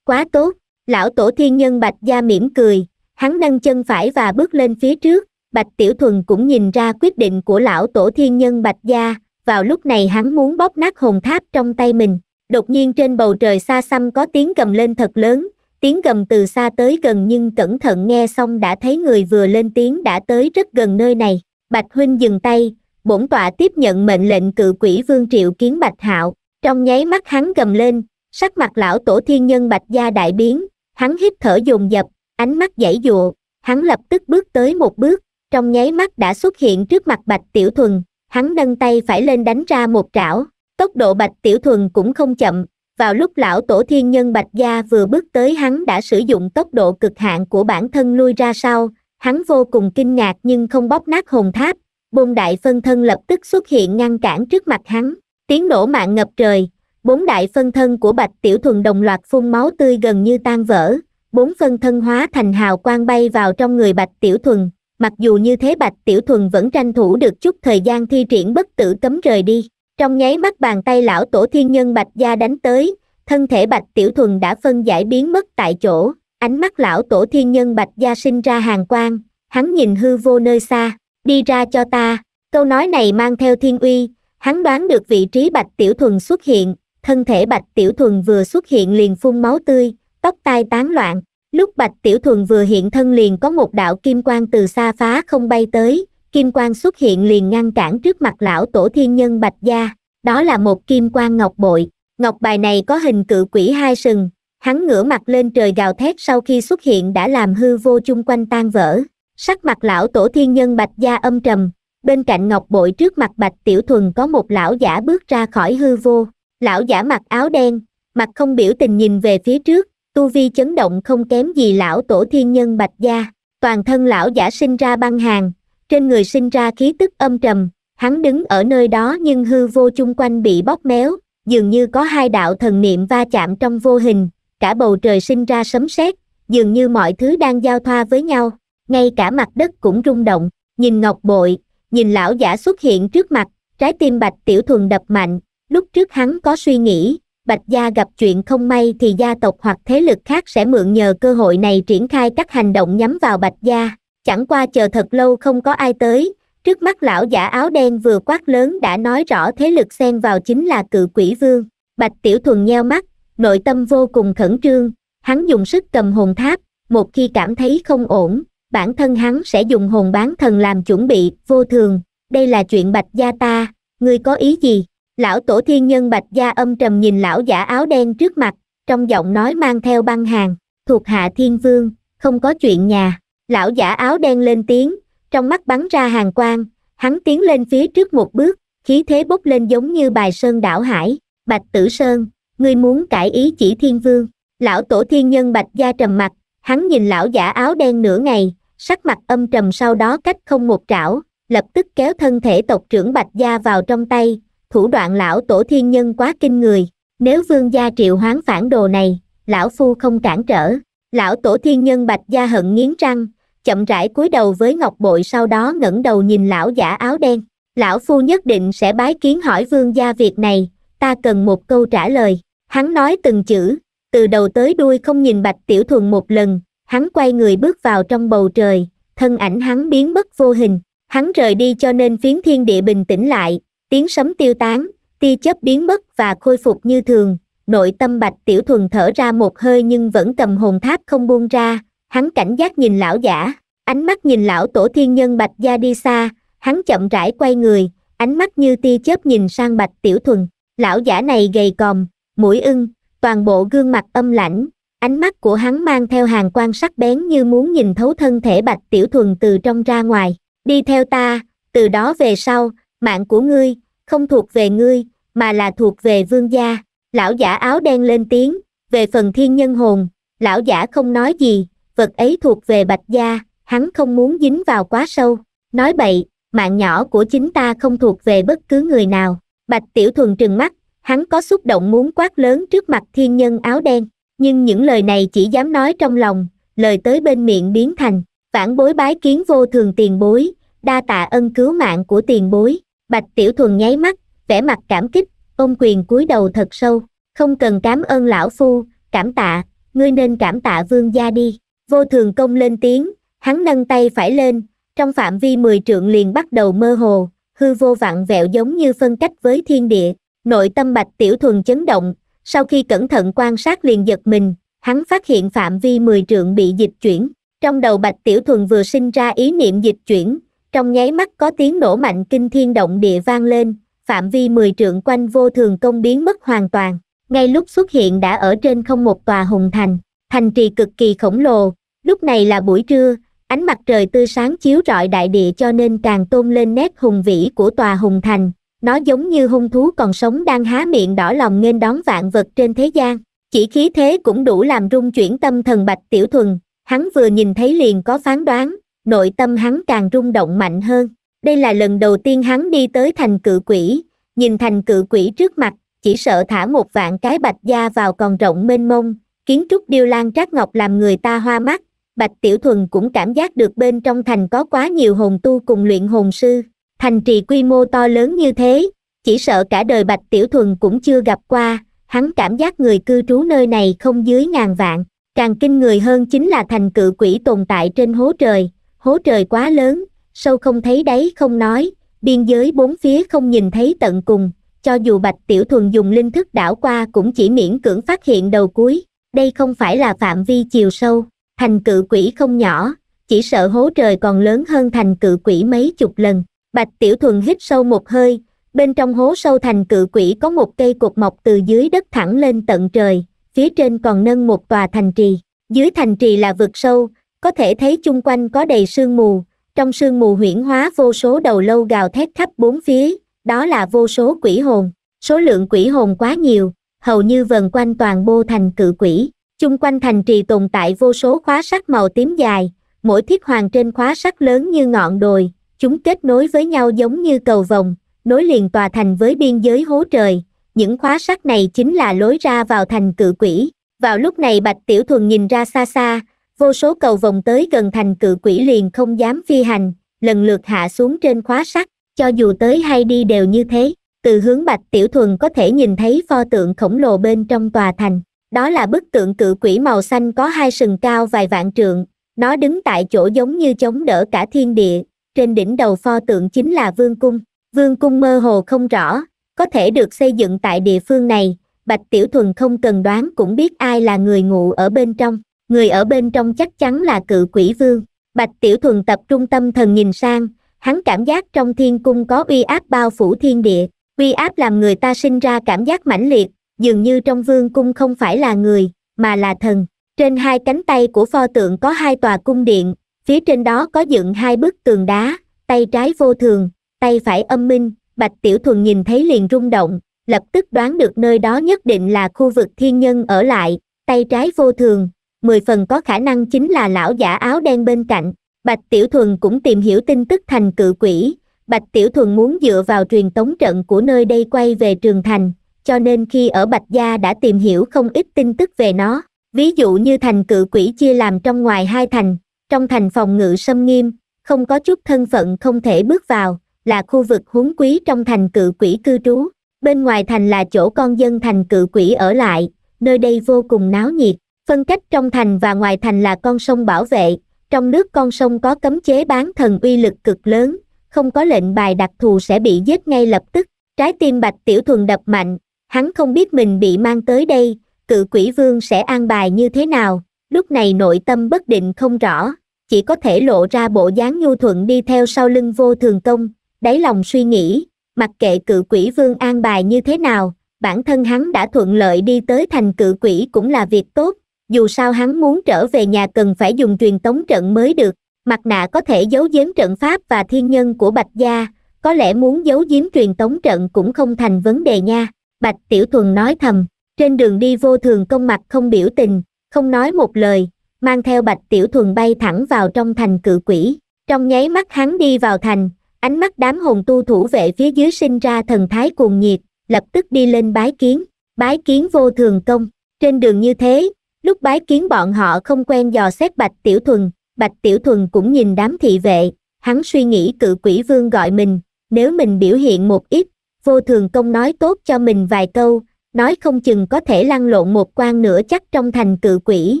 quá tốt lão tổ thiên nhân bạch gia mỉm cười hắn nâng chân phải và bước lên phía trước bạch tiểu thuần cũng nhìn ra quyết định của lão tổ thiên nhân bạch gia vào lúc này hắn muốn bóp nát hồn tháp trong tay mình đột nhiên trên bầu trời xa xăm có tiếng cầm lên thật lớn tiếng gầm từ xa tới gần nhưng cẩn thận nghe xong đã thấy người vừa lên tiếng đã tới rất gần nơi này bạch huynh dừng tay bổn tọa tiếp nhận mệnh lệnh cự quỷ vương triệu kiến bạch hạo trong nháy mắt hắn gầm lên sắc mặt lão tổ thiên nhân bạch gia đại biến hắn hít thở dồn dập ánh mắt dãy dụa hắn lập tức bước tới một bước trong nháy mắt đã xuất hiện trước mặt bạch tiểu thuần hắn nâng tay phải lên đánh ra một trảo tốc độ bạch tiểu thuần cũng không chậm vào lúc lão tổ thiên nhân bạch gia vừa bước tới hắn đã sử dụng tốc độ cực hạn của bản thân lui ra sau hắn vô cùng kinh ngạc nhưng không bóp nát hồn tháp bốn đại phân thân lập tức xuất hiện ngăn cản trước mặt hắn tiếng nổ mạng ngập trời bốn đại phân thân của bạch tiểu thuần đồng loạt phun máu tươi gần như tan vỡ bốn phân thân hóa thành hào quang bay vào trong người bạch tiểu thuần mặc dù như thế bạch tiểu thuần vẫn tranh thủ được chút thời gian thi triển bất tử cấm rời đi trong nháy mắt bàn tay lão tổ thiên nhân bạch gia đánh tới thân thể bạch tiểu thuần đã phân giải biến mất tại chỗ ánh mắt lão tổ thiên nhân bạch gia sinh ra hàng quang hắn nhìn hư vô nơi xa đi ra cho ta câu nói này mang theo thiên uy hắn đoán được vị trí bạch tiểu thuần xuất hiện thân thể bạch tiểu thuần vừa xuất hiện liền phun máu tươi tóc tai tán loạn lúc bạch tiểu thuần vừa hiện thân liền có một đạo kim quang từ xa phá không bay tới kim quang xuất hiện liền ngăn cản trước mặt lão tổ thiên nhân bạch gia, đó là một kim quang ngọc bội, ngọc bài này có hình cự quỷ hai sừng, hắn ngửa mặt lên trời gào thét sau khi xuất hiện đã làm hư vô chung quanh tan vỡ, sắc mặt lão tổ thiên nhân bạch gia âm trầm, bên cạnh ngọc bội trước mặt bạch tiểu thuần có một lão giả bước ra khỏi hư vô, lão giả mặc áo đen, mặt không biểu tình nhìn về phía trước, tu vi chấn động không kém gì lão tổ thiên nhân bạch gia, toàn thân lão giả sinh ra băng hàng, trên người sinh ra khí tức âm trầm hắn đứng ở nơi đó nhưng hư vô chung quanh bị bóp méo dường như có hai đạo thần niệm va chạm trong vô hình cả bầu trời sinh ra sấm sét dường như mọi thứ đang giao thoa với nhau ngay cả mặt đất cũng rung động nhìn ngọc bội nhìn lão giả xuất hiện trước mặt trái tim bạch tiểu thuần đập mạnh lúc trước hắn có suy nghĩ bạch gia gặp chuyện không may thì gia tộc hoặc thế lực khác sẽ mượn nhờ cơ hội này triển khai các hành động nhắm vào bạch gia chẳng qua chờ thật lâu không có ai tới trước mắt lão giả áo đen vừa quát lớn đã nói rõ thế lực xen vào chính là cự quỷ vương bạch tiểu thuần nheo mắt nội tâm vô cùng khẩn trương hắn dùng sức cầm hồn tháp một khi cảm thấy không ổn bản thân hắn sẽ dùng hồn bán thần làm chuẩn bị vô thường đây là chuyện bạch gia ta ngươi có ý gì lão tổ thiên nhân bạch gia âm trầm nhìn lão giả áo đen trước mặt trong giọng nói mang theo băng hàng thuộc hạ thiên vương không có chuyện nhà Lão giả áo đen lên tiếng, trong mắt bắn ra hàng quang, hắn tiến lên phía trước một bước, khí thế bốc lên giống như bài sơn đảo hải, Bạch Tử Sơn, ngươi muốn cải ý chỉ thiên vương. Lão tổ thiên nhân Bạch Gia trầm mặt, hắn nhìn lão giả áo đen nửa ngày, sắc mặt âm trầm sau đó cách không một trảo, lập tức kéo thân thể tộc trưởng Bạch Gia vào trong tay, thủ đoạn lão tổ thiên nhân quá kinh người, nếu vương gia triệu hoán phản đồ này, lão phu không cản trở. Lão tổ thiên nhân Bạch Gia hận nghiến răng, chậm rãi cúi đầu với ngọc bội sau đó ngẩng đầu nhìn lão giả áo đen. Lão phu nhất định sẽ bái kiến hỏi vương gia việc này, ta cần một câu trả lời. Hắn nói từng chữ, từ đầu tới đuôi không nhìn bạch tiểu thuần một lần, hắn quay người bước vào trong bầu trời, thân ảnh hắn biến mất vô hình. Hắn rời đi cho nên phiến thiên địa bình tĩnh lại, tiếng sấm tiêu tán, ti chấp biến mất và khôi phục như thường. Nội tâm bạch tiểu thuần thở ra một hơi nhưng vẫn cầm hồn tháp không buông ra, hắn cảnh giác nhìn lão giả ánh mắt nhìn lão tổ thiên nhân bạch gia đi xa hắn chậm rãi quay người ánh mắt như tia chớp nhìn sang bạch tiểu thuần lão giả này gầy còm mũi ưng toàn bộ gương mặt âm lãnh ánh mắt của hắn mang theo hàng quan sắc bén như muốn nhìn thấu thân thể bạch tiểu thuần từ trong ra ngoài đi theo ta từ đó về sau mạng của ngươi không thuộc về ngươi mà là thuộc về vương gia lão giả áo đen lên tiếng về phần thiên nhân hồn lão giả không nói gì vật ấy thuộc về bạch gia hắn không muốn dính vào quá sâu nói bậy mạng nhỏ của chính ta không thuộc về bất cứ người nào bạch tiểu thuần trừng mắt hắn có xúc động muốn quát lớn trước mặt thiên nhân áo đen nhưng những lời này chỉ dám nói trong lòng lời tới bên miệng biến thành vãn bối bái kiến vô thường tiền bối đa tạ ân cứu mạng của tiền bối bạch tiểu thuần nháy mắt vẻ mặt cảm kích ôm quyền cúi đầu thật sâu không cần cảm ơn lão phu cảm tạ ngươi nên cảm tạ vương gia đi vô thường công lên tiếng hắn nâng tay phải lên trong phạm vi mười trượng liền bắt đầu mơ hồ hư vô vặn vẹo giống như phân cách với thiên địa nội tâm bạch tiểu thuần chấn động sau khi cẩn thận quan sát liền giật mình hắn phát hiện phạm vi mười trượng bị dịch chuyển trong đầu bạch tiểu thuần vừa sinh ra ý niệm dịch chuyển trong nháy mắt có tiếng nổ mạnh kinh thiên động địa vang lên phạm vi mười trượng quanh vô thường công biến mất hoàn toàn ngay lúc xuất hiện đã ở trên không một tòa hùng thành thành trì cực kỳ khổng lồ lúc này là buổi trưa ánh mặt trời tươi sáng chiếu rọi đại địa cho nên càng tôn lên nét hùng vĩ của tòa hùng thành nó giống như hung thú còn sống đang há miệng đỏ lòng nên đón vạn vật trên thế gian chỉ khí thế cũng đủ làm rung chuyển tâm thần bạch tiểu thuần hắn vừa nhìn thấy liền có phán đoán nội tâm hắn càng rung động mạnh hơn đây là lần đầu tiên hắn đi tới thành cự quỷ nhìn thành cự quỷ trước mặt chỉ sợ thả một vạn cái bạch da vào còn rộng mênh mông kiến trúc điêu lan trác ngọc làm người ta hoa mắt bạch tiểu thuần cũng cảm giác được bên trong thành có quá nhiều hồn tu cùng luyện hồn sư thành trì quy mô to lớn như thế chỉ sợ cả đời bạch tiểu thuần cũng chưa gặp qua hắn cảm giác người cư trú nơi này không dưới ngàn vạn càng kinh người hơn chính là thành cự quỷ tồn tại trên hố trời hố trời quá lớn sâu không thấy đáy không nói biên giới bốn phía không nhìn thấy tận cùng cho dù bạch tiểu thuần dùng linh thức đảo qua cũng chỉ miễn cưỡng phát hiện đầu cuối đây không phải là phạm vi chiều sâu, thành cự quỷ không nhỏ, chỉ sợ hố trời còn lớn hơn thành cự quỷ mấy chục lần. Bạch Tiểu Thuần hít sâu một hơi, bên trong hố sâu thành cự quỷ có một cây cột mọc từ dưới đất thẳng lên tận trời, phía trên còn nâng một tòa thành trì. Dưới thành trì là vực sâu, có thể thấy chung quanh có đầy sương mù, trong sương mù huyển hóa vô số đầu lâu gào thét khắp bốn phía, đó là vô số quỷ hồn. Số lượng quỷ hồn quá nhiều, hầu như vần quanh toàn bộ thành cự quỷ chung quanh thành trì tồn tại vô số khóa sắt màu tím dài mỗi thiết hoàng trên khóa sắt lớn như ngọn đồi chúng kết nối với nhau giống như cầu vồng nối liền tòa thành với biên giới hố trời những khóa sắt này chính là lối ra vào thành cự quỷ vào lúc này bạch tiểu thuần nhìn ra xa xa vô số cầu vòng tới gần thành cự quỷ liền không dám phi hành lần lượt hạ xuống trên khóa sắt cho dù tới hay đi đều như thế từ hướng bạch tiểu thuần có thể nhìn thấy pho tượng khổng lồ bên trong tòa thành đó là bức tượng cự quỷ màu xanh có hai sừng cao vài vạn trượng nó đứng tại chỗ giống như chống đỡ cả thiên địa trên đỉnh đầu pho tượng chính là vương cung vương cung mơ hồ không rõ có thể được xây dựng tại địa phương này bạch tiểu thuần không cần đoán cũng biết ai là người ngụ ở bên trong người ở bên trong chắc chắn là cự quỷ vương bạch tiểu thuần tập trung tâm thần nhìn sang hắn cảm giác trong thiên cung có uy áp bao phủ thiên địa uy áp làm người ta sinh ra cảm giác mãnh liệt dường như trong vương cung không phải là người mà là thần trên hai cánh tay của pho tượng có hai tòa cung điện phía trên đó có dựng hai bức tường đá tay trái vô thường tay phải âm minh bạch tiểu thuần nhìn thấy liền rung động lập tức đoán được nơi đó nhất định là khu vực thiên nhân ở lại tay trái vô thường mười phần có khả năng chính là lão giả áo đen bên cạnh bạch tiểu thuần cũng tìm hiểu tin tức thành cự quỷ Bạch Tiểu Thuần muốn dựa vào truyền tống trận của nơi đây quay về trường thành, cho nên khi ở Bạch Gia đã tìm hiểu không ít tin tức về nó. Ví dụ như thành cự quỷ chia làm trong ngoài hai thành, trong thành phòng ngự xâm nghiêm, không có chút thân phận không thể bước vào, là khu vực huống quý trong thành cự quỷ cư trú. Bên ngoài thành là chỗ con dân thành cự quỷ ở lại, nơi đây vô cùng náo nhiệt. Phân cách trong thành và ngoài thành là con sông bảo vệ, trong nước con sông có cấm chế bán thần uy lực cực lớn, không có lệnh bài đặc thù sẽ bị giết ngay lập tức trái tim bạch tiểu thuần đập mạnh hắn không biết mình bị mang tới đây cự quỷ vương sẽ an bài như thế nào lúc này nội tâm bất định không rõ chỉ có thể lộ ra bộ dáng nhu thuận đi theo sau lưng vô thường công đáy lòng suy nghĩ mặc kệ cự quỷ vương an bài như thế nào bản thân hắn đã thuận lợi đi tới thành cự quỷ cũng là việc tốt dù sao hắn muốn trở về nhà cần phải dùng truyền tống trận mới được mặt nạ có thể giấu giếm trận pháp và thiên nhân của bạch gia có lẽ muốn giấu giếm truyền tống trận cũng không thành vấn đề nha bạch tiểu thuần nói thầm trên đường đi vô thường công mặt không biểu tình không nói một lời mang theo bạch tiểu thuần bay thẳng vào trong thành cự quỷ trong nháy mắt hắn đi vào thành ánh mắt đám hồn tu thủ vệ phía dưới sinh ra thần thái cuồng nhiệt lập tức đi lên bái kiến bái kiến vô thường công trên đường như thế lúc bái kiến bọn họ không quen dò xét bạch tiểu thuần Bạch Tiểu Thuần cũng nhìn đám thị vệ, hắn suy nghĩ cự quỷ vương gọi mình, nếu mình biểu hiện một ít, vô thường công nói tốt cho mình vài câu, nói không chừng có thể lăn lộn một quan nữa chắc trong thành cự quỷ,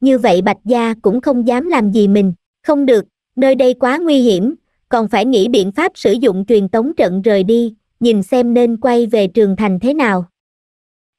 như vậy Bạch Gia cũng không dám làm gì mình, không được, nơi đây quá nguy hiểm, còn phải nghĩ biện pháp sử dụng truyền tống trận rời đi, nhìn xem nên quay về trường thành thế nào.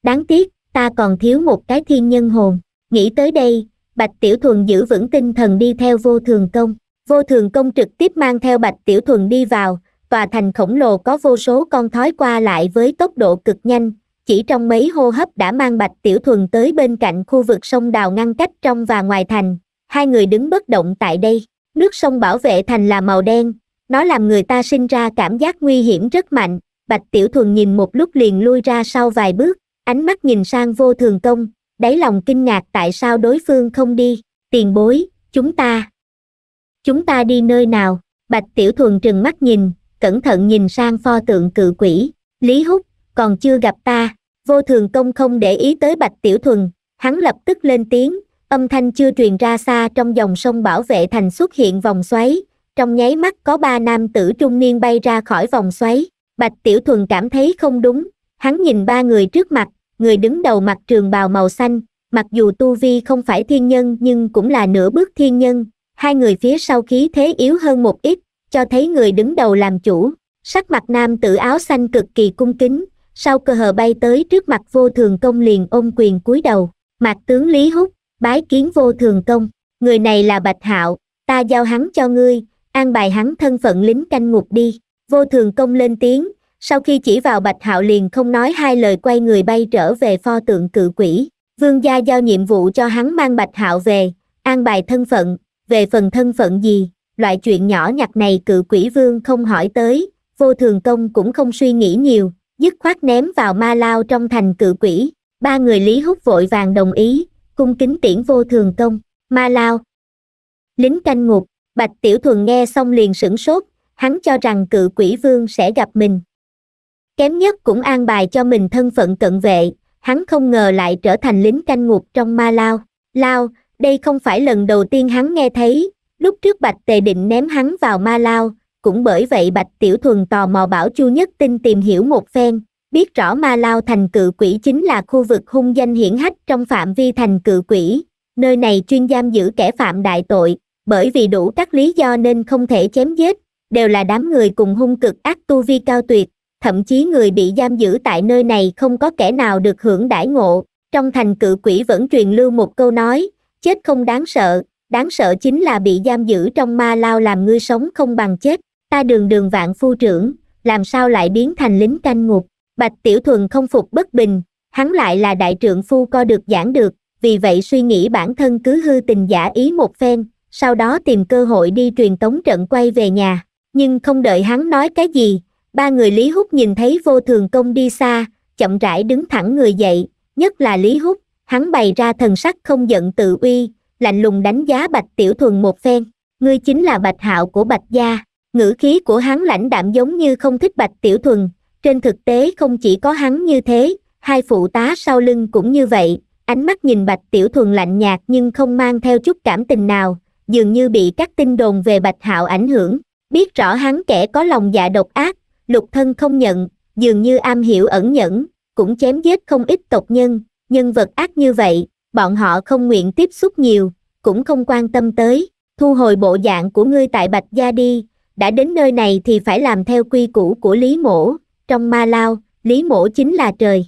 Đáng tiếc, ta còn thiếu một cái thiên nhân hồn, nghĩ tới đây, bạch tiểu thuần giữ vững tinh thần đi theo vô thường công vô thường công trực tiếp mang theo bạch tiểu thuần đi vào tòa thành khổng lồ có vô số con thói qua lại với tốc độ cực nhanh chỉ trong mấy hô hấp đã mang bạch tiểu thuần tới bên cạnh khu vực sông đào ngăn cách trong và ngoài thành hai người đứng bất động tại đây nước sông bảo vệ thành là màu đen nó làm người ta sinh ra cảm giác nguy hiểm rất mạnh bạch tiểu thuần nhìn một lúc liền lui ra sau vài bước ánh mắt nhìn sang vô thường công đáy lòng kinh ngạc tại sao đối phương không đi tiền bối chúng ta chúng ta đi nơi nào bạch tiểu thuần trừng mắt nhìn cẩn thận nhìn sang pho tượng cự quỷ lý húc còn chưa gặp ta vô thường công không để ý tới bạch tiểu thuần hắn lập tức lên tiếng âm thanh chưa truyền ra xa trong dòng sông bảo vệ thành xuất hiện vòng xoáy trong nháy mắt có ba nam tử trung niên bay ra khỏi vòng xoáy bạch tiểu thuần cảm thấy không đúng hắn nhìn ba người trước mặt người đứng đầu mặt trường bào màu xanh mặc dù tu vi không phải thiên nhân nhưng cũng là nửa bước thiên nhân hai người phía sau khí thế yếu hơn một ít cho thấy người đứng đầu làm chủ sắc mặt nam tử áo xanh cực kỳ cung kính sau cơ hờ bay tới trước mặt vô thường công liền ôm quyền cúi đầu mặt tướng lý húc bái kiến vô thường công người này là bạch hạo ta giao hắn cho ngươi an bài hắn thân phận lính canh ngục đi vô thường công lên tiếng sau khi chỉ vào bạch hạo liền không nói hai lời quay người bay trở về pho tượng cự quỷ vương gia giao nhiệm vụ cho hắn mang bạch hạo về an bài thân phận về phần thân phận gì loại chuyện nhỏ nhặt này cự quỷ vương không hỏi tới vô thường công cũng không suy nghĩ nhiều dứt khoát ném vào ma lao trong thành cự quỷ ba người lý hút vội vàng đồng ý cung kính tiễn vô thường công ma lao lính canh ngục bạch tiểu thuần nghe xong liền sửng sốt hắn cho rằng cự quỷ vương sẽ gặp mình kém nhất cũng an bài cho mình thân phận cận vệ, hắn không ngờ lại trở thành lính canh ngục trong ma lao. Lao, đây không phải lần đầu tiên hắn nghe thấy, lúc trước Bạch Tề định ném hắn vào ma lao, cũng bởi vậy Bạch Tiểu Thuần tò mò bảo Chu Nhất Tinh tìm hiểu một phen, biết rõ ma lao thành cự quỷ chính là khu vực hung danh hiển hách trong phạm vi thành cự quỷ, nơi này chuyên giam giữ kẻ phạm đại tội, bởi vì đủ các lý do nên không thể chém giết, đều là đám người cùng hung cực ác tu vi cao tuyệt, thậm chí người bị giam giữ tại nơi này không có kẻ nào được hưởng đãi ngộ trong thành cự quỷ vẫn truyền lưu một câu nói chết không đáng sợ đáng sợ chính là bị giam giữ trong ma lao làm ngươi sống không bằng chết ta đường đường vạn phu trưởng làm sao lại biến thành lính canh ngục bạch tiểu thuần không phục bất bình hắn lại là đại trưởng phu co được giảng được vì vậy suy nghĩ bản thân cứ hư tình giả ý một phen sau đó tìm cơ hội đi truyền tống trận quay về nhà nhưng không đợi hắn nói cái gì ba người lý húc nhìn thấy vô thường công đi xa chậm rãi đứng thẳng người dậy nhất là lý húc hắn bày ra thần sắc không giận tự uy lạnh lùng đánh giá bạch tiểu thuần một phen ngươi chính là bạch hạo của bạch gia ngữ khí của hắn lãnh đạm giống như không thích bạch tiểu thuần trên thực tế không chỉ có hắn như thế hai phụ tá sau lưng cũng như vậy ánh mắt nhìn bạch tiểu thuần lạnh nhạt nhưng không mang theo chút cảm tình nào dường như bị các tin đồn về bạch hạo ảnh hưởng biết rõ hắn kẻ có lòng dạ độc ác lục thân không nhận dường như am hiểu ẩn nhẫn cũng chém giết không ít tộc nhân nhân vật ác như vậy bọn họ không nguyện tiếp xúc nhiều cũng không quan tâm tới thu hồi bộ dạng của ngươi tại bạch gia đi đã đến nơi này thì phải làm theo quy củ của lý mổ trong ma lao lý mổ chính là trời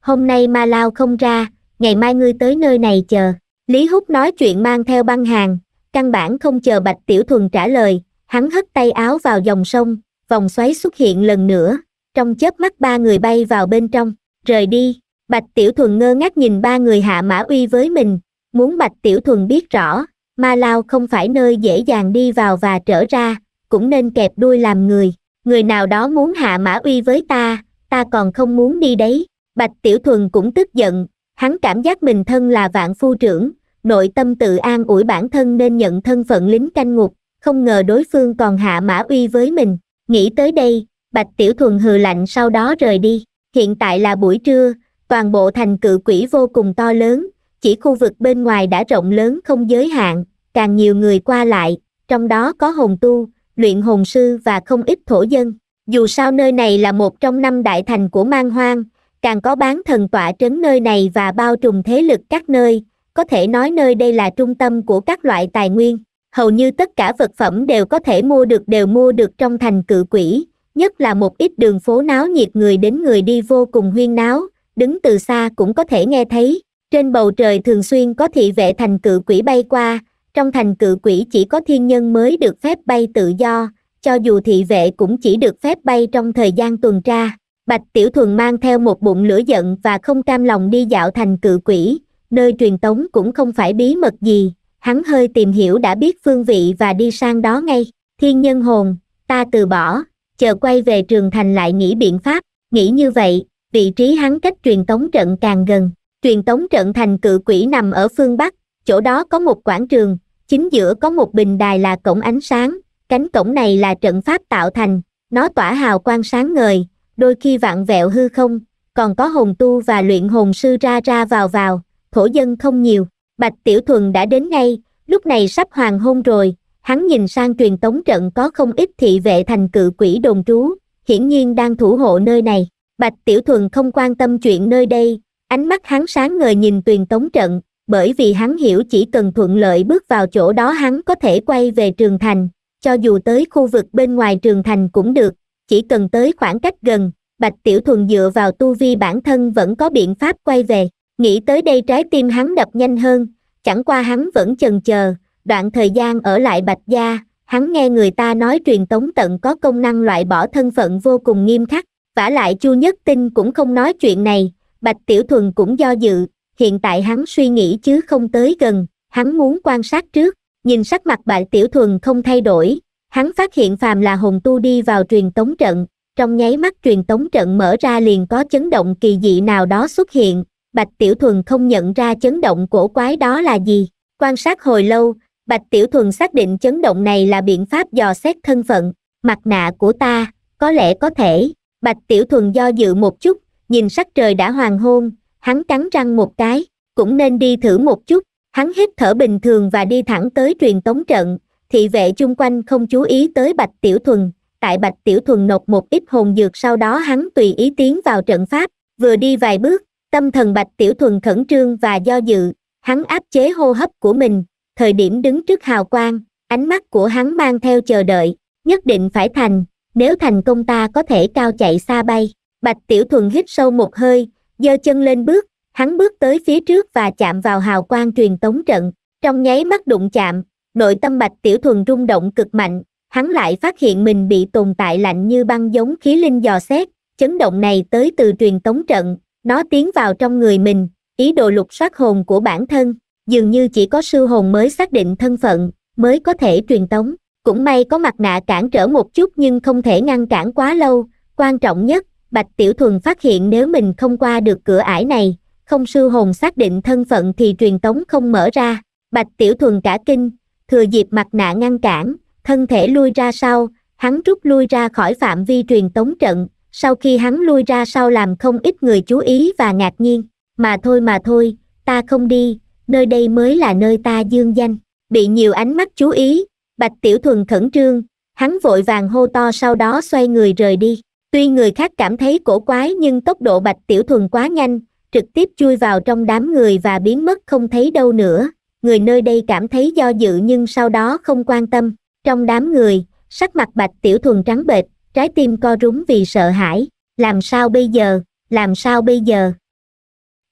hôm nay ma lao không ra ngày mai ngươi tới nơi này chờ lý húc nói chuyện mang theo băng hàng căn bản không chờ bạch tiểu thuần trả lời hắn hất tay áo vào dòng sông vòng xoáy xuất hiện lần nữa trong chớp mắt ba người bay vào bên trong rời đi bạch tiểu thuần ngơ ngác nhìn ba người hạ mã uy với mình muốn bạch tiểu thuần biết rõ ma lao không phải nơi dễ dàng đi vào và trở ra cũng nên kẹp đuôi làm người người nào đó muốn hạ mã uy với ta ta còn không muốn đi đấy bạch tiểu thuần cũng tức giận hắn cảm giác mình thân là vạn phu trưởng nội tâm tự an ủi bản thân nên nhận thân phận lính canh ngục không ngờ đối phương còn hạ mã uy với mình nghĩ tới đây bạch tiểu thuần hừ lạnh sau đó rời đi hiện tại là buổi trưa toàn bộ thành cự quỷ vô cùng to lớn chỉ khu vực bên ngoài đã rộng lớn không giới hạn càng nhiều người qua lại trong đó có hồn tu luyện hồn sư và không ít thổ dân dù sao nơi này là một trong năm đại thành của mang hoang càng có bán thần tọa trấn nơi này và bao trùm thế lực các nơi có thể nói nơi đây là trung tâm của các loại tài nguyên hầu như tất cả vật phẩm đều có thể mua được đều mua được trong thành cự quỷ nhất là một ít đường phố náo nhiệt người đến người đi vô cùng huyên náo đứng từ xa cũng có thể nghe thấy trên bầu trời thường xuyên có thị vệ thành cự quỷ bay qua trong thành cự quỷ chỉ có thiên nhân mới được phép bay tự do cho dù thị vệ cũng chỉ được phép bay trong thời gian tuần tra bạch tiểu thuần mang theo một bụng lửa giận và không cam lòng đi dạo thành cự quỷ nơi truyền tống cũng không phải bí mật gì hắn hơi tìm hiểu đã biết phương vị và đi sang đó ngay thiên nhân hồn ta từ bỏ chờ quay về trường thành lại nghĩ biện pháp nghĩ như vậy vị trí hắn cách truyền tống trận càng gần truyền tống trận thành cự quỷ nằm ở phương bắc chỗ đó có một quảng trường chính giữa có một bình đài là cổng ánh sáng cánh cổng này là trận pháp tạo thành nó tỏa hào quang sáng ngời đôi khi vạn vẹo hư không còn có hồn tu và luyện hồn sư ra ra vào vào thổ dân không nhiều bạch tiểu thuần đã đến ngay lúc này sắp hoàng hôn rồi hắn nhìn sang truyền tống trận có không ít thị vệ thành cự quỷ đồn trú hiển nhiên đang thủ hộ nơi này bạch tiểu thuần không quan tâm chuyện nơi đây ánh mắt hắn sáng ngời nhìn truyền tống trận bởi vì hắn hiểu chỉ cần thuận lợi bước vào chỗ đó hắn có thể quay về trường thành cho dù tới khu vực bên ngoài trường thành cũng được chỉ cần tới khoảng cách gần bạch tiểu thuần dựa vào tu vi bản thân vẫn có biện pháp quay về nghĩ tới đây trái tim hắn đập nhanh hơn chẳng qua hắn vẫn chần chờ đoạn thời gian ở lại bạch gia hắn nghe người ta nói truyền tống tận có công năng loại bỏ thân phận vô cùng nghiêm khắc vả lại chu nhất tinh cũng không nói chuyện này bạch tiểu thuần cũng do dự hiện tại hắn suy nghĩ chứ không tới gần hắn muốn quan sát trước nhìn sắc mặt bạch tiểu thuần không thay đổi hắn phát hiện phàm là hồn tu đi vào truyền tống trận trong nháy mắt truyền tống trận mở ra liền có chấn động kỳ dị nào đó xuất hiện bạch tiểu thuần không nhận ra chấn động cổ quái đó là gì quan sát hồi lâu bạch tiểu thuần xác định chấn động này là biện pháp dò xét thân phận mặt nạ của ta có lẽ có thể bạch tiểu thuần do dự một chút nhìn sắc trời đã hoàng hôn hắn cắn răng một cái cũng nên đi thử một chút hắn hít thở bình thường và đi thẳng tới truyền tống trận thị vệ chung quanh không chú ý tới bạch tiểu thuần tại bạch tiểu thuần nộp một ít hồn dược sau đó hắn tùy ý tiến vào trận pháp vừa đi vài bước tâm thần bạch tiểu thuần khẩn trương và do dự hắn áp chế hô hấp của mình thời điểm đứng trước hào quang ánh mắt của hắn mang theo chờ đợi nhất định phải thành nếu thành công ta có thể cao chạy xa bay bạch tiểu thuần hít sâu một hơi giơ chân lên bước hắn bước tới phía trước và chạm vào hào quang truyền tống trận trong nháy mắt đụng chạm nội tâm bạch tiểu thuần rung động cực mạnh hắn lại phát hiện mình bị tồn tại lạnh như băng giống khí linh dò xét chấn động này tới từ truyền tống trận nó tiến vào trong người mình ý đồ lục soát hồn của bản thân dường như chỉ có sư hồn mới xác định thân phận mới có thể truyền tống cũng may có mặt nạ cản trở một chút nhưng không thể ngăn cản quá lâu quan trọng nhất bạch tiểu thuần phát hiện nếu mình không qua được cửa ải này không sư hồn xác định thân phận thì truyền tống không mở ra bạch tiểu thuần cả kinh thừa dịp mặt nạ ngăn cản thân thể lui ra sau hắn rút lui ra khỏi phạm vi truyền tống trận sau khi hắn lui ra sau làm không ít người chú ý và ngạc nhiên mà thôi mà thôi ta không đi nơi đây mới là nơi ta dương danh bị nhiều ánh mắt chú ý bạch tiểu thuần khẩn trương hắn vội vàng hô to sau đó xoay người rời đi tuy người khác cảm thấy cổ quái nhưng tốc độ bạch tiểu thuần quá nhanh trực tiếp chui vào trong đám người và biến mất không thấy đâu nữa người nơi đây cảm thấy do dự nhưng sau đó không quan tâm trong đám người sắc mặt bạch tiểu thuần trắng bệch trái tim co rúm vì sợ hãi, làm sao bây giờ, làm sao bây giờ?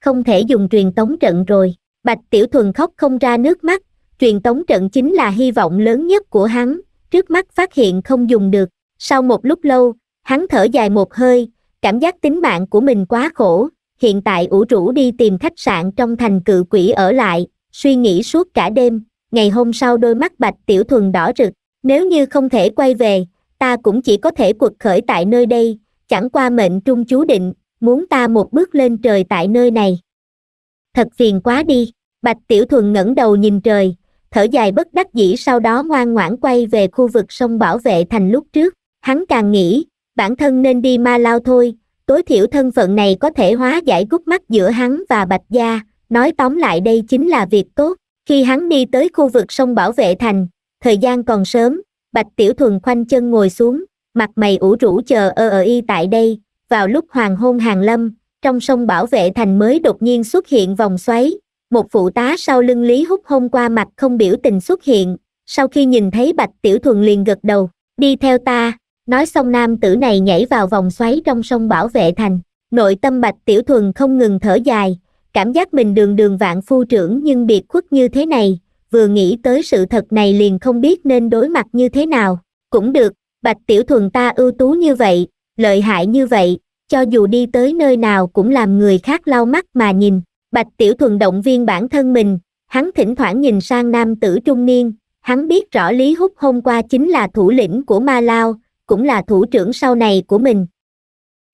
Không thể dùng truyền tống trận rồi, Bạch Tiểu Thuần khóc không ra nước mắt, truyền tống trận chính là hy vọng lớn nhất của hắn, trước mắt phát hiện không dùng được, sau một lúc lâu, hắn thở dài một hơi, cảm giác tính mạng của mình quá khổ, hiện tại ủ rũ đi tìm khách sạn trong thành cự quỷ ở lại, suy nghĩ suốt cả đêm, ngày hôm sau đôi mắt Bạch Tiểu Thuần đỏ rực, nếu như không thể quay về, ta cũng chỉ có thể quật khởi tại nơi đây chẳng qua mệnh trung chú định muốn ta một bước lên trời tại nơi này thật phiền quá đi bạch tiểu thuần ngẩng đầu nhìn trời thở dài bất đắc dĩ sau đó ngoan ngoãn quay về khu vực sông bảo vệ thành lúc trước hắn càng nghĩ bản thân nên đi ma lao thôi tối thiểu thân phận này có thể hóa giải gút mắt giữa hắn và bạch gia nói tóm lại đây chính là việc tốt khi hắn đi tới khu vực sông bảo vệ thành thời gian còn sớm bạch tiểu thuần khoanh chân ngồi xuống mặt mày ủ rũ chờ ơ ờ y tại đây vào lúc hoàng hôn hàng lâm trong sông bảo vệ thành mới đột nhiên xuất hiện vòng xoáy một phụ tá sau lưng lý Húc hôm qua mặt không biểu tình xuất hiện sau khi nhìn thấy bạch tiểu thuần liền gật đầu đi theo ta nói xong nam tử này nhảy vào vòng xoáy trong sông bảo vệ thành nội tâm bạch tiểu thuần không ngừng thở dài cảm giác mình đường đường vạn phu trưởng nhưng biệt khuất như thế này vừa nghĩ tới sự thật này liền không biết nên đối mặt như thế nào cũng được bạch tiểu thuần ta ưu tú như vậy lợi hại như vậy cho dù đi tới nơi nào cũng làm người khác lau mắt mà nhìn bạch tiểu thuần động viên bản thân mình hắn thỉnh thoảng nhìn sang nam tử trung niên hắn biết rõ lý húc hôm qua chính là thủ lĩnh của ma lao cũng là thủ trưởng sau này của mình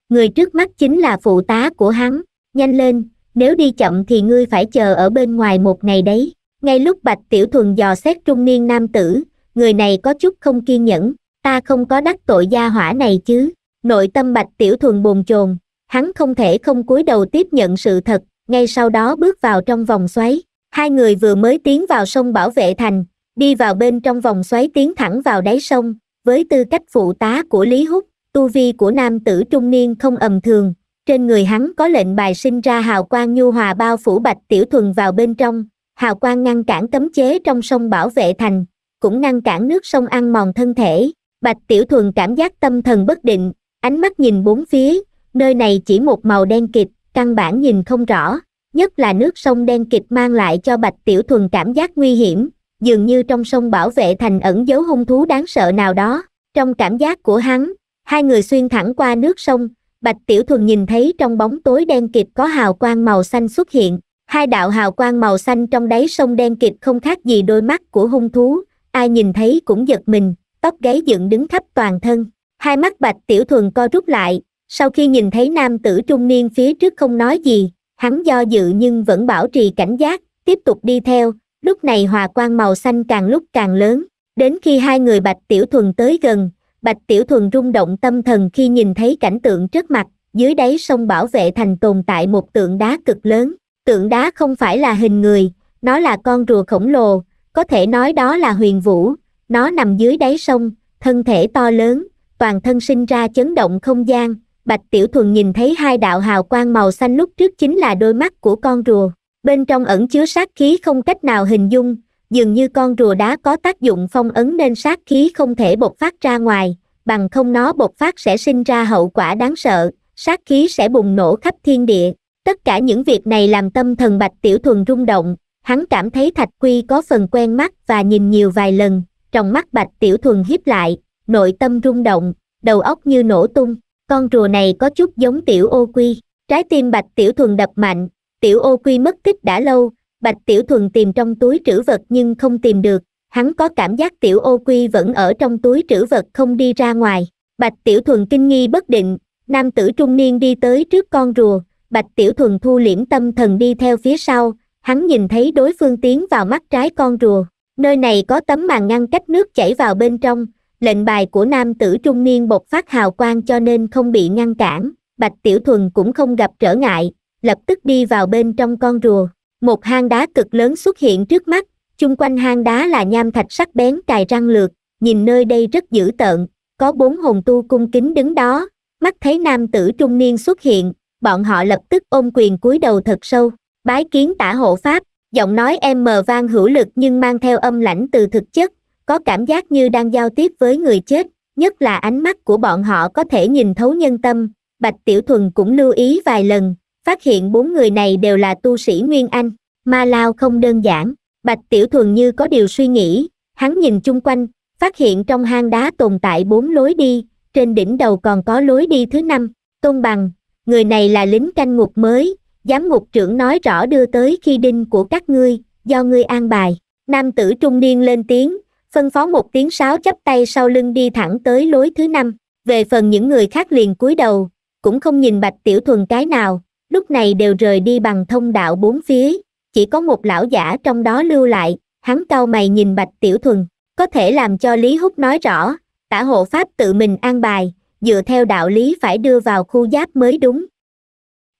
người trước mắt chính là phụ tá của hắn nhanh lên nếu đi chậm thì ngươi phải chờ ở bên ngoài một ngày đấy ngay lúc bạch tiểu thuần dò xét trung niên nam tử người này có chút không kiên nhẫn ta không có đắc tội gia hỏa này chứ nội tâm bạch tiểu thuần bồn chồn hắn không thể không cúi đầu tiếp nhận sự thật ngay sau đó bước vào trong vòng xoáy hai người vừa mới tiến vào sông bảo vệ thành đi vào bên trong vòng xoáy tiến thẳng vào đáy sông với tư cách phụ tá của lý húc tu vi của nam tử trung niên không ầm thường trên người hắn có lệnh bài sinh ra hào quang nhu hòa bao phủ bạch tiểu thuần vào bên trong hào quang ngăn cản cấm chế trong sông bảo vệ thành, cũng ngăn cản nước sông ăn mòn thân thể. Bạch Tiểu Thuần cảm giác tâm thần bất định, ánh mắt nhìn bốn phía, nơi này chỉ một màu đen kịt, căn bản nhìn không rõ, nhất là nước sông đen kịt mang lại cho Bạch Tiểu Thuần cảm giác nguy hiểm, dường như trong sông bảo vệ thành ẩn dấu hung thú đáng sợ nào đó. Trong cảm giác của hắn, hai người xuyên thẳng qua nước sông, Bạch Tiểu Thuần nhìn thấy trong bóng tối đen kịt có hào quang màu xanh xuất hiện, hai đạo hào quang màu xanh trong đáy sông đen kịt không khác gì đôi mắt của hung thú ai nhìn thấy cũng giật mình tóc gáy dựng đứng khắp toàn thân hai mắt bạch tiểu thuần co rút lại sau khi nhìn thấy nam tử trung niên phía trước không nói gì hắn do dự nhưng vẫn bảo trì cảnh giác tiếp tục đi theo lúc này hòa quang màu xanh càng lúc càng lớn đến khi hai người bạch tiểu thuần tới gần bạch tiểu thuần rung động tâm thần khi nhìn thấy cảnh tượng trước mặt dưới đáy sông bảo vệ thành tồn tại một tượng đá cực lớn Tượng đá không phải là hình người, nó là con rùa khổng lồ, có thể nói đó là huyền vũ, nó nằm dưới đáy sông, thân thể to lớn, toàn thân sinh ra chấn động không gian, Bạch Tiểu Thuần nhìn thấy hai đạo hào quang màu xanh lúc trước chính là đôi mắt của con rùa, bên trong ẩn chứa sát khí không cách nào hình dung, dường như con rùa đá có tác dụng phong ấn nên sát khí không thể bộc phát ra ngoài, bằng không nó bộc phát sẽ sinh ra hậu quả đáng sợ, sát khí sẽ bùng nổ khắp thiên địa tất cả những việc này làm tâm thần bạch tiểu thuần rung động hắn cảm thấy thạch quy có phần quen mắt và nhìn nhiều vài lần trong mắt bạch tiểu thuần hiếp lại nội tâm rung động đầu óc như nổ tung con rùa này có chút giống tiểu ô quy trái tim bạch tiểu thuần đập mạnh tiểu ô quy mất tích đã lâu bạch tiểu thuần tìm trong túi trữ vật nhưng không tìm được hắn có cảm giác tiểu ô quy vẫn ở trong túi trữ vật không đi ra ngoài bạch tiểu thuần kinh nghi bất định nam tử trung niên đi tới trước con rùa bạch tiểu thuần thu liễm tâm thần đi theo phía sau hắn nhìn thấy đối phương tiến vào mắt trái con rùa nơi này có tấm màn ngăn cách nước chảy vào bên trong lệnh bài của nam tử trung niên bộc phát hào quang cho nên không bị ngăn cản bạch tiểu thuần cũng không gặp trở ngại lập tức đi vào bên trong con rùa một hang đá cực lớn xuất hiện trước mắt chung quanh hang đá là nham thạch sắc bén cài răng lược nhìn nơi đây rất dữ tợn có bốn hồn tu cung kính đứng đó mắt thấy nam tử trung niên xuất hiện bọn họ lập tức ôm quyền cúi đầu thật sâu bái kiến tả hộ pháp giọng nói em mờ vang hữu lực nhưng mang theo âm lãnh từ thực chất có cảm giác như đang giao tiếp với người chết nhất là ánh mắt của bọn họ có thể nhìn thấu nhân tâm bạch tiểu thuần cũng lưu ý vài lần phát hiện bốn người này đều là tu sĩ nguyên anh ma lao không đơn giản bạch tiểu thuần như có điều suy nghĩ hắn nhìn chung quanh phát hiện trong hang đá tồn tại bốn lối đi trên đỉnh đầu còn có lối đi thứ năm tôn bằng người này là lính canh ngục mới giám ngục trưởng nói rõ đưa tới khi đinh của các ngươi do ngươi an bài nam tử trung niên lên tiếng phân phó một tiếng sáo chắp tay sau lưng đi thẳng tới lối thứ năm về phần những người khác liền cúi đầu cũng không nhìn bạch tiểu thuần cái nào lúc này đều rời đi bằng thông đạo bốn phía chỉ có một lão giả trong đó lưu lại hắn cau mày nhìn bạch tiểu thuần có thể làm cho lý húc nói rõ tả hộ pháp tự mình an bài dựa theo đạo lý phải đưa vào khu giáp mới đúng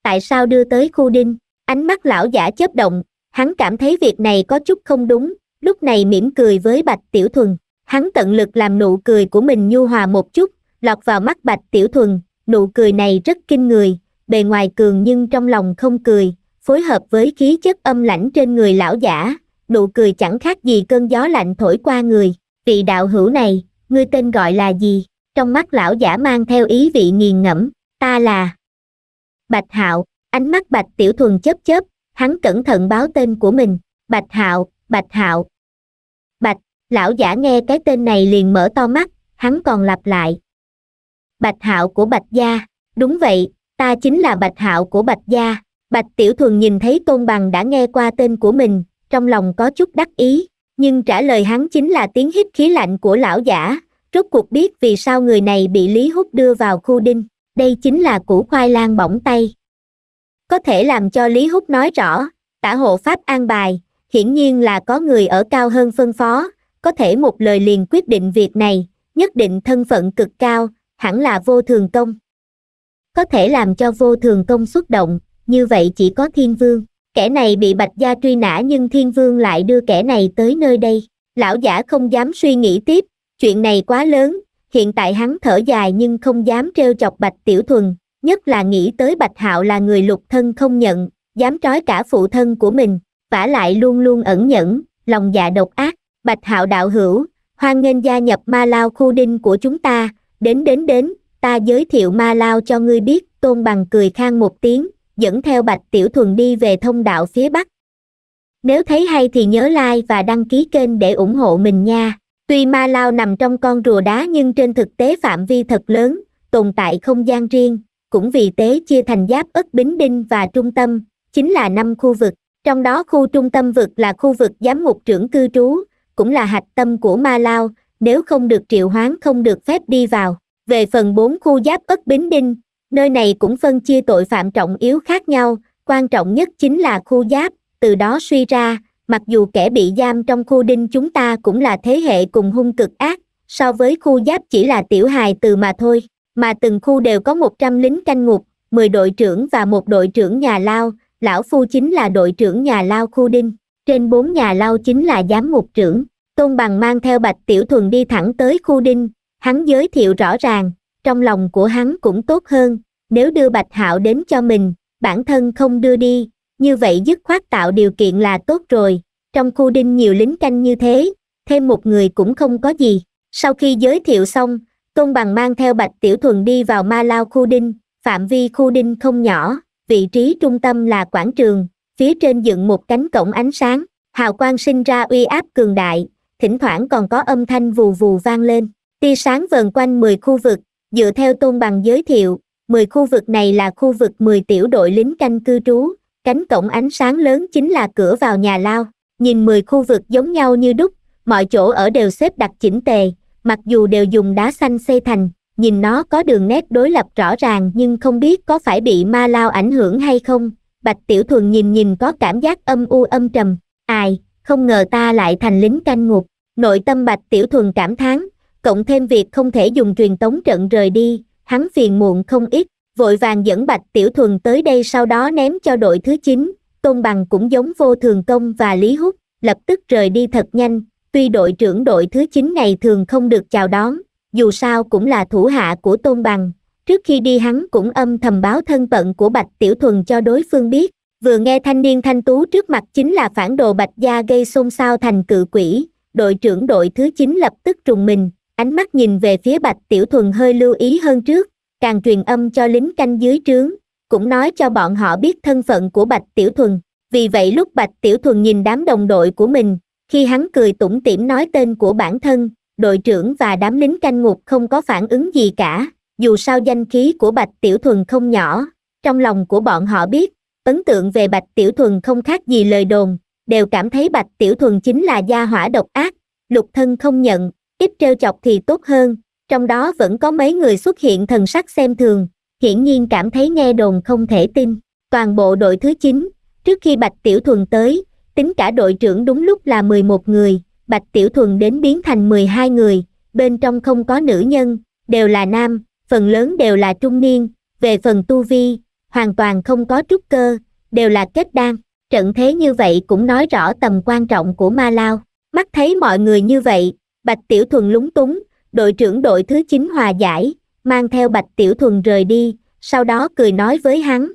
tại sao đưa tới khu đinh ánh mắt lão giả chớp động hắn cảm thấy việc này có chút không đúng lúc này mỉm cười với bạch tiểu thuần hắn tận lực làm nụ cười của mình nhu hòa một chút lọt vào mắt bạch tiểu thuần nụ cười này rất kinh người bề ngoài cường nhưng trong lòng không cười phối hợp với khí chất âm lãnh trên người lão giả nụ cười chẳng khác gì cơn gió lạnh thổi qua người vị đạo hữu này ngươi tên gọi là gì trong mắt lão giả mang theo ý vị nghiền ngẫm ta là bạch hạo ánh mắt bạch tiểu thuần chớp chớp hắn cẩn thận báo tên của mình bạch hạo bạch hạo bạch lão giả nghe cái tên này liền mở to mắt hắn còn lặp lại bạch hạo của bạch gia đúng vậy ta chính là bạch hạo của bạch gia bạch tiểu thuần nhìn thấy tôn bằng đã nghe qua tên của mình trong lòng có chút đắc ý nhưng trả lời hắn chính là tiếng hít khí lạnh của lão giả rốt cuộc biết vì sao người này bị lý hút đưa vào khu đinh đây chính là củ khoai lang bỏng tay có thể làm cho lý hút nói rõ tả hộ pháp an bài hiển nhiên là có người ở cao hơn phân phó có thể một lời liền quyết định việc này nhất định thân phận cực cao hẳn là vô thường công có thể làm cho vô thường công xuất động như vậy chỉ có thiên vương kẻ này bị bạch gia truy nã nhưng thiên vương lại đưa kẻ này tới nơi đây lão giả không dám suy nghĩ tiếp chuyện này quá lớn hiện tại hắn thở dài nhưng không dám trêu chọc bạch tiểu thuần nhất là nghĩ tới bạch hạo là người lục thân không nhận dám trói cả phụ thân của mình vả lại luôn luôn ẩn nhẫn lòng dạ độc ác bạch hạo đạo hữu hoan nghênh gia nhập ma lao khu đinh của chúng ta đến đến đến ta giới thiệu ma lao cho ngươi biết tôn bằng cười khang một tiếng dẫn theo bạch tiểu thuần đi về thông đạo phía bắc nếu thấy hay thì nhớ like và đăng ký kênh để ủng hộ mình nha Tuy Ma Lao nằm trong con rùa đá nhưng trên thực tế phạm vi thật lớn, tồn tại không gian riêng, cũng vì tế chia thành giáp ất bính đinh và trung tâm, chính là năm khu vực, trong đó khu trung tâm vực là khu vực giám mục trưởng cư trú, cũng là hạch tâm của Ma Lao, nếu không được triệu hoán không được phép đi vào. Về phần 4 khu giáp ất bính đinh, nơi này cũng phân chia tội phạm trọng yếu khác nhau, quan trọng nhất chính là khu giáp, từ đó suy ra, mặc dù kẻ bị giam trong khu đinh chúng ta cũng là thế hệ cùng hung cực ác so với khu giáp chỉ là tiểu hài từ mà thôi mà từng khu đều có một trăm lính canh ngục mười đội trưởng và một đội trưởng nhà lao lão phu chính là đội trưởng nhà lao khu đinh trên bốn nhà lao chính là giám mục trưởng tôn bằng mang theo bạch tiểu thuần đi thẳng tới khu đinh hắn giới thiệu rõ ràng trong lòng của hắn cũng tốt hơn nếu đưa bạch hạo đến cho mình bản thân không đưa đi như vậy dứt khoát tạo điều kiện là tốt rồi, trong khu đinh nhiều lính canh như thế, thêm một người cũng không có gì. Sau khi giới thiệu xong, Tôn Bằng mang theo Bạch Tiểu Thuần đi vào Ma Lao khu đinh, phạm vi khu đinh không nhỏ, vị trí trung tâm là quảng trường, phía trên dựng một cánh cổng ánh sáng, hào quang sinh ra uy áp cường đại, thỉnh thoảng còn có âm thanh vù vù vang lên. Tia sáng vờn quanh 10 khu vực, dựa theo Tôn Bằng giới thiệu, 10 khu vực này là khu vực 10 tiểu đội lính canh cư trú, cánh cổng ánh sáng lớn chính là cửa vào nhà lao nhìn mười khu vực giống nhau như đúc mọi chỗ ở đều xếp đặt chỉnh tề mặc dù đều dùng đá xanh xây thành nhìn nó có đường nét đối lập rõ ràng nhưng không biết có phải bị ma lao ảnh hưởng hay không bạch tiểu thuần nhìn nhìn có cảm giác âm u âm trầm ai không ngờ ta lại thành lính canh ngục nội tâm bạch tiểu thuần cảm thán cộng thêm việc không thể dùng truyền tống trận rời đi hắn phiền muộn không ít vội vàng dẫn bạch tiểu thuần tới đây sau đó ném cho đội thứ 9, tôn bằng cũng giống vô thường công và lý húc, lập tức rời đi thật nhanh, tuy đội trưởng đội thứ 9 này thường không được chào đón, dù sao cũng là thủ hạ của tôn bằng, trước khi đi hắn cũng âm thầm báo thân phận của bạch tiểu thuần cho đối phương biết, vừa nghe thanh niên thanh tú trước mặt chính là phản đồ bạch gia gây xôn xao thành cự quỷ, đội trưởng đội thứ 9 lập tức trùng mình, ánh mắt nhìn về phía bạch tiểu thuần hơi lưu ý hơn trước, càng truyền âm cho lính canh dưới trướng cũng nói cho bọn họ biết thân phận của bạch tiểu thuần vì vậy lúc bạch tiểu thuần nhìn đám đồng đội của mình khi hắn cười tủm tỉm nói tên của bản thân đội trưởng và đám lính canh ngục không có phản ứng gì cả dù sao danh khí của bạch tiểu thuần không nhỏ trong lòng của bọn họ biết ấn tượng về bạch tiểu thuần không khác gì lời đồn đều cảm thấy bạch tiểu thuần chính là gia hỏa độc ác lục thân không nhận ít trêu chọc thì tốt hơn trong đó vẫn có mấy người xuất hiện thần sắc xem thường, hiển nhiên cảm thấy nghe đồn không thể tin. Toàn bộ đội thứ 9, trước khi Bạch Tiểu Thuần tới, tính cả đội trưởng đúng lúc là 11 người, Bạch Tiểu Thuần đến biến thành 12 người, bên trong không có nữ nhân, đều là nam, phần lớn đều là trung niên, về phần tu vi, hoàn toàn không có trúc cơ, đều là kết đan. Trận thế như vậy cũng nói rõ tầm quan trọng của Ma Lao. Mắt thấy mọi người như vậy, Bạch Tiểu Thuần lúng túng, đội trưởng đội thứ 9 hòa giải, mang theo Bạch Tiểu Thuần rời đi, sau đó cười nói với hắn.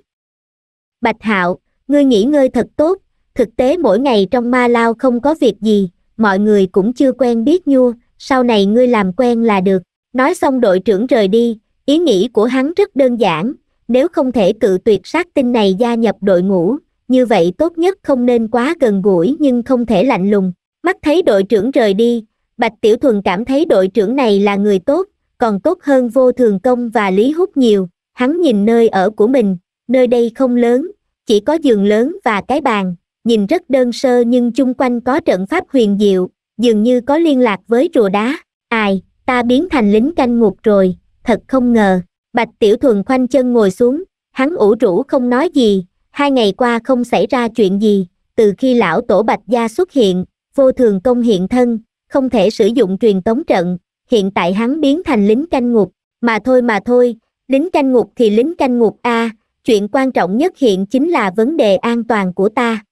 Bạch Hạo, ngươi nghỉ ngơi thật tốt, thực tế mỗi ngày trong ma lao không có việc gì, mọi người cũng chưa quen biết nhua, sau này ngươi làm quen là được. Nói xong đội trưởng rời đi, ý nghĩ của hắn rất đơn giản, nếu không thể cự tuyệt sát tinh này gia nhập đội ngũ, như vậy tốt nhất không nên quá gần gũi nhưng không thể lạnh lùng. Mắt thấy đội trưởng rời đi, bạch tiểu thuần cảm thấy đội trưởng này là người tốt còn tốt hơn vô thường công và lý hút nhiều hắn nhìn nơi ở của mình nơi đây không lớn chỉ có giường lớn và cái bàn nhìn rất đơn sơ nhưng chung quanh có trận pháp huyền diệu dường như có liên lạc với rùa đá ai ta biến thành lính canh ngục rồi thật không ngờ bạch tiểu thuần khoanh chân ngồi xuống hắn ủ rũ không nói gì hai ngày qua không xảy ra chuyện gì từ khi lão tổ bạch gia xuất hiện vô thường công hiện thân không thể sử dụng truyền tống trận hiện tại hắn biến thành lính canh ngục mà thôi mà thôi lính canh ngục thì lính canh ngục a chuyện quan trọng nhất hiện chính là vấn đề an toàn của ta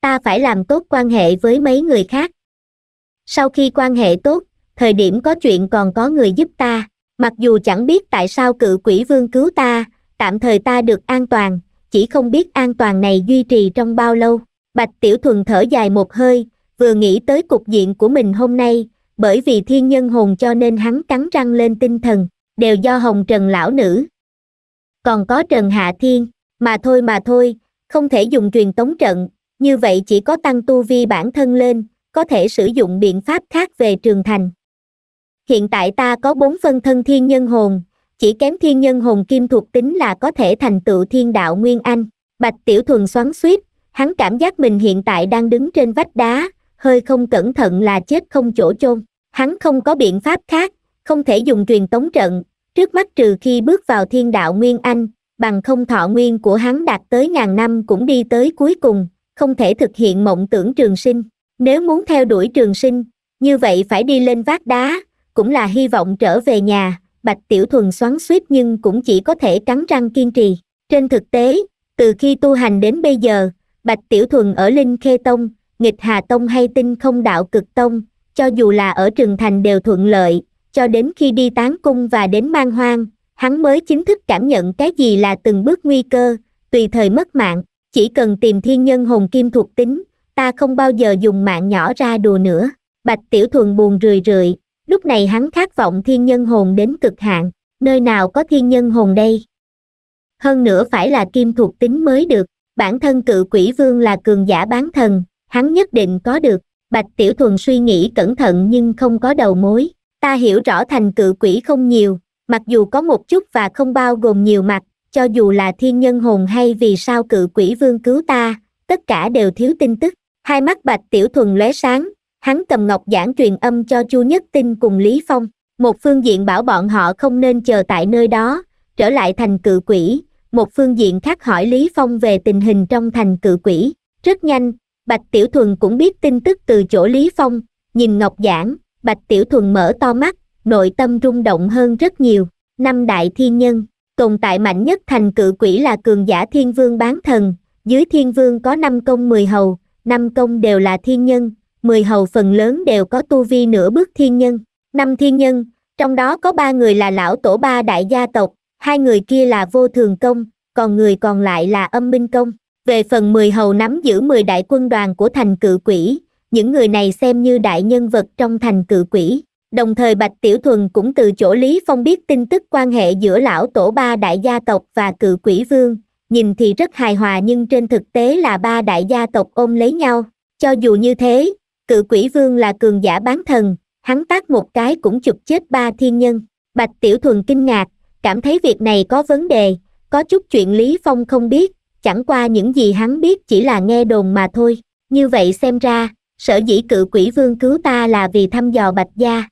ta phải làm tốt quan hệ với mấy người khác sau khi quan hệ tốt thời điểm có chuyện còn có người giúp ta mặc dù chẳng biết tại sao cự quỷ vương cứu ta tạm thời ta được an toàn chỉ không biết an toàn này duy trì trong bao lâu bạch tiểu thuần thở dài một hơi vừa nghĩ tới cục diện của mình hôm nay, bởi vì thiên nhân hồn cho nên hắn cắn răng lên tinh thần, đều do hồng trần lão nữ. Còn có trần hạ thiên, mà thôi mà thôi, không thể dùng truyền tống trận, như vậy chỉ có tăng tu vi bản thân lên, có thể sử dụng biện pháp khác về trường thành. Hiện tại ta có bốn phân thân thiên nhân hồn, chỉ kém thiên nhân hồn kim thuộc tính là có thể thành tựu thiên đạo nguyên anh. Bạch Tiểu Thuần xoắn suýt, hắn cảm giác mình hiện tại đang đứng trên vách đá, hơi không cẩn thận là chết không chỗ chôn hắn không có biện pháp khác không thể dùng truyền tống trận trước mắt trừ khi bước vào thiên đạo nguyên anh bằng không thọ nguyên của hắn đạt tới ngàn năm cũng đi tới cuối cùng không thể thực hiện mộng tưởng trường sinh nếu muốn theo đuổi trường sinh như vậy phải đi lên vác đá cũng là hy vọng trở về nhà bạch tiểu thuần xoắn suýt nhưng cũng chỉ có thể cắn răng kiên trì trên thực tế từ khi tu hành đến bây giờ bạch tiểu thuần ở linh khê tông nghịch hà tông hay tinh không đạo cực tông, cho dù là ở trường thành đều thuận lợi, cho đến khi đi tán cung và đến mang hoang, hắn mới chính thức cảm nhận cái gì là từng bước nguy cơ, tùy thời mất mạng, chỉ cần tìm thiên nhân hồn kim thuộc tính, ta không bao giờ dùng mạng nhỏ ra đùa nữa. Bạch Tiểu Thuần buồn rười rượi, lúc này hắn khát vọng thiên nhân hồn đến cực hạn, nơi nào có thiên nhân hồn đây? Hơn nữa phải là kim thuộc tính mới được, bản thân cự quỷ vương là cường giả bán thần, hắn nhất định có được bạch tiểu thuần suy nghĩ cẩn thận nhưng không có đầu mối ta hiểu rõ thành cự quỷ không nhiều mặc dù có một chút và không bao gồm nhiều mặt cho dù là thiên nhân hồn hay vì sao cự quỷ vương cứu ta tất cả đều thiếu tin tức hai mắt bạch tiểu thuần lóe sáng hắn cầm ngọc giảng truyền âm cho chu nhất tinh cùng lý phong một phương diện bảo bọn họ không nên chờ tại nơi đó trở lại thành cự quỷ một phương diện khác hỏi lý phong về tình hình trong thành cự quỷ rất nhanh bạch tiểu thuần cũng biết tin tức từ chỗ lý phong nhìn ngọc giảng bạch tiểu thuần mở to mắt nội tâm rung động hơn rất nhiều năm đại thiên nhân tồn tại mạnh nhất thành cự quỷ là cường giả thiên vương bán thần dưới thiên vương có năm công mười hầu năm công đều là thiên nhân mười hầu phần lớn đều có tu vi nửa bước thiên nhân năm thiên nhân trong đó có ba người là lão tổ ba đại gia tộc hai người kia là vô thường công còn người còn lại là âm minh công về phần 10 hầu nắm giữ 10 đại quân đoàn của thành cự quỷ những người này xem như đại nhân vật trong thành cự quỷ đồng thời bạch tiểu thuần cũng từ chỗ lý phong biết tin tức quan hệ giữa lão tổ ba đại gia tộc và cự quỷ vương nhìn thì rất hài hòa nhưng trên thực tế là ba đại gia tộc ôm lấy nhau cho dù như thế cự quỷ vương là cường giả bán thần hắn tác một cái cũng chụp chết ba thiên nhân bạch tiểu thuần kinh ngạc cảm thấy việc này có vấn đề có chút chuyện lý phong không biết chẳng qua những gì hắn biết chỉ là nghe đồn mà thôi như vậy xem ra sở dĩ cự quỷ vương cứu ta là vì thăm dò bạch gia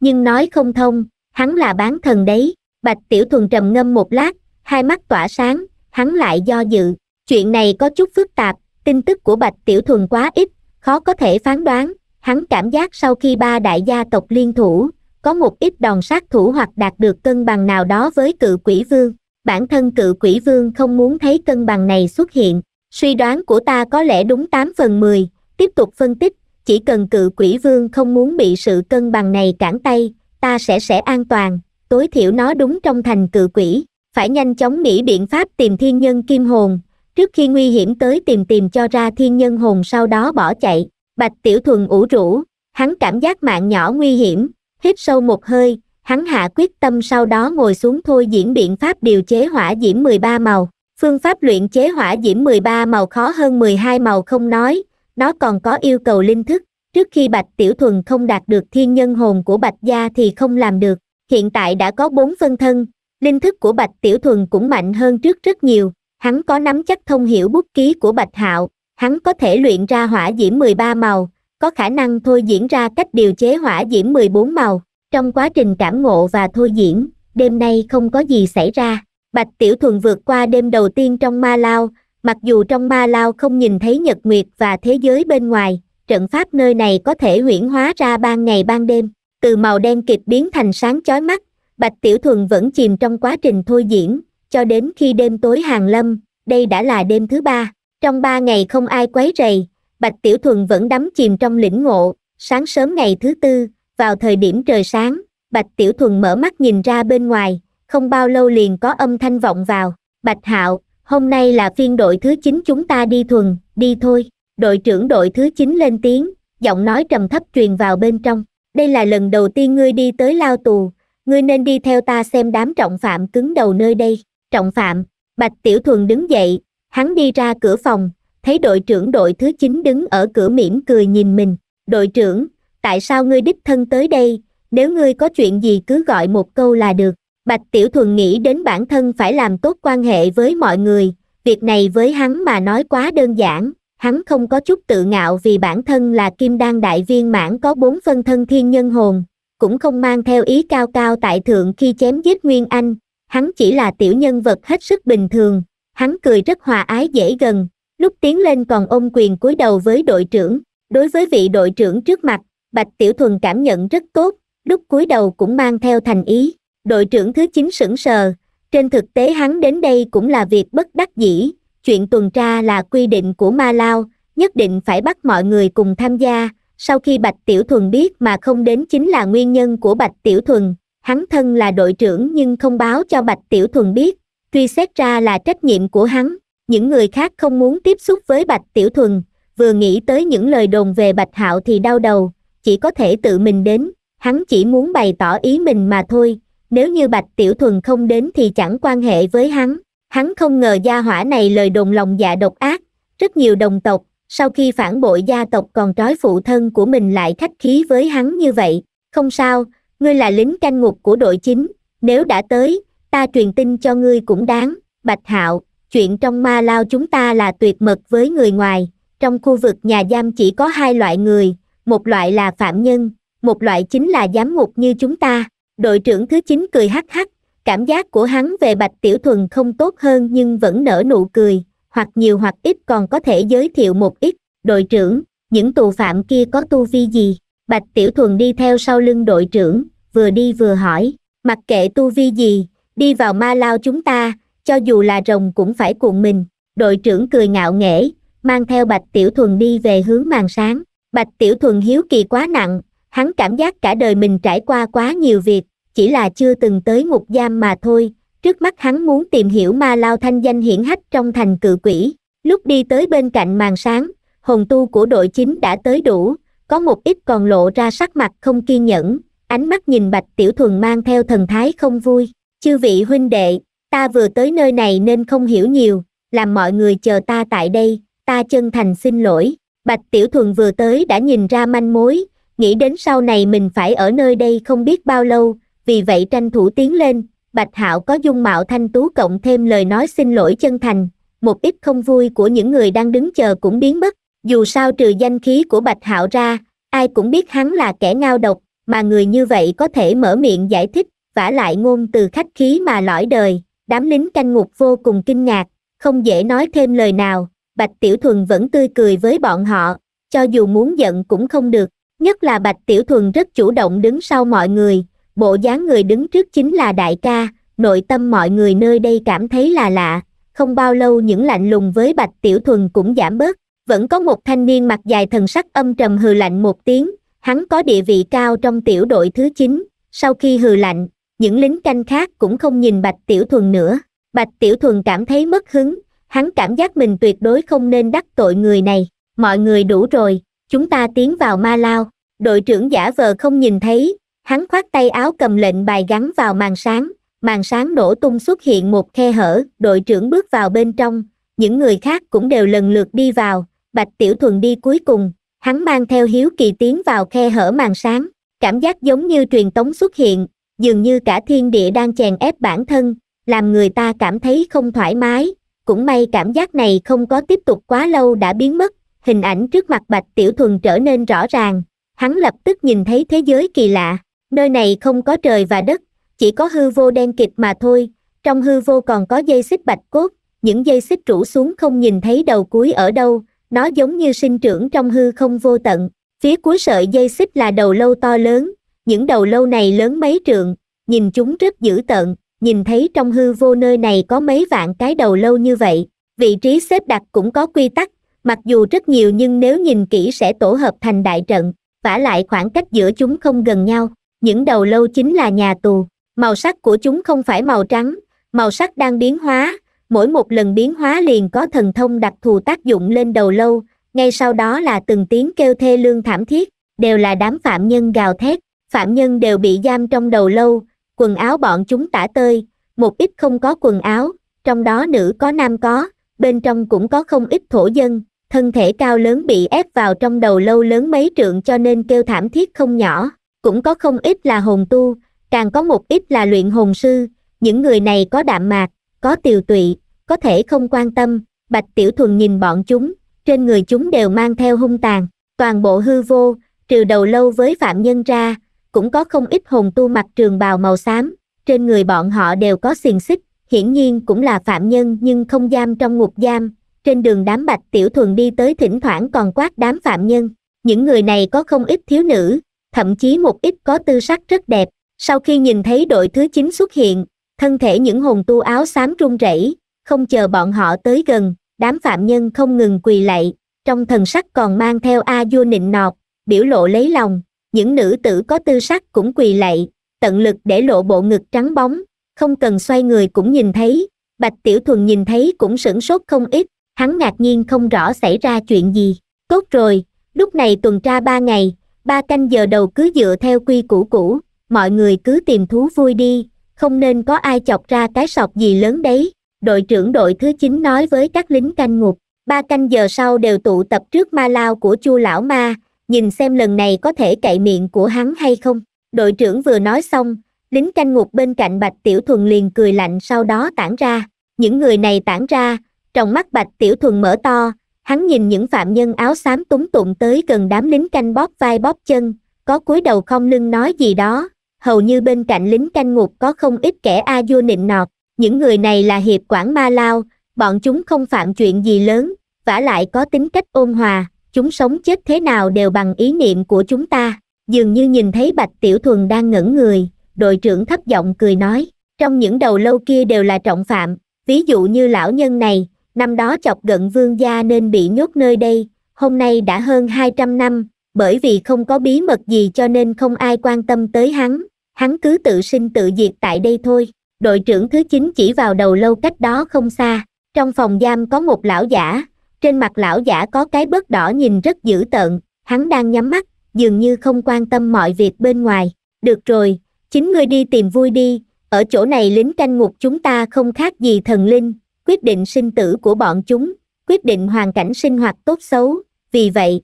nhưng nói không thông hắn là bán thần đấy bạch tiểu thuần trầm ngâm một lát hai mắt tỏa sáng hắn lại do dự chuyện này có chút phức tạp tin tức của bạch tiểu thuần quá ít khó có thể phán đoán hắn cảm giác sau khi ba đại gia tộc liên thủ có một ít đòn sát thủ hoặc đạt được cân bằng nào đó với cự quỷ vương bản thân cự quỷ vương không muốn thấy cân bằng này xuất hiện, suy đoán của ta có lẽ đúng 8 phần 10, tiếp tục phân tích, chỉ cần cự quỷ vương không muốn bị sự cân bằng này cản tay, ta sẽ sẽ an toàn, tối thiểu nó đúng trong thành cự quỷ, phải nhanh chóng nghĩ biện pháp tìm thiên nhân kim hồn, trước khi nguy hiểm tới tìm tìm cho ra thiên nhân hồn sau đó bỏ chạy, bạch tiểu thuần ủ rũ, hắn cảm giác mạng nhỏ nguy hiểm, hít sâu một hơi, hắn hạ quyết tâm sau đó ngồi xuống thôi diễn biện pháp điều chế hỏa diễm 13 màu. Phương pháp luyện chế hỏa diễm 13 màu khó hơn 12 màu không nói, nó còn có yêu cầu linh thức. Trước khi Bạch Tiểu Thuần không đạt được thiên nhân hồn của Bạch Gia thì không làm được. Hiện tại đã có 4 phân thân, linh thức của Bạch Tiểu Thuần cũng mạnh hơn trước rất nhiều. Hắn có nắm chắc thông hiểu bút ký của Bạch Hạo, hắn có thể luyện ra hỏa diễm 13 màu, có khả năng thôi diễn ra cách điều chế hỏa diễm 14 màu trong quá trình cảm ngộ và thôi diễn đêm nay không có gì xảy ra bạch tiểu thuần vượt qua đêm đầu tiên trong ma lao mặc dù trong ma lao không nhìn thấy nhật nguyệt và thế giới bên ngoài trận pháp nơi này có thể huyễn hóa ra ban ngày ban đêm từ màu đen kịp biến thành sáng chói mắt bạch tiểu thuần vẫn chìm trong quá trình thôi diễn cho đến khi đêm tối hàng lâm đây đã là đêm thứ ba trong ba ngày không ai quấy rầy bạch tiểu thuần vẫn đắm chìm trong lĩnh ngộ sáng sớm ngày thứ tư vào thời điểm trời sáng bạch tiểu thuần mở mắt nhìn ra bên ngoài không bao lâu liền có âm thanh vọng vào bạch hạo hôm nay là phiên đội thứ chín chúng ta đi thuần đi thôi đội trưởng đội thứ chín lên tiếng giọng nói trầm thấp truyền vào bên trong đây là lần đầu tiên ngươi đi tới lao tù ngươi nên đi theo ta xem đám trọng phạm cứng đầu nơi đây trọng phạm bạch tiểu thuần đứng dậy hắn đi ra cửa phòng thấy đội trưởng đội thứ chín đứng ở cửa mỉm cười nhìn mình đội trưởng tại sao ngươi đích thân tới đây, nếu ngươi có chuyện gì cứ gọi một câu là được. Bạch Tiểu Thuần nghĩ đến bản thân phải làm tốt quan hệ với mọi người, việc này với hắn mà nói quá đơn giản, hắn không có chút tự ngạo vì bản thân là kim đan đại viên mãn có bốn phân thân thiên nhân hồn, cũng không mang theo ý cao cao tại thượng khi chém giết Nguyên Anh, hắn chỉ là tiểu nhân vật hết sức bình thường, hắn cười rất hòa ái dễ gần, lúc tiến lên còn ôm quyền cúi đầu với đội trưởng, đối với vị đội trưởng trước mặt, bạch tiểu thuần cảm nhận rất tốt lúc cuối đầu cũng mang theo thành ý đội trưởng thứ chín sững sờ trên thực tế hắn đến đây cũng là việc bất đắc dĩ chuyện tuần tra là quy định của ma lao nhất định phải bắt mọi người cùng tham gia sau khi bạch tiểu thuần biết mà không đến chính là nguyên nhân của bạch tiểu thuần hắn thân là đội trưởng nhưng không báo cho bạch tiểu thuần biết truy xét ra là trách nhiệm của hắn những người khác không muốn tiếp xúc với bạch tiểu thuần vừa nghĩ tới những lời đồn về bạch hạo thì đau đầu chỉ có thể tự mình đến hắn chỉ muốn bày tỏ ý mình mà thôi nếu như bạch tiểu thuần không đến thì chẳng quan hệ với hắn hắn không ngờ gia hỏa này lời đồn lòng dạ độc ác rất nhiều đồng tộc sau khi phản bội gia tộc còn trói phụ thân của mình lại khách khí với hắn như vậy không sao ngươi là lính canh ngục của đội chính nếu đã tới ta truyền tin cho ngươi cũng đáng bạch hạo chuyện trong ma lao chúng ta là tuyệt mật với người ngoài trong khu vực nhà giam chỉ có hai loại người một loại là phạm nhân một loại chính là giám ngục như chúng ta đội trưởng thứ chín cười hắc hắc cảm giác của hắn về bạch tiểu thuần không tốt hơn nhưng vẫn nở nụ cười hoặc nhiều hoặc ít còn có thể giới thiệu một ít đội trưởng những tù phạm kia có tu vi gì bạch tiểu thuần đi theo sau lưng đội trưởng vừa đi vừa hỏi mặc kệ tu vi gì đi vào ma lao chúng ta cho dù là rồng cũng phải cuộn mình đội trưởng cười ngạo nghễ mang theo bạch tiểu thuần đi về hướng màn sáng bạch tiểu thuần hiếu kỳ quá nặng hắn cảm giác cả đời mình trải qua quá nhiều việc chỉ là chưa từng tới ngục giam mà thôi trước mắt hắn muốn tìm hiểu ma lao thanh danh hiển hách trong thành cự quỷ lúc đi tới bên cạnh màn sáng hồn tu của đội chính đã tới đủ có một ít còn lộ ra sắc mặt không kiên nhẫn ánh mắt nhìn bạch tiểu thuần mang theo thần thái không vui chư vị huynh đệ ta vừa tới nơi này nên không hiểu nhiều làm mọi người chờ ta tại đây ta chân thành xin lỗi bạch tiểu thuần vừa tới đã nhìn ra manh mối nghĩ đến sau này mình phải ở nơi đây không biết bao lâu vì vậy tranh thủ tiến lên bạch hạo có dung mạo thanh tú cộng thêm lời nói xin lỗi chân thành một ít không vui của những người đang đứng chờ cũng biến mất dù sao trừ danh khí của bạch hạo ra ai cũng biết hắn là kẻ ngao độc mà người như vậy có thể mở miệng giải thích vả lại ngôn từ khách khí mà lõi đời đám lính canh ngục vô cùng kinh ngạc không dễ nói thêm lời nào bạch tiểu thuần vẫn tươi cười với bọn họ cho dù muốn giận cũng không được nhất là bạch tiểu thuần rất chủ động đứng sau mọi người bộ dáng người đứng trước chính là đại ca nội tâm mọi người nơi đây cảm thấy là lạ không bao lâu những lạnh lùng với bạch tiểu thuần cũng giảm bớt vẫn có một thanh niên mặc dài thần sắc âm trầm hừ lạnh một tiếng hắn có địa vị cao trong tiểu đội thứ 9, sau khi hừ lạnh, những lính canh khác cũng không nhìn Bạch Tiểu Thuần nữa. Bạch Tiểu Thuần cảm thấy mất hứng, hắn cảm giác mình tuyệt đối không nên đắc tội người này mọi người đủ rồi chúng ta tiến vào ma lao đội trưởng giả vờ không nhìn thấy hắn khoát tay áo cầm lệnh bài gắn vào màn sáng màn sáng nổ tung xuất hiện một khe hở đội trưởng bước vào bên trong những người khác cũng đều lần lượt đi vào bạch tiểu thuần đi cuối cùng hắn mang theo hiếu kỳ tiến vào khe hở màn sáng cảm giác giống như truyền tống xuất hiện dường như cả thiên địa đang chèn ép bản thân làm người ta cảm thấy không thoải mái cũng may cảm giác này không có tiếp tục quá lâu đã biến mất hình ảnh trước mặt bạch tiểu thuần trở nên rõ ràng hắn lập tức nhìn thấy thế giới kỳ lạ nơi này không có trời và đất chỉ có hư vô đen kịt mà thôi trong hư vô còn có dây xích bạch cốt những dây xích rủ xuống không nhìn thấy đầu cuối ở đâu nó giống như sinh trưởng trong hư không vô tận phía cuối sợi dây xích là đầu lâu to lớn những đầu lâu này lớn mấy trượng nhìn chúng rất dữ tợn nhìn thấy trong hư vô nơi này có mấy vạn cái đầu lâu như vậy vị trí xếp đặt cũng có quy tắc mặc dù rất nhiều nhưng nếu nhìn kỹ sẽ tổ hợp thành đại trận vả lại khoảng cách giữa chúng không gần nhau những đầu lâu chính là nhà tù màu sắc của chúng không phải màu trắng màu sắc đang biến hóa mỗi một lần biến hóa liền có thần thông đặc thù tác dụng lên đầu lâu ngay sau đó là từng tiếng kêu thê lương thảm thiết đều là đám phạm nhân gào thét phạm nhân đều bị giam trong đầu lâu quần áo bọn chúng tả tơi, một ít không có quần áo, trong đó nữ có nam có, bên trong cũng có không ít thổ dân, thân thể cao lớn bị ép vào trong đầu lâu lớn mấy trượng cho nên kêu thảm thiết không nhỏ, cũng có không ít là hồn tu, càng có một ít là luyện hồn sư, những người này có đạm mạc, có tiều tụy, có thể không quan tâm, Bạch Tiểu Thuần nhìn bọn chúng, trên người chúng đều mang theo hung tàn, toàn bộ hư vô, trừ đầu lâu với phạm nhân ra, cũng có không ít hồn tu mặc trường bào màu xám, trên người bọn họ đều có xiềng xích, hiển nhiên cũng là phạm nhân nhưng không giam trong ngục giam, trên đường đám bạch tiểu thuần đi tới thỉnh thoảng còn quát đám phạm nhân. Những người này có không ít thiếu nữ, thậm chí một ít có tư sắc rất đẹp. Sau khi nhìn thấy đội thứ 9 xuất hiện, thân thể những hồn tu áo xám run rẩy, không chờ bọn họ tới gần, đám phạm nhân không ngừng quỳ lạy, trong thần sắc còn mang theo a du nịnh nọt, biểu lộ lấy lòng, những nữ tử có tư sắc cũng quỳ lạy tận lực để lộ bộ ngực trắng bóng không cần xoay người cũng nhìn thấy bạch tiểu thuần nhìn thấy cũng sửng sốt không ít hắn ngạc nhiên không rõ xảy ra chuyện gì tốt rồi lúc này tuần tra ba ngày ba canh giờ đầu cứ dựa theo quy củ cũ mọi người cứ tìm thú vui đi không nên có ai chọc ra cái sọc gì lớn đấy đội trưởng đội thứ chín nói với các lính canh ngục ba canh giờ sau đều tụ tập trước ma lao của chu lão ma nhìn xem lần này có thể cậy miệng của hắn hay không đội trưởng vừa nói xong lính canh ngục bên cạnh bạch tiểu thuần liền cười lạnh sau đó tản ra những người này tản ra trong mắt bạch tiểu thuần mở to hắn nhìn những phạm nhân áo xám túng tụng tới gần đám lính canh bóp vai bóp chân có cúi đầu không lưng nói gì đó hầu như bên cạnh lính canh ngục có không ít kẻ a vua nịnh nọt những người này là hiệp quản ma lao bọn chúng không phạm chuyện gì lớn vả lại có tính cách ôn hòa chúng sống chết thế nào đều bằng ý niệm của chúng ta dường như nhìn thấy bạch tiểu thuần đang ngẩn người đội trưởng thấp giọng cười nói trong những đầu lâu kia đều là trọng phạm ví dụ như lão nhân này năm đó chọc gận vương gia nên bị nhốt nơi đây hôm nay đã hơn 200 năm bởi vì không có bí mật gì cho nên không ai quan tâm tới hắn hắn cứ tự sinh tự diệt tại đây thôi đội trưởng thứ chín chỉ vào đầu lâu cách đó không xa trong phòng giam có một lão giả trên mặt lão giả có cái bớt đỏ nhìn rất dữ tợn hắn đang nhắm mắt dường như không quan tâm mọi việc bên ngoài được rồi chính ngươi đi tìm vui đi ở chỗ này lính canh ngục chúng ta không khác gì thần linh quyết định sinh tử của bọn chúng quyết định hoàn cảnh sinh hoạt tốt xấu vì vậy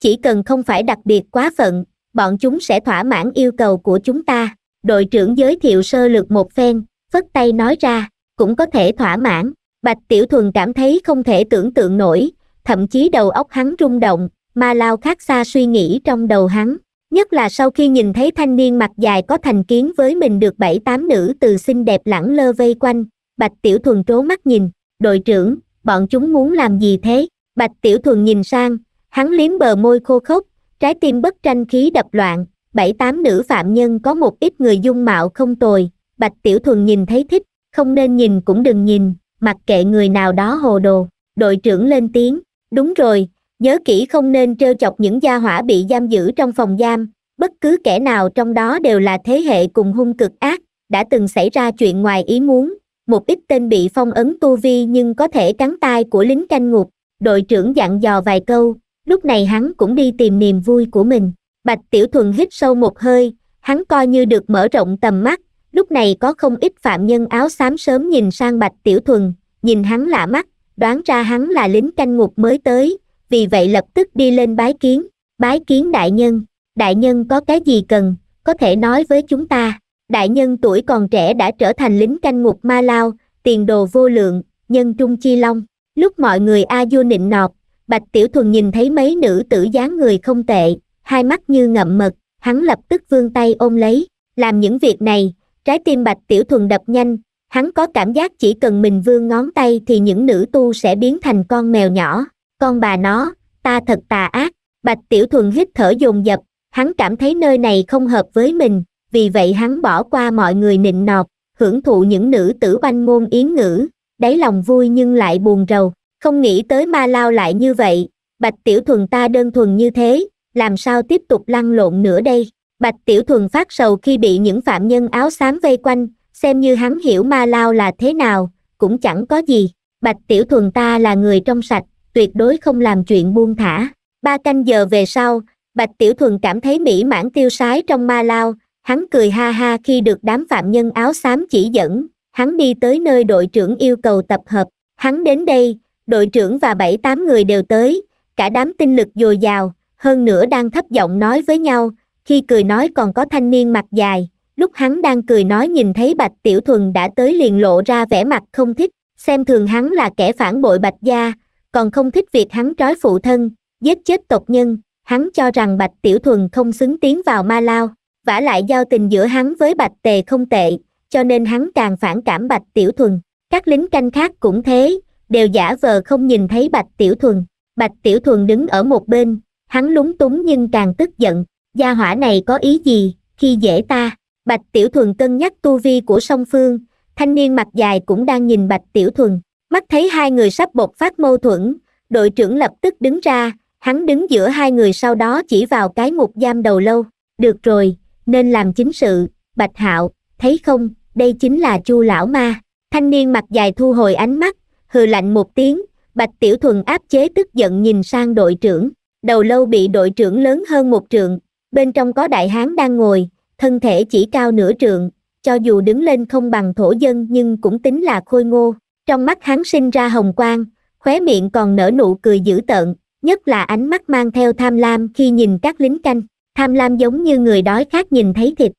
chỉ cần không phải đặc biệt quá phận bọn chúng sẽ thỏa mãn yêu cầu của chúng ta đội trưởng giới thiệu sơ lược một phen phất tay nói ra cũng có thể thỏa mãn bạch tiểu thuần cảm thấy không thể tưởng tượng nổi thậm chí đầu óc hắn rung động ma lao khác xa suy nghĩ trong đầu hắn nhất là sau khi nhìn thấy thanh niên mặt dài có thành kiến với mình được bảy tám nữ từ xinh đẹp lẳng lơ vây quanh bạch tiểu thuần trố mắt nhìn đội trưởng bọn chúng muốn làm gì thế bạch tiểu thuần nhìn sang hắn liếm bờ môi khô khốc trái tim bất tranh khí đập loạn bảy tám nữ phạm nhân có một ít người dung mạo không tồi bạch tiểu thuần nhìn thấy thích không nên nhìn cũng đừng nhìn mặc kệ người nào đó hồ đồ đội trưởng lên tiếng đúng rồi nhớ kỹ không nên t chọc những gia hỏa bị giam giữ trong phòng giam bất cứ kẻ nào trong đó đều là thế hệ cùng hung cực ác đã từng xảy ra chuyện ngoài ý muốn một ít tên bị phong ấn tu vi nhưng có thể cắn tai của lính canh ngục đội trưởng dặn dò vài câu lúc này hắn cũng đi tìm niềm vui của mình bạch tiểu thuần hít sâu một hơi hắn coi như được mở rộng tầm mắt lúc này có không ít phạm nhân áo xám sớm nhìn sang bạch tiểu thuần nhìn hắn lạ mắt đoán ra hắn là lính canh ngục mới tới vì vậy lập tức đi lên bái kiến bái kiến đại nhân đại nhân có cái gì cần có thể nói với chúng ta đại nhân tuổi còn trẻ đã trở thành lính canh ngục ma lao tiền đồ vô lượng nhân trung chi long lúc mọi người a du nịnh nọt bạch tiểu thuần nhìn thấy mấy nữ tử dáng người không tệ hai mắt như ngậm mật hắn lập tức vươn tay ôm lấy làm những việc này trái tim bạch tiểu thuần đập nhanh hắn có cảm giác chỉ cần mình vươn ngón tay thì những nữ tu sẽ biến thành con mèo nhỏ con bà nó ta thật tà ác bạch tiểu thuần hít thở dồn dập hắn cảm thấy nơi này không hợp với mình vì vậy hắn bỏ qua mọi người nịnh nọt hưởng thụ những nữ tử banh ngôn yến ngữ đáy lòng vui nhưng lại buồn rầu không nghĩ tới ma lao lại như vậy bạch tiểu thuần ta đơn thuần như thế làm sao tiếp tục lăn lộn nữa đây bạch tiểu thuần phát sầu khi bị những phạm nhân áo xám vây quanh xem như hắn hiểu ma lao là thế nào cũng chẳng có gì bạch tiểu thuần ta là người trong sạch tuyệt đối không làm chuyện buông thả ba canh giờ về sau bạch tiểu thuần cảm thấy mỹ mãn tiêu sái trong ma lao hắn cười ha ha khi được đám phạm nhân áo xám chỉ dẫn hắn đi tới nơi đội trưởng yêu cầu tập hợp hắn đến đây đội trưởng và bảy tám người đều tới cả đám tinh lực dồi dào hơn nữa đang thấp giọng nói với nhau khi cười nói còn có thanh niên mặt dài lúc hắn đang cười nói nhìn thấy bạch tiểu thuần đã tới liền lộ ra vẻ mặt không thích xem thường hắn là kẻ phản bội bạch gia còn không thích việc hắn trói phụ thân giết chết tộc nhân hắn cho rằng bạch tiểu thuần không xứng tiến vào ma lao vả lại giao tình giữa hắn với bạch tề không tệ cho nên hắn càng phản cảm bạch tiểu thuần các lính canh khác cũng thế đều giả vờ không nhìn thấy bạch tiểu thuần bạch tiểu thuần đứng ở một bên hắn lúng túng nhưng càng tức giận gia hỏa này có ý gì, khi dễ ta, Bạch Tiểu Thuần cân nhắc tu vi của song phương, thanh niên mặt dài cũng đang nhìn Bạch Tiểu Thuần, mắt thấy hai người sắp bột phát mâu thuẫn, đội trưởng lập tức đứng ra, hắn đứng giữa hai người sau đó chỉ vào cái ngục giam đầu lâu, được rồi, nên làm chính sự, Bạch Hạo, thấy không, đây chính là Chu lão ma, thanh niên mặt dài thu hồi ánh mắt, hừ lạnh một tiếng, Bạch Tiểu Thuần áp chế tức giận nhìn sang đội trưởng, đầu lâu bị đội trưởng lớn hơn một trượng, bên trong có đại hán đang ngồi thân thể chỉ cao nửa trượng cho dù đứng lên không bằng thổ dân nhưng cũng tính là khôi ngô trong mắt hắn sinh ra hồng quang khóe miệng còn nở nụ cười dữ tợn nhất là ánh mắt mang theo tham lam khi nhìn các lính canh tham lam giống như người đói khát nhìn thấy thịt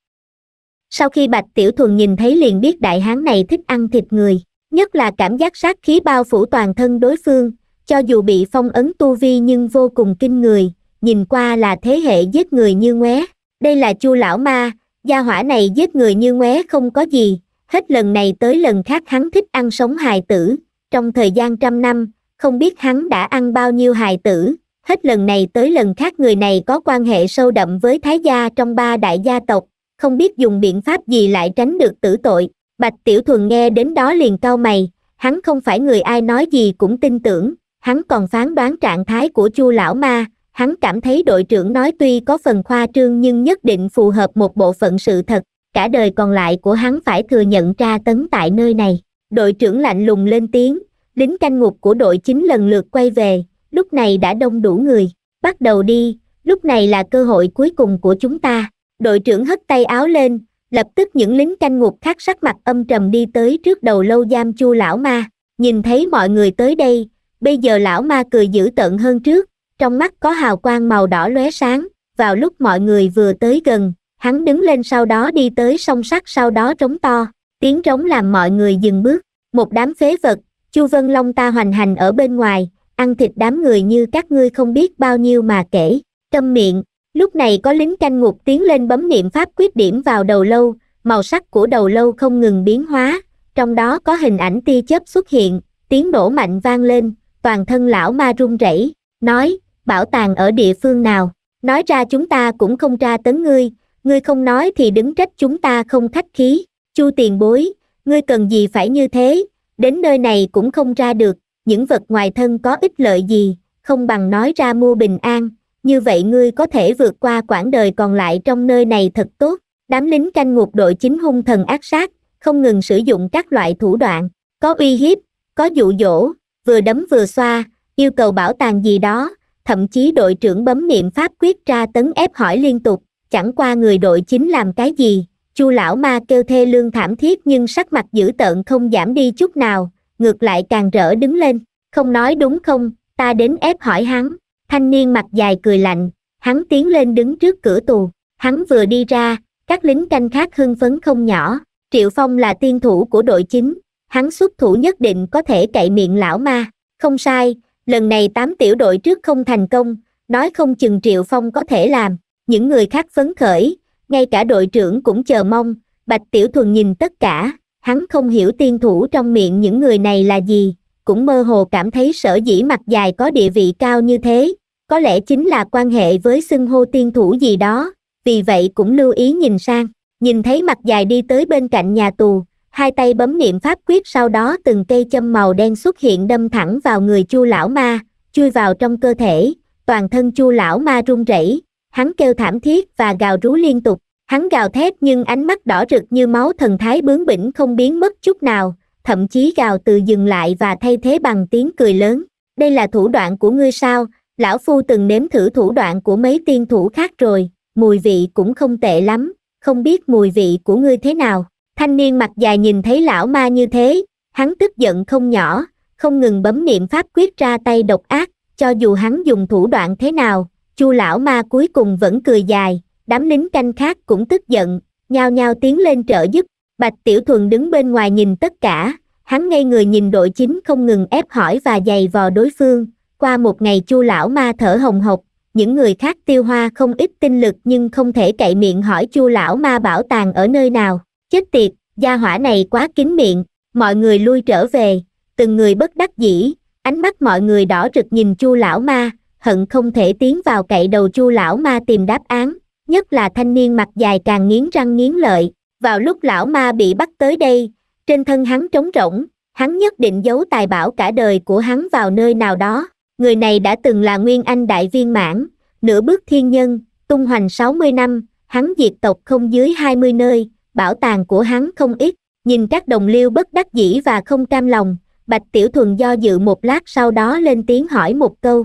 sau khi bạch tiểu thuần nhìn thấy liền biết đại hán này thích ăn thịt người nhất là cảm giác sát khí bao phủ toàn thân đối phương cho dù bị phong ấn tu vi nhưng vô cùng kinh người nhìn qua là thế hệ giết người như ngóe đây là chu lão ma gia hỏa này giết người như ngóe không có gì hết lần này tới lần khác hắn thích ăn sống hài tử trong thời gian trăm năm không biết hắn đã ăn bao nhiêu hài tử hết lần này tới lần khác người này có quan hệ sâu đậm với thái gia trong ba đại gia tộc không biết dùng biện pháp gì lại tránh được tử tội bạch tiểu thuần nghe đến đó liền cau mày hắn không phải người ai nói gì cũng tin tưởng hắn còn phán đoán trạng thái của chu lão ma hắn cảm thấy đội trưởng nói tuy có phần khoa trương nhưng nhất định phù hợp một bộ phận sự thật cả đời còn lại của hắn phải thừa nhận tra tấn tại nơi này đội trưởng lạnh lùng lên tiếng lính canh ngục của đội chính lần lượt quay về lúc này đã đông đủ người bắt đầu đi lúc này là cơ hội cuối cùng của chúng ta đội trưởng hất tay áo lên lập tức những lính canh ngục khác sắc mặt âm trầm đi tới trước đầu lâu giam chu lão ma nhìn thấy mọi người tới đây bây giờ lão ma cười dữ tợn hơn trước trong mắt có hào quang màu đỏ lóe sáng vào lúc mọi người vừa tới gần hắn đứng lên sau đó đi tới song sắt sau đó trống to tiếng trống làm mọi người dừng bước một đám phế vật chu vân long ta hoành hành ở bên ngoài ăn thịt đám người như các ngươi không biết bao nhiêu mà kể câm miệng lúc này có lính canh ngục tiến lên bấm niệm pháp quyết điểm vào đầu lâu màu sắc của đầu lâu không ngừng biến hóa trong đó có hình ảnh tia chớp xuất hiện tiếng nổ mạnh vang lên toàn thân lão ma run rẩy nói bảo tàng ở địa phương nào nói ra chúng ta cũng không tra tấn ngươi ngươi không nói thì đứng trách chúng ta không khách khí chu tiền bối ngươi cần gì phải như thế đến nơi này cũng không ra được những vật ngoài thân có ích lợi gì không bằng nói ra mua bình an như vậy ngươi có thể vượt qua quãng đời còn lại trong nơi này thật tốt đám lính canh ngục đội chính hung thần ác sát không ngừng sử dụng các loại thủ đoạn có uy hiếp có dụ dỗ vừa đấm vừa xoa yêu cầu bảo tàng gì đó thậm chí đội trưởng bấm niệm pháp quyết ra tấn ép hỏi liên tục chẳng qua người đội chính làm cái gì chu lão ma kêu thê lương thảm thiết nhưng sắc mặt dữ tợn không giảm đi chút nào ngược lại càng rỡ đứng lên không nói đúng không ta đến ép hỏi hắn thanh niên mặt dài cười lạnh hắn tiến lên đứng trước cửa tù hắn vừa đi ra các lính canh khác hưng phấn không nhỏ triệu phong là tiên thủ của đội chính hắn xuất thủ nhất định có thể cậy miệng lão ma không sai lần này tám tiểu đội trước không thành công nói không chừng triệu phong có thể làm những người khác phấn khởi ngay cả đội trưởng cũng chờ mong bạch tiểu thuần nhìn tất cả hắn không hiểu tiên thủ trong miệng những người này là gì cũng mơ hồ cảm thấy sở dĩ mặt dài có địa vị cao như thế có lẽ chính là quan hệ với xưng hô tiên thủ gì đó vì vậy cũng lưu ý nhìn sang nhìn thấy mặt dài đi tới bên cạnh nhà tù hai tay bấm niệm pháp quyết sau đó từng cây châm màu đen xuất hiện đâm thẳng vào người chu lão ma chui vào trong cơ thể toàn thân chu lão ma run rẩy hắn kêu thảm thiết và gào rú liên tục hắn gào thét nhưng ánh mắt đỏ rực như máu thần thái bướng bỉnh không biến mất chút nào thậm chí gào từ dừng lại và thay thế bằng tiếng cười lớn đây là thủ đoạn của ngươi sao lão phu từng nếm thử thủ đoạn của mấy tiên thủ khác rồi mùi vị cũng không tệ lắm không biết mùi vị của ngươi thế nào thanh niên mặt dài nhìn thấy lão ma như thế hắn tức giận không nhỏ không ngừng bấm niệm pháp quyết ra tay độc ác cho dù hắn dùng thủ đoạn thế nào chu lão ma cuối cùng vẫn cười dài đám lính canh khác cũng tức giận nhao nhao tiến lên trợ giúp bạch tiểu thuần đứng bên ngoài nhìn tất cả hắn ngay người nhìn đội chính không ngừng ép hỏi và giày vò đối phương qua một ngày chu lão ma thở hồng hộc những người khác tiêu hoa không ít tinh lực nhưng không thể cậy miệng hỏi chu lão ma bảo tàng ở nơi nào chết tiệt gia hỏa này quá kín miệng mọi người lui trở về từng người bất đắc dĩ ánh mắt mọi người đỏ rực nhìn chu lão ma hận không thể tiến vào cậy đầu chu lão ma tìm đáp án nhất là thanh niên mặt dài càng nghiến răng nghiến lợi vào lúc lão ma bị bắt tới đây trên thân hắn trống rỗng hắn nhất định giấu tài bảo cả đời của hắn vào nơi nào đó người này đã từng là nguyên anh đại viên mãn nửa bước thiên nhân tung hoành 60 năm hắn diệt tộc không dưới 20 nơi bảo tàng của hắn không ít nhìn các đồng liêu bất đắc dĩ và không cam lòng bạch tiểu thuần do dự một lát sau đó lên tiếng hỏi một câu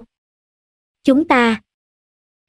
chúng ta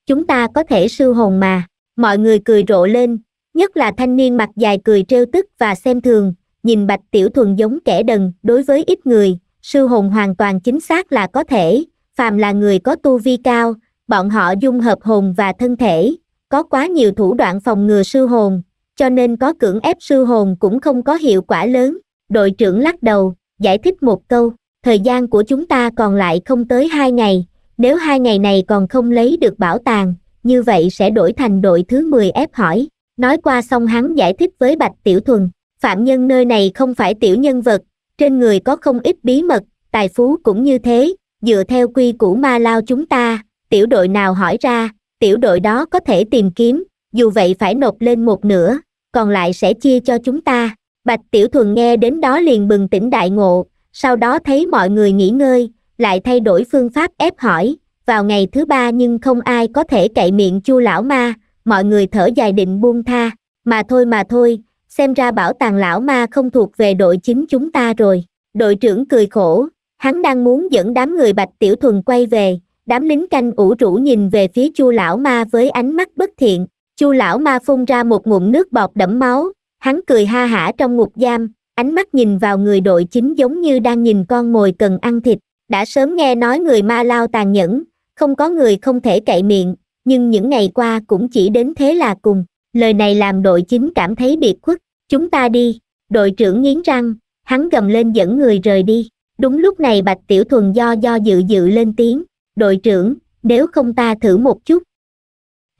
chúng ta có thể sư hồn mà mọi người cười rộ lên nhất là thanh niên mặt dài cười trêu tức và xem thường nhìn bạch tiểu thuần giống kẻ đần đối với ít người sư hồn hoàn toàn chính xác là có thể phàm là người có tu vi cao bọn họ dung hợp hồn và thân thể có quá nhiều thủ đoạn phòng ngừa sư hồn cho nên có cưỡng ép sư hồn cũng không có hiệu quả lớn. Đội trưởng lắc đầu, giải thích một câu, thời gian của chúng ta còn lại không tới hai ngày, nếu hai ngày này còn không lấy được bảo tàng, như vậy sẽ đổi thành đội thứ 10 ép hỏi. Nói qua xong hắn giải thích với Bạch Tiểu Thuần, phạm nhân nơi này không phải tiểu nhân vật, trên người có không ít bí mật, tài phú cũng như thế, dựa theo quy củ ma lao chúng ta, tiểu đội nào hỏi ra, tiểu đội đó có thể tìm kiếm, dù vậy phải nộp lên một nửa, còn lại sẽ chia cho chúng ta bạch tiểu thuần nghe đến đó liền bừng tỉnh đại ngộ sau đó thấy mọi người nghỉ ngơi lại thay đổi phương pháp ép hỏi vào ngày thứ ba nhưng không ai có thể cậy miệng chu lão ma mọi người thở dài định buông tha mà thôi mà thôi xem ra bảo tàng lão ma không thuộc về đội chính chúng ta rồi đội trưởng cười khổ hắn đang muốn dẫn đám người bạch tiểu thuần quay về đám lính canh ủ rũ nhìn về phía chu lão ma với ánh mắt bất thiện chu lão ma phun ra một ngụm nước bọt đẫm máu hắn cười ha hả trong ngục giam ánh mắt nhìn vào người đội chính giống như đang nhìn con mồi cần ăn thịt đã sớm nghe nói người ma lao tàn nhẫn không có người không thể cậy miệng nhưng những ngày qua cũng chỉ đến thế là cùng lời này làm đội chính cảm thấy biệt khuất chúng ta đi đội trưởng nghiến răng hắn gầm lên dẫn người rời đi đúng lúc này bạch tiểu thuần do do dự dự lên tiếng đội trưởng nếu không ta thử một chút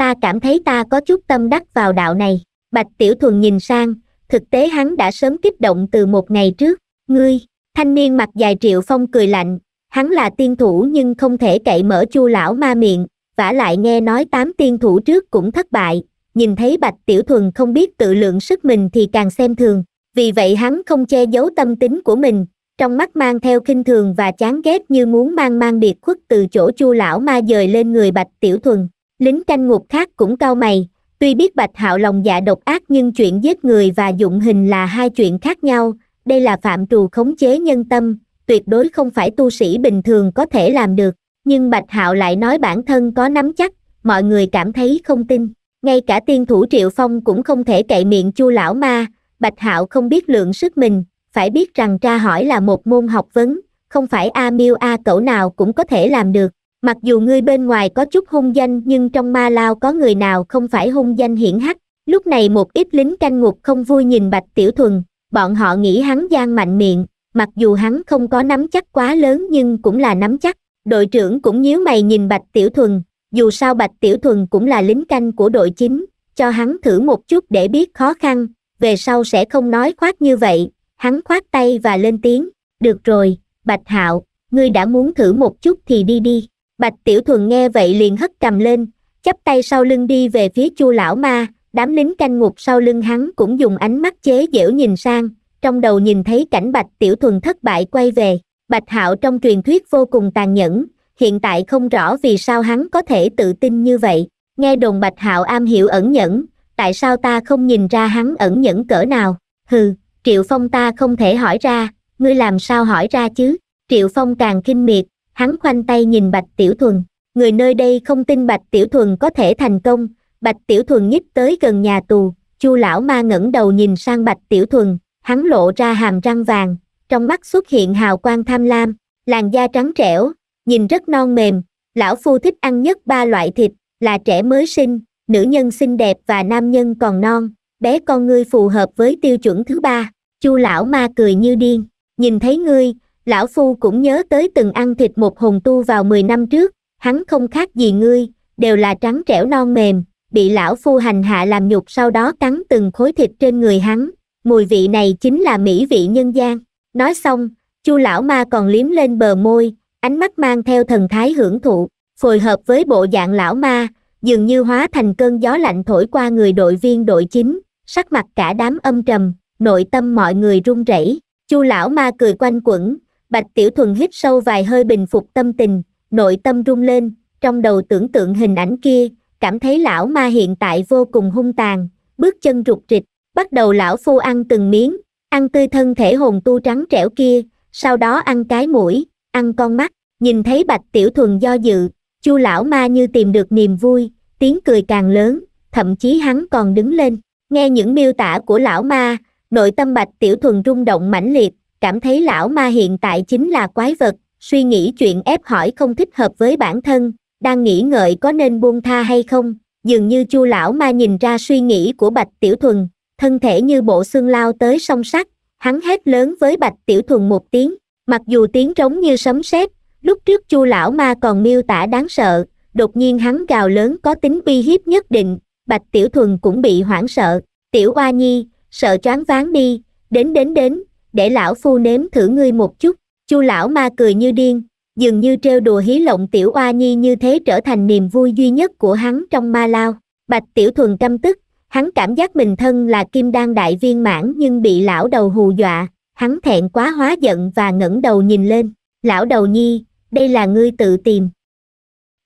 ta cảm thấy ta có chút tâm đắc vào đạo này bạch tiểu thuần nhìn sang thực tế hắn đã sớm kích động từ một ngày trước ngươi thanh niên mặt dài triệu phong cười lạnh hắn là tiên thủ nhưng không thể cậy mở chu lão ma miệng vả lại nghe nói tám tiên thủ trước cũng thất bại nhìn thấy bạch tiểu thuần không biết tự lượng sức mình thì càng xem thường vì vậy hắn không che giấu tâm tính của mình trong mắt mang theo khinh thường và chán ghét như muốn mang mang biệt khuất từ chỗ chu lão ma dời lên người bạch tiểu thuần lính canh ngục khác cũng cau mày tuy biết bạch hạo lòng dạ độc ác nhưng chuyện giết người và dụng hình là hai chuyện khác nhau đây là phạm trù khống chế nhân tâm tuyệt đối không phải tu sĩ bình thường có thể làm được nhưng bạch hạo lại nói bản thân có nắm chắc mọi người cảm thấy không tin ngay cả tiên thủ triệu phong cũng không thể cậy miệng chu lão ma bạch hạo không biết lượng sức mình phải biết rằng tra hỏi là một môn học vấn không phải a miêu a cẩu nào cũng có thể làm được mặc dù ngươi bên ngoài có chút hung danh nhưng trong ma lao có người nào không phải hung danh hiển hách lúc này một ít lính canh ngục không vui nhìn bạch tiểu thuần bọn họ nghĩ hắn gian mạnh miệng mặc dù hắn không có nắm chắc quá lớn nhưng cũng là nắm chắc đội trưởng cũng nhíu mày nhìn bạch tiểu thuần dù sao bạch tiểu thuần cũng là lính canh của đội chính cho hắn thử một chút để biết khó khăn về sau sẽ không nói khoác như vậy hắn khoát tay và lên tiếng được rồi bạch hạo ngươi đã muốn thử một chút thì đi đi bạch tiểu thuần nghe vậy liền hất cầm lên chắp tay sau lưng đi về phía chu lão ma đám lính canh ngục sau lưng hắn cũng dùng ánh mắt chế giễu nhìn sang trong đầu nhìn thấy cảnh bạch tiểu thuần thất bại quay về bạch hạo trong truyền thuyết vô cùng tàn nhẫn hiện tại không rõ vì sao hắn có thể tự tin như vậy nghe đồn bạch hạo am hiểu ẩn nhẫn tại sao ta không nhìn ra hắn ẩn nhẫn cỡ nào hừ triệu phong ta không thể hỏi ra ngươi làm sao hỏi ra chứ triệu phong càng kinh miệt hắn khoanh tay nhìn bạch tiểu thuần người nơi đây không tin bạch tiểu thuần có thể thành công bạch tiểu thuần nhích tới gần nhà tù chu lão ma ngẩng đầu nhìn sang bạch tiểu thuần hắn lộ ra hàm răng vàng trong mắt xuất hiện hào quang tham lam làn da trắng trẻo nhìn rất non mềm lão phu thích ăn nhất ba loại thịt là trẻ mới sinh nữ nhân xinh đẹp và nam nhân còn non bé con ngươi phù hợp với tiêu chuẩn thứ ba chu lão ma cười như điên nhìn thấy ngươi lão phu cũng nhớ tới từng ăn thịt một hồn tu vào 10 năm trước, hắn không khác gì ngươi, đều là trắng trẻo non mềm, bị lão phu hành hạ làm nhục sau đó cắn từng khối thịt trên người hắn, mùi vị này chính là mỹ vị nhân gian. Nói xong, chu lão ma còn liếm lên bờ môi, ánh mắt mang theo thần thái hưởng thụ, phối hợp với bộ dạng lão ma, dường như hóa thành cơn gió lạnh thổi qua người đội viên đội chính, sắc mặt cả đám âm trầm, nội tâm mọi người run rẩy. Chu lão ma cười quanh quẩn, Bạch Tiểu Thuần hít sâu vài hơi bình phục tâm tình, nội tâm rung lên, trong đầu tưởng tượng hình ảnh kia, cảm thấy lão ma hiện tại vô cùng hung tàn, bước chân rụt rịch, bắt đầu lão phu ăn từng miếng, ăn tươi thân thể hồn tu trắng trẻo kia, sau đó ăn cái mũi, ăn con mắt, nhìn thấy Bạch Tiểu Thuần do dự, chu lão ma như tìm được niềm vui, tiếng cười càng lớn, thậm chí hắn còn đứng lên, nghe những miêu tả của lão ma, nội tâm Bạch Tiểu Thuần rung động mãnh liệt, cảm thấy lão ma hiện tại chính là quái vật, suy nghĩ chuyện ép hỏi không thích hợp với bản thân, đang nghĩ ngợi có nên buông tha hay không, dường như chu lão ma nhìn ra suy nghĩ của Bạch Tiểu Thuần, thân thể như bộ xương lao tới song sắt, hắn hét lớn với Bạch Tiểu Thuần một tiếng, mặc dù tiếng trống như sấm sét, lúc trước chu lão ma còn miêu tả đáng sợ, đột nhiên hắn gào lớn có tính uy hiếp nhất định, Bạch Tiểu Thuần cũng bị hoảng sợ, Tiểu Oa Nhi, sợ choáng váng đi, đến đến đến, để lão phu nếm thử ngươi một chút, chu lão ma cười như điên, dường như trêu đùa hí lộng tiểu oa nhi như thế trở thành niềm vui duy nhất của hắn trong ma lao. Bạch tiểu thuần căm tức, hắn cảm giác mình thân là kim đan đại viên mãn nhưng bị lão đầu hù dọa, hắn thẹn quá hóa giận và ngẩng đầu nhìn lên, lão đầu nhi, đây là ngươi tự tìm.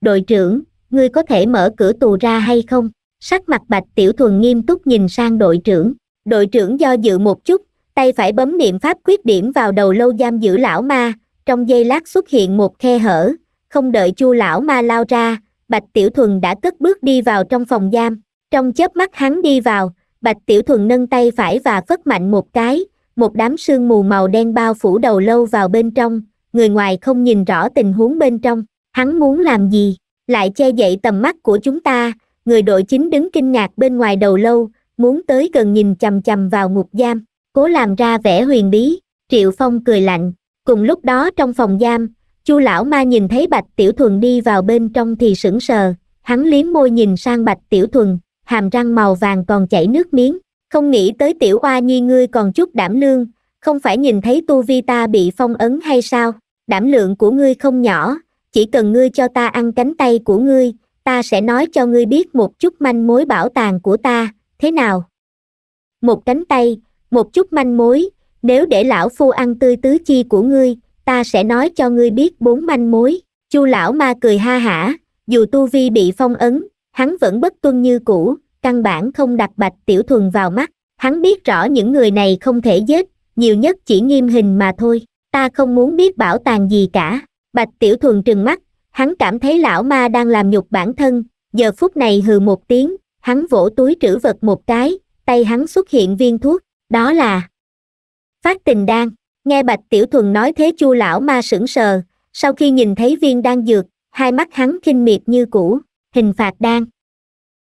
Đội trưởng, ngươi có thể mở cửa tù ra hay không? Sắc mặt bạch tiểu thuần nghiêm túc nhìn sang đội trưởng, đội trưởng do dự một chút, tay phải bấm niệm pháp quyết điểm vào đầu lâu giam giữ lão ma trong giây lát xuất hiện một khe hở không đợi chu lão ma lao ra bạch tiểu thuần đã cất bước đi vào trong phòng giam trong chớp mắt hắn đi vào bạch tiểu thuần nâng tay phải và phất mạnh một cái một đám sương mù màu đen bao phủ đầu lâu vào bên trong người ngoài không nhìn rõ tình huống bên trong hắn muốn làm gì lại che dậy tầm mắt của chúng ta người đội chính đứng kinh ngạc bên ngoài đầu lâu muốn tới gần nhìn chầm chầm vào ngục giam cố làm ra vẻ huyền bí triệu phong cười lạnh cùng lúc đó trong phòng giam chu lão ma nhìn thấy bạch tiểu thuần đi vào bên trong thì sững sờ hắn liếm môi nhìn sang bạch tiểu thuần hàm răng màu vàng còn chảy nước miếng không nghĩ tới tiểu oa nhi ngươi còn chút đảm lương không phải nhìn thấy tu vi ta bị phong ấn hay sao đảm lượng của ngươi không nhỏ chỉ cần ngươi cho ta ăn cánh tay của ngươi ta sẽ nói cho ngươi biết một chút manh mối bảo tàng của ta thế nào một cánh tay một chút manh mối nếu để lão phu ăn tươi tứ chi của ngươi ta sẽ nói cho ngươi biết bốn manh mối chu lão ma cười ha hả dù tu vi bị phong ấn hắn vẫn bất tuân như cũ căn bản không đặt bạch tiểu thuần vào mắt hắn biết rõ những người này không thể giết nhiều nhất chỉ nghiêm hình mà thôi ta không muốn biết bảo tàng gì cả bạch tiểu thuần trừng mắt hắn cảm thấy lão ma đang làm nhục bản thân giờ phút này hừ một tiếng hắn vỗ túi trữ vật một cái tay hắn xuất hiện viên thuốc đó là phát tình đan nghe bạch tiểu thuần nói thế chu lão ma sững sờ sau khi nhìn thấy viên đan dược hai mắt hắn khinh miệt như cũ hình phạt đan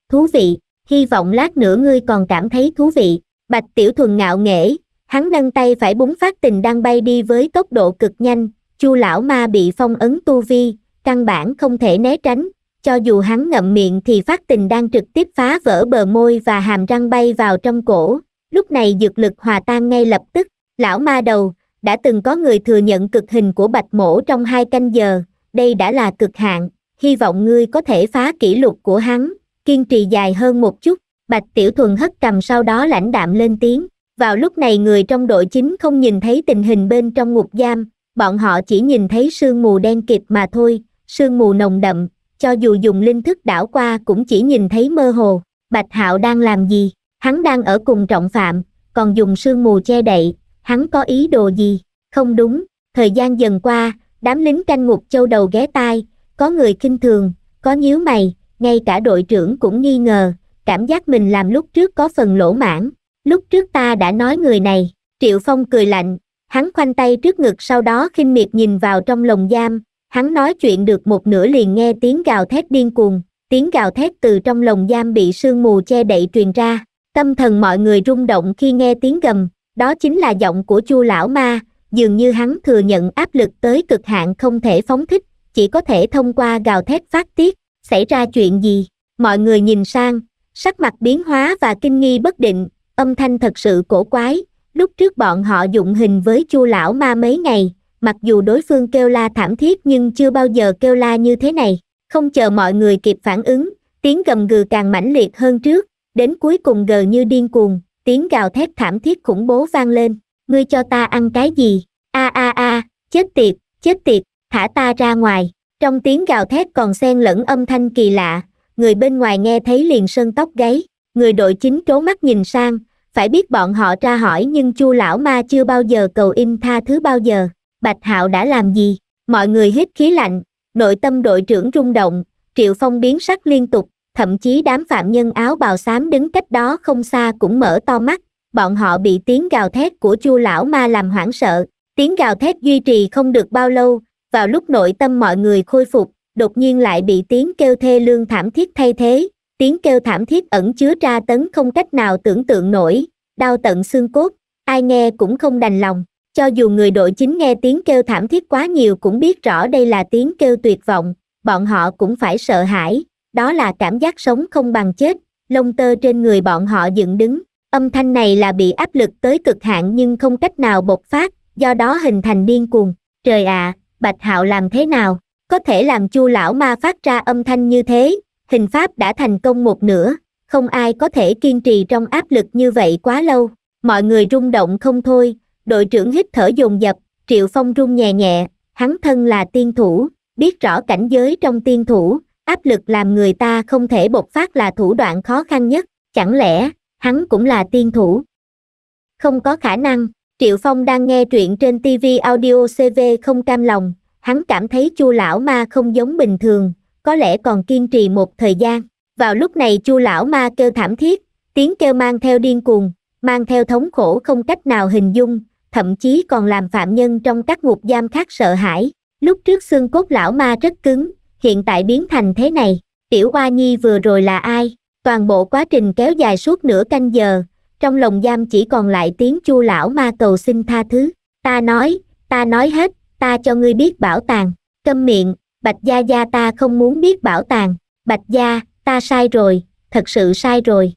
thú vị hy vọng lát nữa ngươi còn cảm thấy thú vị bạch tiểu thuần ngạo nghễ hắn nâng tay phải búng phát tình đan bay đi với tốc độ cực nhanh chu lão ma bị phong ấn tu vi căn bản không thể né tránh cho dù hắn ngậm miệng thì phát tình đang trực tiếp phá vỡ bờ môi và hàm răng bay vào trong cổ lúc này dược lực hòa tan ngay lập tức lão ma đầu đã từng có người thừa nhận cực hình của bạch mổ trong hai canh giờ đây đã là cực hạn hy vọng ngươi có thể phá kỷ lục của hắn kiên trì dài hơn một chút bạch tiểu thuần hất cầm sau đó lãnh đạm lên tiếng vào lúc này người trong đội chính không nhìn thấy tình hình bên trong ngục giam bọn họ chỉ nhìn thấy sương mù đen kịt mà thôi sương mù nồng đậm cho dù dùng linh thức đảo qua cũng chỉ nhìn thấy mơ hồ bạch hạo đang làm gì hắn đang ở cùng trọng phạm còn dùng sương mù che đậy hắn có ý đồ gì không đúng thời gian dần qua đám lính canh ngục châu đầu ghé tai có người kinh thường có nhíu mày ngay cả đội trưởng cũng nghi ngờ cảm giác mình làm lúc trước có phần lỗ mãn lúc trước ta đã nói người này triệu phong cười lạnh hắn khoanh tay trước ngực sau đó khinh miệt nhìn vào trong lồng giam hắn nói chuyện được một nửa liền nghe tiếng gào thét điên cuồng tiếng gào thét từ trong lồng giam bị sương mù che đậy truyền ra tâm thần mọi người rung động khi nghe tiếng gầm đó chính là giọng của chu lão ma dường như hắn thừa nhận áp lực tới cực hạn không thể phóng thích chỉ có thể thông qua gào thét phát tiết xảy ra chuyện gì mọi người nhìn sang sắc mặt biến hóa và kinh nghi bất định âm thanh thật sự cổ quái lúc trước bọn họ dụng hình với chu lão ma mấy ngày mặc dù đối phương kêu la thảm thiết nhưng chưa bao giờ kêu la như thế này không chờ mọi người kịp phản ứng tiếng gầm gừ càng mãnh liệt hơn trước đến cuối cùng gờ như điên cuồng tiếng gào thét thảm thiết khủng bố vang lên ngươi cho ta ăn cái gì a a a chết tiệt chết tiệt thả ta ra ngoài trong tiếng gào thét còn xen lẫn âm thanh kỳ lạ người bên ngoài nghe thấy liền sơn tóc gáy người đội chính trố mắt nhìn sang phải biết bọn họ tra hỏi nhưng chu lão ma chưa bao giờ cầu im tha thứ bao giờ bạch hạo đã làm gì mọi người hít khí lạnh nội tâm đội trưởng rung động triệu phong biến sắc liên tục thậm chí đám phạm nhân áo bào xám đứng cách đó không xa cũng mở to mắt bọn họ bị tiếng gào thét của chu lão ma làm hoảng sợ tiếng gào thét duy trì không được bao lâu vào lúc nội tâm mọi người khôi phục đột nhiên lại bị tiếng kêu thê lương thảm thiết thay thế tiếng kêu thảm thiết ẩn chứa tra tấn không cách nào tưởng tượng nổi đau tận xương cốt ai nghe cũng không đành lòng cho dù người đội chính nghe tiếng kêu thảm thiết quá nhiều cũng biết rõ đây là tiếng kêu tuyệt vọng bọn họ cũng phải sợ hãi đó là cảm giác sống không bằng chết lông tơ trên người bọn họ dựng đứng âm thanh này là bị áp lực tới cực hạn nhưng không cách nào bộc phát do đó hình thành điên cuồng trời ạ à, bạch hạo làm thế nào có thể làm chu lão ma phát ra âm thanh như thế hình pháp đã thành công một nửa không ai có thể kiên trì trong áp lực như vậy quá lâu mọi người rung động không thôi đội trưởng hít thở dồn dập triệu phong rung nhẹ nhẹ hắn thân là tiên thủ biết rõ cảnh giới trong tiên thủ áp lực làm người ta không thể bộc phát là thủ đoạn khó khăn nhất chẳng lẽ hắn cũng là tiên thủ không có khả năng triệu phong đang nghe truyện trên tv audio cv không cam lòng hắn cảm thấy chu lão ma không giống bình thường có lẽ còn kiên trì một thời gian vào lúc này chu lão ma kêu thảm thiết tiếng kêu mang theo điên cuồng mang theo thống khổ không cách nào hình dung thậm chí còn làm phạm nhân trong các ngục giam khác sợ hãi lúc trước xương cốt lão ma rất cứng hiện tại biến thành thế này tiểu hoa nhi vừa rồi là ai toàn bộ quá trình kéo dài suốt nửa canh giờ trong lồng giam chỉ còn lại tiếng chu lão ma cầu xin tha thứ ta nói ta nói hết ta cho ngươi biết bảo tàng câm miệng bạch gia gia ta không muốn biết bảo tàng bạch gia ta sai rồi thật sự sai rồi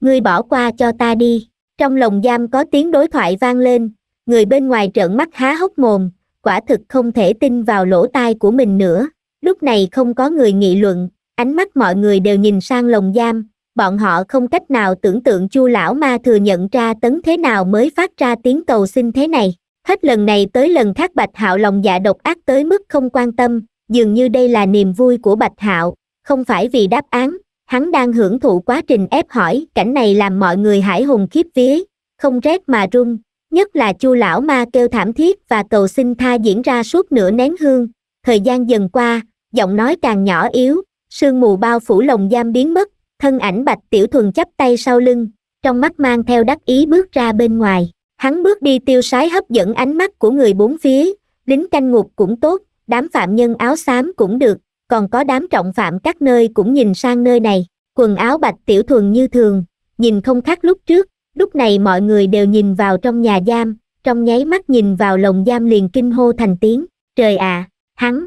ngươi bỏ qua cho ta đi trong lồng giam có tiếng đối thoại vang lên người bên ngoài trợn mắt há hốc mồm quả thực không thể tin vào lỗ tai của mình nữa lúc này không có người nghị luận ánh mắt mọi người đều nhìn sang lồng giam bọn họ không cách nào tưởng tượng chu lão ma thừa nhận ra tấn thế nào mới phát ra tiếng cầu xin thế này hết lần này tới lần khác bạch hạo lòng dạ độc ác tới mức không quan tâm dường như đây là niềm vui của bạch hạo không phải vì đáp án hắn đang hưởng thụ quá trình ép hỏi cảnh này làm mọi người hải hùng khiếp vía không rét mà run nhất là chu lão ma kêu thảm thiết và cầu xin tha diễn ra suốt nửa nén hương thời gian dần qua giọng nói càng nhỏ yếu sương mù bao phủ lồng giam biến mất thân ảnh bạch tiểu thuần chắp tay sau lưng trong mắt mang theo đắc ý bước ra bên ngoài hắn bước đi tiêu sái hấp dẫn ánh mắt của người bốn phía lính canh ngục cũng tốt đám phạm nhân áo xám cũng được còn có đám trọng phạm các nơi cũng nhìn sang nơi này quần áo bạch tiểu thuần như thường nhìn không khác lúc trước lúc này mọi người đều nhìn vào trong nhà giam trong nháy mắt nhìn vào lồng giam liền kinh hô thành tiếng trời ạ à, hắn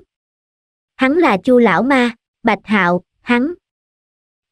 hắn là chu lão ma bạch hạo hắn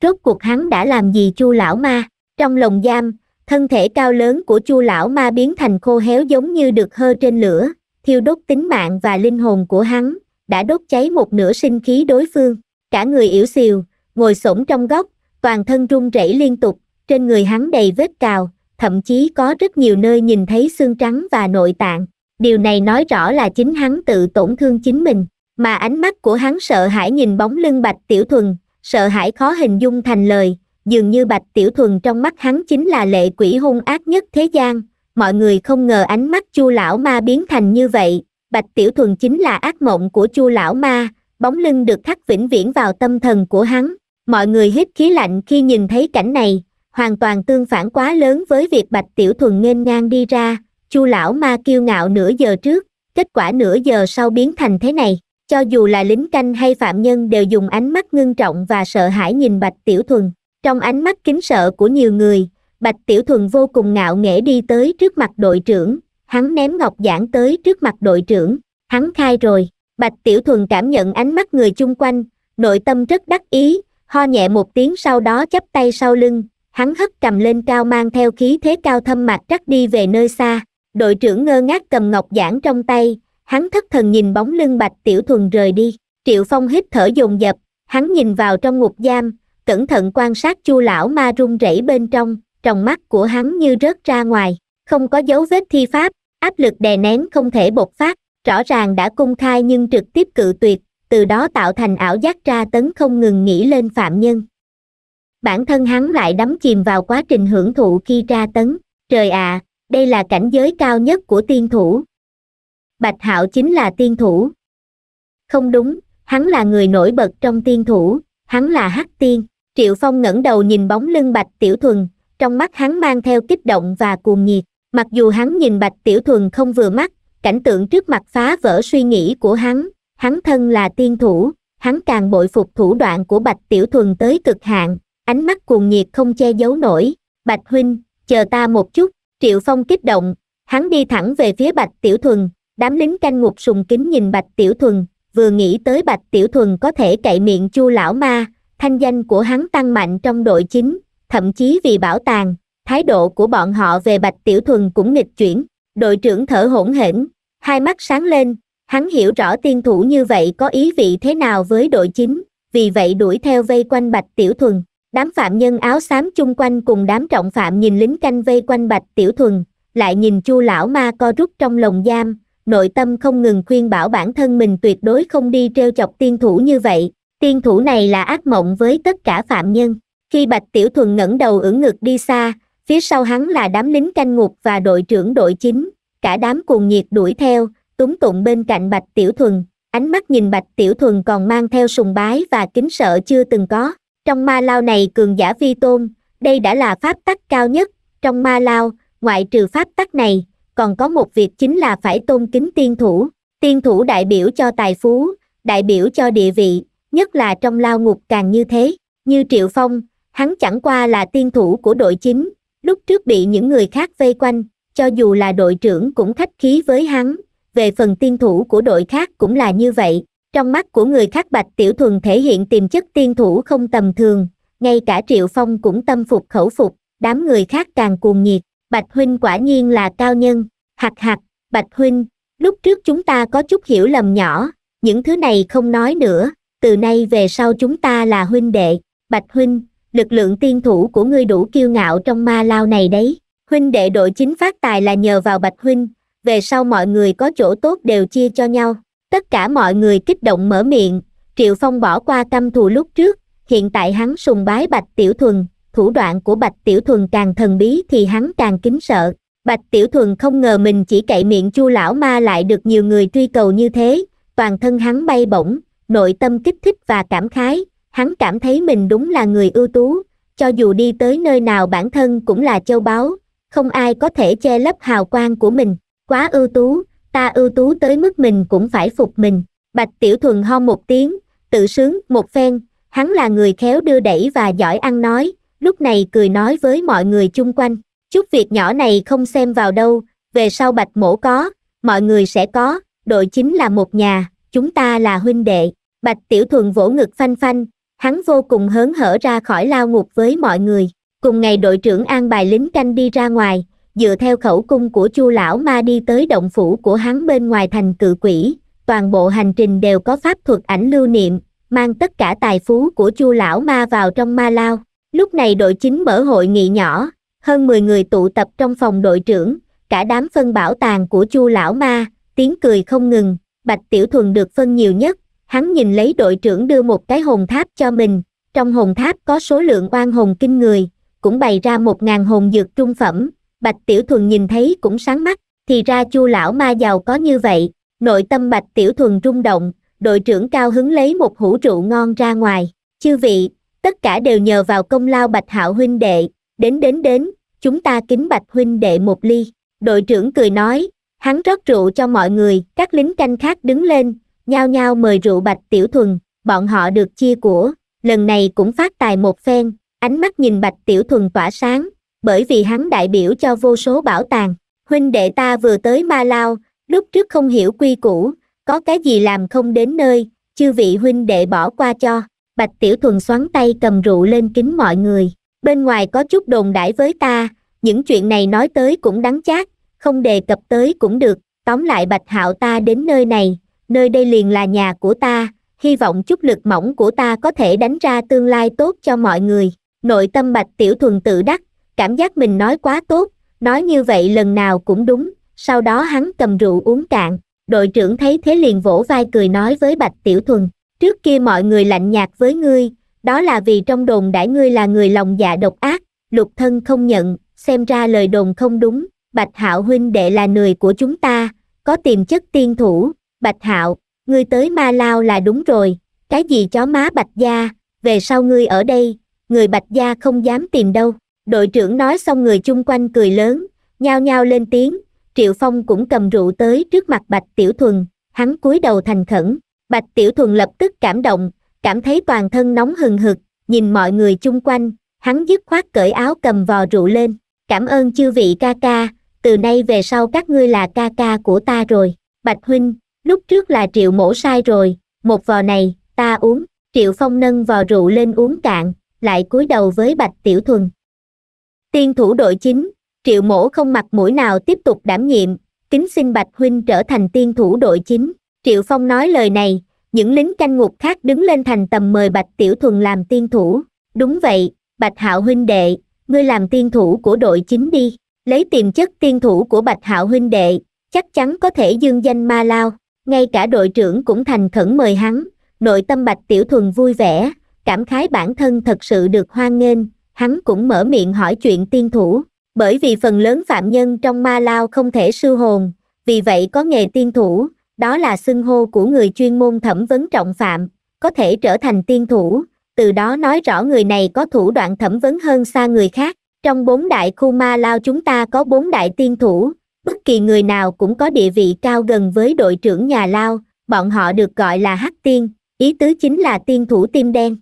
rốt cuộc hắn đã làm gì chu lão ma trong lồng giam thân thể cao lớn của chu lão ma biến thành khô héo giống như được hơ trên lửa thiêu đốt tính mạng và linh hồn của hắn đã đốt cháy một nửa sinh khí đối phương cả người yểu xìu ngồi xổm trong góc toàn thân run rẩy liên tục trên người hắn đầy vết cào thậm chí có rất nhiều nơi nhìn thấy xương trắng và nội tạng điều này nói rõ là chính hắn tự tổn thương chính mình mà ánh mắt của hắn sợ hãi nhìn bóng lưng bạch tiểu thuần sợ hãi khó hình dung thành lời dường như bạch tiểu thuần trong mắt hắn chính là lệ quỷ hung ác nhất thế gian mọi người không ngờ ánh mắt chu lão ma biến thành như vậy bạch tiểu thuần chính là ác mộng của chu lão ma bóng lưng được khắc vĩnh viễn vào tâm thần của hắn mọi người hít khí lạnh khi nhìn thấy cảnh này hoàn toàn tương phản quá lớn với việc bạch tiểu thuần nghênh ngang đi ra chu lão ma kiêu ngạo nửa giờ trước kết quả nửa giờ sau biến thành thế này cho dù là lính canh hay phạm nhân đều dùng ánh mắt ngưng trọng và sợ hãi nhìn bạch tiểu thuần trong ánh mắt kính sợ của nhiều người bạch tiểu thuần vô cùng ngạo nghễ đi tới trước mặt đội trưởng hắn ném ngọc giản tới trước mặt đội trưởng hắn khai rồi bạch tiểu thuần cảm nhận ánh mắt người chung quanh nội tâm rất đắc ý ho nhẹ một tiếng sau đó chắp tay sau lưng hắn hất cầm lên cao mang theo khí thế cao thâm mặt trắc đi về nơi xa đội trưởng ngơ ngác cầm ngọc giản trong tay hắn thất thần nhìn bóng lưng bạch tiểu thuần rời đi triệu phong hít thở dồn dập hắn nhìn vào trong ngục giam cẩn thận quan sát chu lão ma run rẩy bên trong trong mắt của hắn như rớt ra ngoài không có dấu vết thi pháp áp lực đè nén không thể bộc phát rõ ràng đã cung khai nhưng trực tiếp cự tuyệt từ đó tạo thành ảo giác tra tấn không ngừng nghĩ lên phạm nhân bản thân hắn lại đắm chìm vào quá trình hưởng thụ khi tra tấn trời ạ à, đây là cảnh giới cao nhất của tiên thủ bạch hạo chính là tiên thủ không đúng hắn là người nổi bật trong tiên thủ hắn là hắc tiên triệu phong ngẩng đầu nhìn bóng lưng bạch tiểu thuần trong mắt hắn mang theo kích động và cuồng nhiệt mặc dù hắn nhìn bạch tiểu thuần không vừa mắt cảnh tượng trước mặt phá vỡ suy nghĩ của hắn hắn thân là tiên thủ hắn càng bội phục thủ đoạn của bạch tiểu thuần tới cực hạn ánh mắt cuồng nhiệt không che giấu nổi bạch huynh chờ ta một chút triệu phong kích động hắn đi thẳng về phía bạch tiểu thuần đám lính canh ngục sùng kính nhìn bạch tiểu thuần vừa nghĩ tới bạch tiểu thuần có thể cậy miệng chu lão ma thanh danh của hắn tăng mạnh trong đội chính thậm chí vì bảo tàng thái độ của bọn họ về bạch tiểu thuần cũng nghịch chuyển đội trưởng thở hổn hển hai mắt sáng lên hắn hiểu rõ tiên thủ như vậy có ý vị thế nào với đội chính vì vậy đuổi theo vây quanh bạch tiểu thuần đám phạm nhân áo xám chung quanh cùng đám trọng phạm nhìn lính canh vây quanh bạch tiểu thuần lại nhìn chu lão ma co rút trong lồng giam nội tâm không ngừng khuyên bảo bản thân mình tuyệt đối không đi treo chọc tiên thủ như vậy, tiên thủ này là ác mộng với tất cả phạm nhân. Khi Bạch Tiểu Thuần ngẩng đầu ưỡn ngực đi xa, phía sau hắn là đám lính canh ngục và đội trưởng đội chính, cả đám cuồng nhiệt đuổi theo, túng tụng bên cạnh Bạch Tiểu Thuần, ánh mắt nhìn Bạch Tiểu Thuần còn mang theo sùng bái và kính sợ chưa từng có. Trong ma lao này cường giả vi tôn, đây đã là pháp tắc cao nhất, trong ma lao, ngoại trừ pháp tắc này, còn có một việc chính là phải tôn kính tiên thủ tiên thủ đại biểu cho tài phú đại biểu cho địa vị nhất là trong lao ngục càng như thế như triệu phong hắn chẳng qua là tiên thủ của đội chính lúc trước bị những người khác vây quanh cho dù là đội trưởng cũng khách khí với hắn về phần tiên thủ của đội khác cũng là như vậy trong mắt của người khác bạch tiểu thuần thể hiện tiềm chất tiên thủ không tầm thường ngay cả triệu phong cũng tâm phục khẩu phục đám người khác càng cuồng nhiệt bạch huynh quả nhiên là cao nhân hạt hạt bạch huynh lúc trước chúng ta có chút hiểu lầm nhỏ những thứ này không nói nữa từ nay về sau chúng ta là huynh đệ bạch huynh lực lượng tiên thủ của ngươi đủ kiêu ngạo trong ma lao này đấy huynh đệ đội chính phát tài là nhờ vào bạch huynh về sau mọi người có chỗ tốt đều chia cho nhau tất cả mọi người kích động mở miệng triệu phong bỏ qua căm thù lúc trước hiện tại hắn sùng bái bạch tiểu thuần thủ đoạn của bạch tiểu thuần càng thần bí thì hắn càng kính sợ bạch tiểu thuần không ngờ mình chỉ cậy miệng chu lão ma lại được nhiều người truy cầu như thế toàn thân hắn bay bổng nội tâm kích thích và cảm khái hắn cảm thấy mình đúng là người ưu tú cho dù đi tới nơi nào bản thân cũng là châu báu không ai có thể che lấp hào quang của mình quá ưu tú ta ưu tú tới mức mình cũng phải phục mình bạch tiểu thuần ho một tiếng tự sướng một phen hắn là người khéo đưa đẩy và giỏi ăn nói lúc này cười nói với mọi người chung quanh chút việc nhỏ này không xem vào đâu về sau bạch mổ có mọi người sẽ có đội chính là một nhà chúng ta là huynh đệ bạch tiểu thuần vỗ ngực phanh phanh hắn vô cùng hớn hở ra khỏi lao ngục với mọi người cùng ngày đội trưởng an bài lính canh đi ra ngoài dựa theo khẩu cung của chu lão ma đi tới động phủ của hắn bên ngoài thành cự quỷ toàn bộ hành trình đều có pháp thuật ảnh lưu niệm mang tất cả tài phú của chu lão ma vào trong ma lao Lúc này đội chính mở hội nghị nhỏ, hơn 10 người tụ tập trong phòng đội trưởng, cả đám phân bảo tàng của Chu lão ma, tiếng cười không ngừng, Bạch Tiểu Thuần được phân nhiều nhất, hắn nhìn lấy đội trưởng đưa một cái hồn tháp cho mình, trong hồn tháp có số lượng oan hồn kinh người, cũng bày ra một ngàn hồn dược trung phẩm, Bạch Tiểu Thuần nhìn thấy cũng sáng mắt, thì ra Chu lão ma giàu có như vậy, nội tâm Bạch Tiểu Thuần rung động, đội trưởng cao hứng lấy một hũ rượu ngon ra ngoài, chư vị, tất cả đều nhờ vào công lao bạch hạo huynh đệ đến đến đến chúng ta kính bạch huynh đệ một ly đội trưởng cười nói hắn rót rượu cho mọi người các lính canh khác đứng lên nhao nhao mời rượu bạch tiểu thuần bọn họ được chia của lần này cũng phát tài một phen ánh mắt nhìn bạch tiểu thuần tỏa sáng bởi vì hắn đại biểu cho vô số bảo tàng huynh đệ ta vừa tới ma lao lúc trước không hiểu quy củ có cái gì làm không đến nơi chư vị huynh đệ bỏ qua cho bạch tiểu thuần xoắn tay cầm rượu lên kính mọi người bên ngoài có chút đồn đãi với ta những chuyện này nói tới cũng đáng chát không đề cập tới cũng được tóm lại bạch hạo ta đến nơi này nơi đây liền là nhà của ta hy vọng chút lực mỏng của ta có thể đánh ra tương lai tốt cho mọi người nội tâm bạch tiểu thuần tự đắc cảm giác mình nói quá tốt nói như vậy lần nào cũng đúng sau đó hắn cầm rượu uống cạn đội trưởng thấy thế liền vỗ vai cười nói với bạch tiểu thuần trước kia mọi người lạnh nhạt với ngươi đó là vì trong đồn đãi ngươi là người lòng dạ độc ác lục thân không nhận xem ra lời đồn không đúng bạch hạo huynh đệ là người của chúng ta có tiềm chất tiên thủ bạch hạo ngươi tới ma lao là đúng rồi cái gì chó má bạch gia về sau ngươi ở đây người bạch gia không dám tìm đâu đội trưởng nói xong người chung quanh cười lớn nhao nhao lên tiếng triệu phong cũng cầm rượu tới trước mặt bạch tiểu thuần hắn cúi đầu thành khẩn bạch tiểu thuần lập tức cảm động cảm thấy toàn thân nóng hừng hực nhìn mọi người chung quanh hắn dứt khoát cởi áo cầm vò rượu lên cảm ơn chư vị ca ca từ nay về sau các ngươi là ca ca của ta rồi bạch huynh lúc trước là triệu mổ sai rồi một vò này ta uống triệu phong nâng vò rượu lên uống cạn lại cúi đầu với bạch tiểu thuần tiên thủ đội chính triệu mổ không mặt mũi nào tiếp tục đảm nhiệm kính xin bạch huynh trở thành tiên thủ đội chính Triệu Phong nói lời này, những lính canh ngục khác đứng lên thành tầm mời Bạch Tiểu Thuần làm tiên thủ. Đúng vậy, Bạch Hạo huynh đệ, ngươi làm tiên thủ của đội chính đi. Lấy tiềm chất tiên thủ của Bạch Hạo huynh đệ, chắc chắn có thể dương danh ma lao. Ngay cả đội trưởng cũng thành khẩn mời hắn. Nội tâm Bạch Tiểu Thuần vui vẻ, cảm khái bản thân thật sự được hoan nghênh. Hắn cũng mở miệng hỏi chuyện tiên thủ. Bởi vì phần lớn phạm nhân trong ma lao không thể sư hồn, vì vậy có nghề tiên thủ, đó là xưng hô của người chuyên môn thẩm vấn trọng phạm, có thể trở thành tiên thủ, từ đó nói rõ người này có thủ đoạn thẩm vấn hơn xa người khác. Trong bốn đại khu ma lao chúng ta có bốn đại tiên thủ, bất kỳ người nào cũng có địa vị cao gần với đội trưởng nhà lao, bọn họ được gọi là hắc tiên, ý tứ chính là tiên thủ tim đen.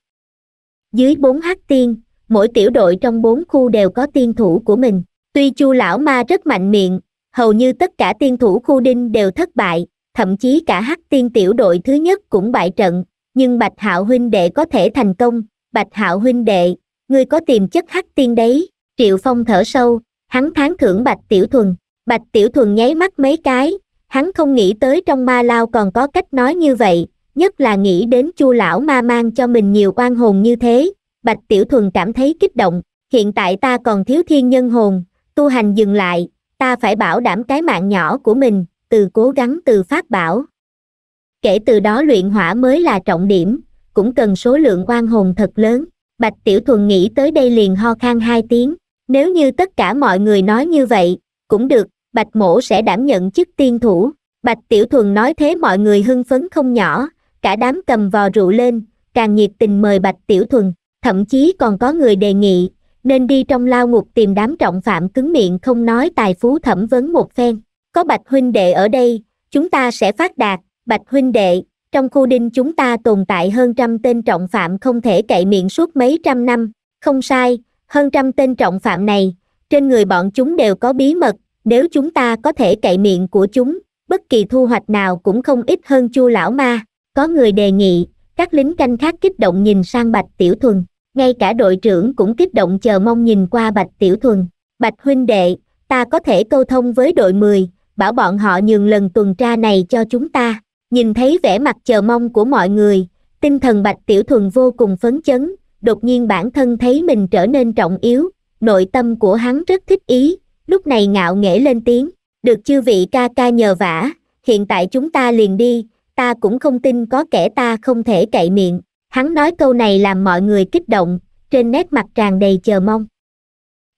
Dưới bốn hắc tiên, mỗi tiểu đội trong bốn khu đều có tiên thủ của mình. Tuy chu lão ma rất mạnh miệng, hầu như tất cả tiên thủ khu đinh đều thất bại, thậm chí cả hắc tiên tiểu đội thứ nhất cũng bại trận nhưng bạch hạo huynh đệ có thể thành công bạch hạo huynh đệ ngươi có tiềm chất hắc tiên đấy triệu phong thở sâu hắn tháng thưởng bạch tiểu thuần bạch tiểu thuần nháy mắt mấy cái hắn không nghĩ tới trong ma lao còn có cách nói như vậy nhất là nghĩ đến chu lão ma mang cho mình nhiều oan hồn như thế bạch tiểu thuần cảm thấy kích động hiện tại ta còn thiếu thiên nhân hồn tu hành dừng lại ta phải bảo đảm cái mạng nhỏ của mình từ cố gắng từ phát bảo kể từ đó luyện hỏa mới là trọng điểm cũng cần số lượng oan hồn thật lớn bạch tiểu thuần nghĩ tới đây liền ho khan hai tiếng nếu như tất cả mọi người nói như vậy cũng được bạch mổ sẽ đảm nhận chức tiên thủ bạch tiểu thuần nói thế mọi người hưng phấn không nhỏ cả đám cầm vò rượu lên càng nhiệt tình mời bạch tiểu thuần thậm chí còn có người đề nghị nên đi trong lao ngục tìm đám trọng phạm cứng miệng không nói tài phú thẩm vấn một phen có bạch huynh đệ ở đây chúng ta sẽ phát đạt bạch huynh đệ trong khu đinh chúng ta tồn tại hơn trăm tên trọng phạm không thể cậy miệng suốt mấy trăm năm không sai hơn trăm tên trọng phạm này trên người bọn chúng đều có bí mật nếu chúng ta có thể cậy miệng của chúng bất kỳ thu hoạch nào cũng không ít hơn chu lão ma có người đề nghị các lính canh khác kích động nhìn sang bạch tiểu thuần ngay cả đội trưởng cũng kích động chờ mong nhìn qua bạch tiểu thuần bạch huynh đệ ta có thể câu thông với đội 10, bảo bọn họ nhường lần tuần tra này cho chúng ta nhìn thấy vẻ mặt chờ mong của mọi người tinh thần bạch tiểu thuần vô cùng phấn chấn đột nhiên bản thân thấy mình trở nên trọng yếu nội tâm của hắn rất thích ý lúc này ngạo nghễ lên tiếng được chư vị ca ca nhờ vả hiện tại chúng ta liền đi ta cũng không tin có kẻ ta không thể cậy miệng hắn nói câu này làm mọi người kích động trên nét mặt tràn đầy chờ mong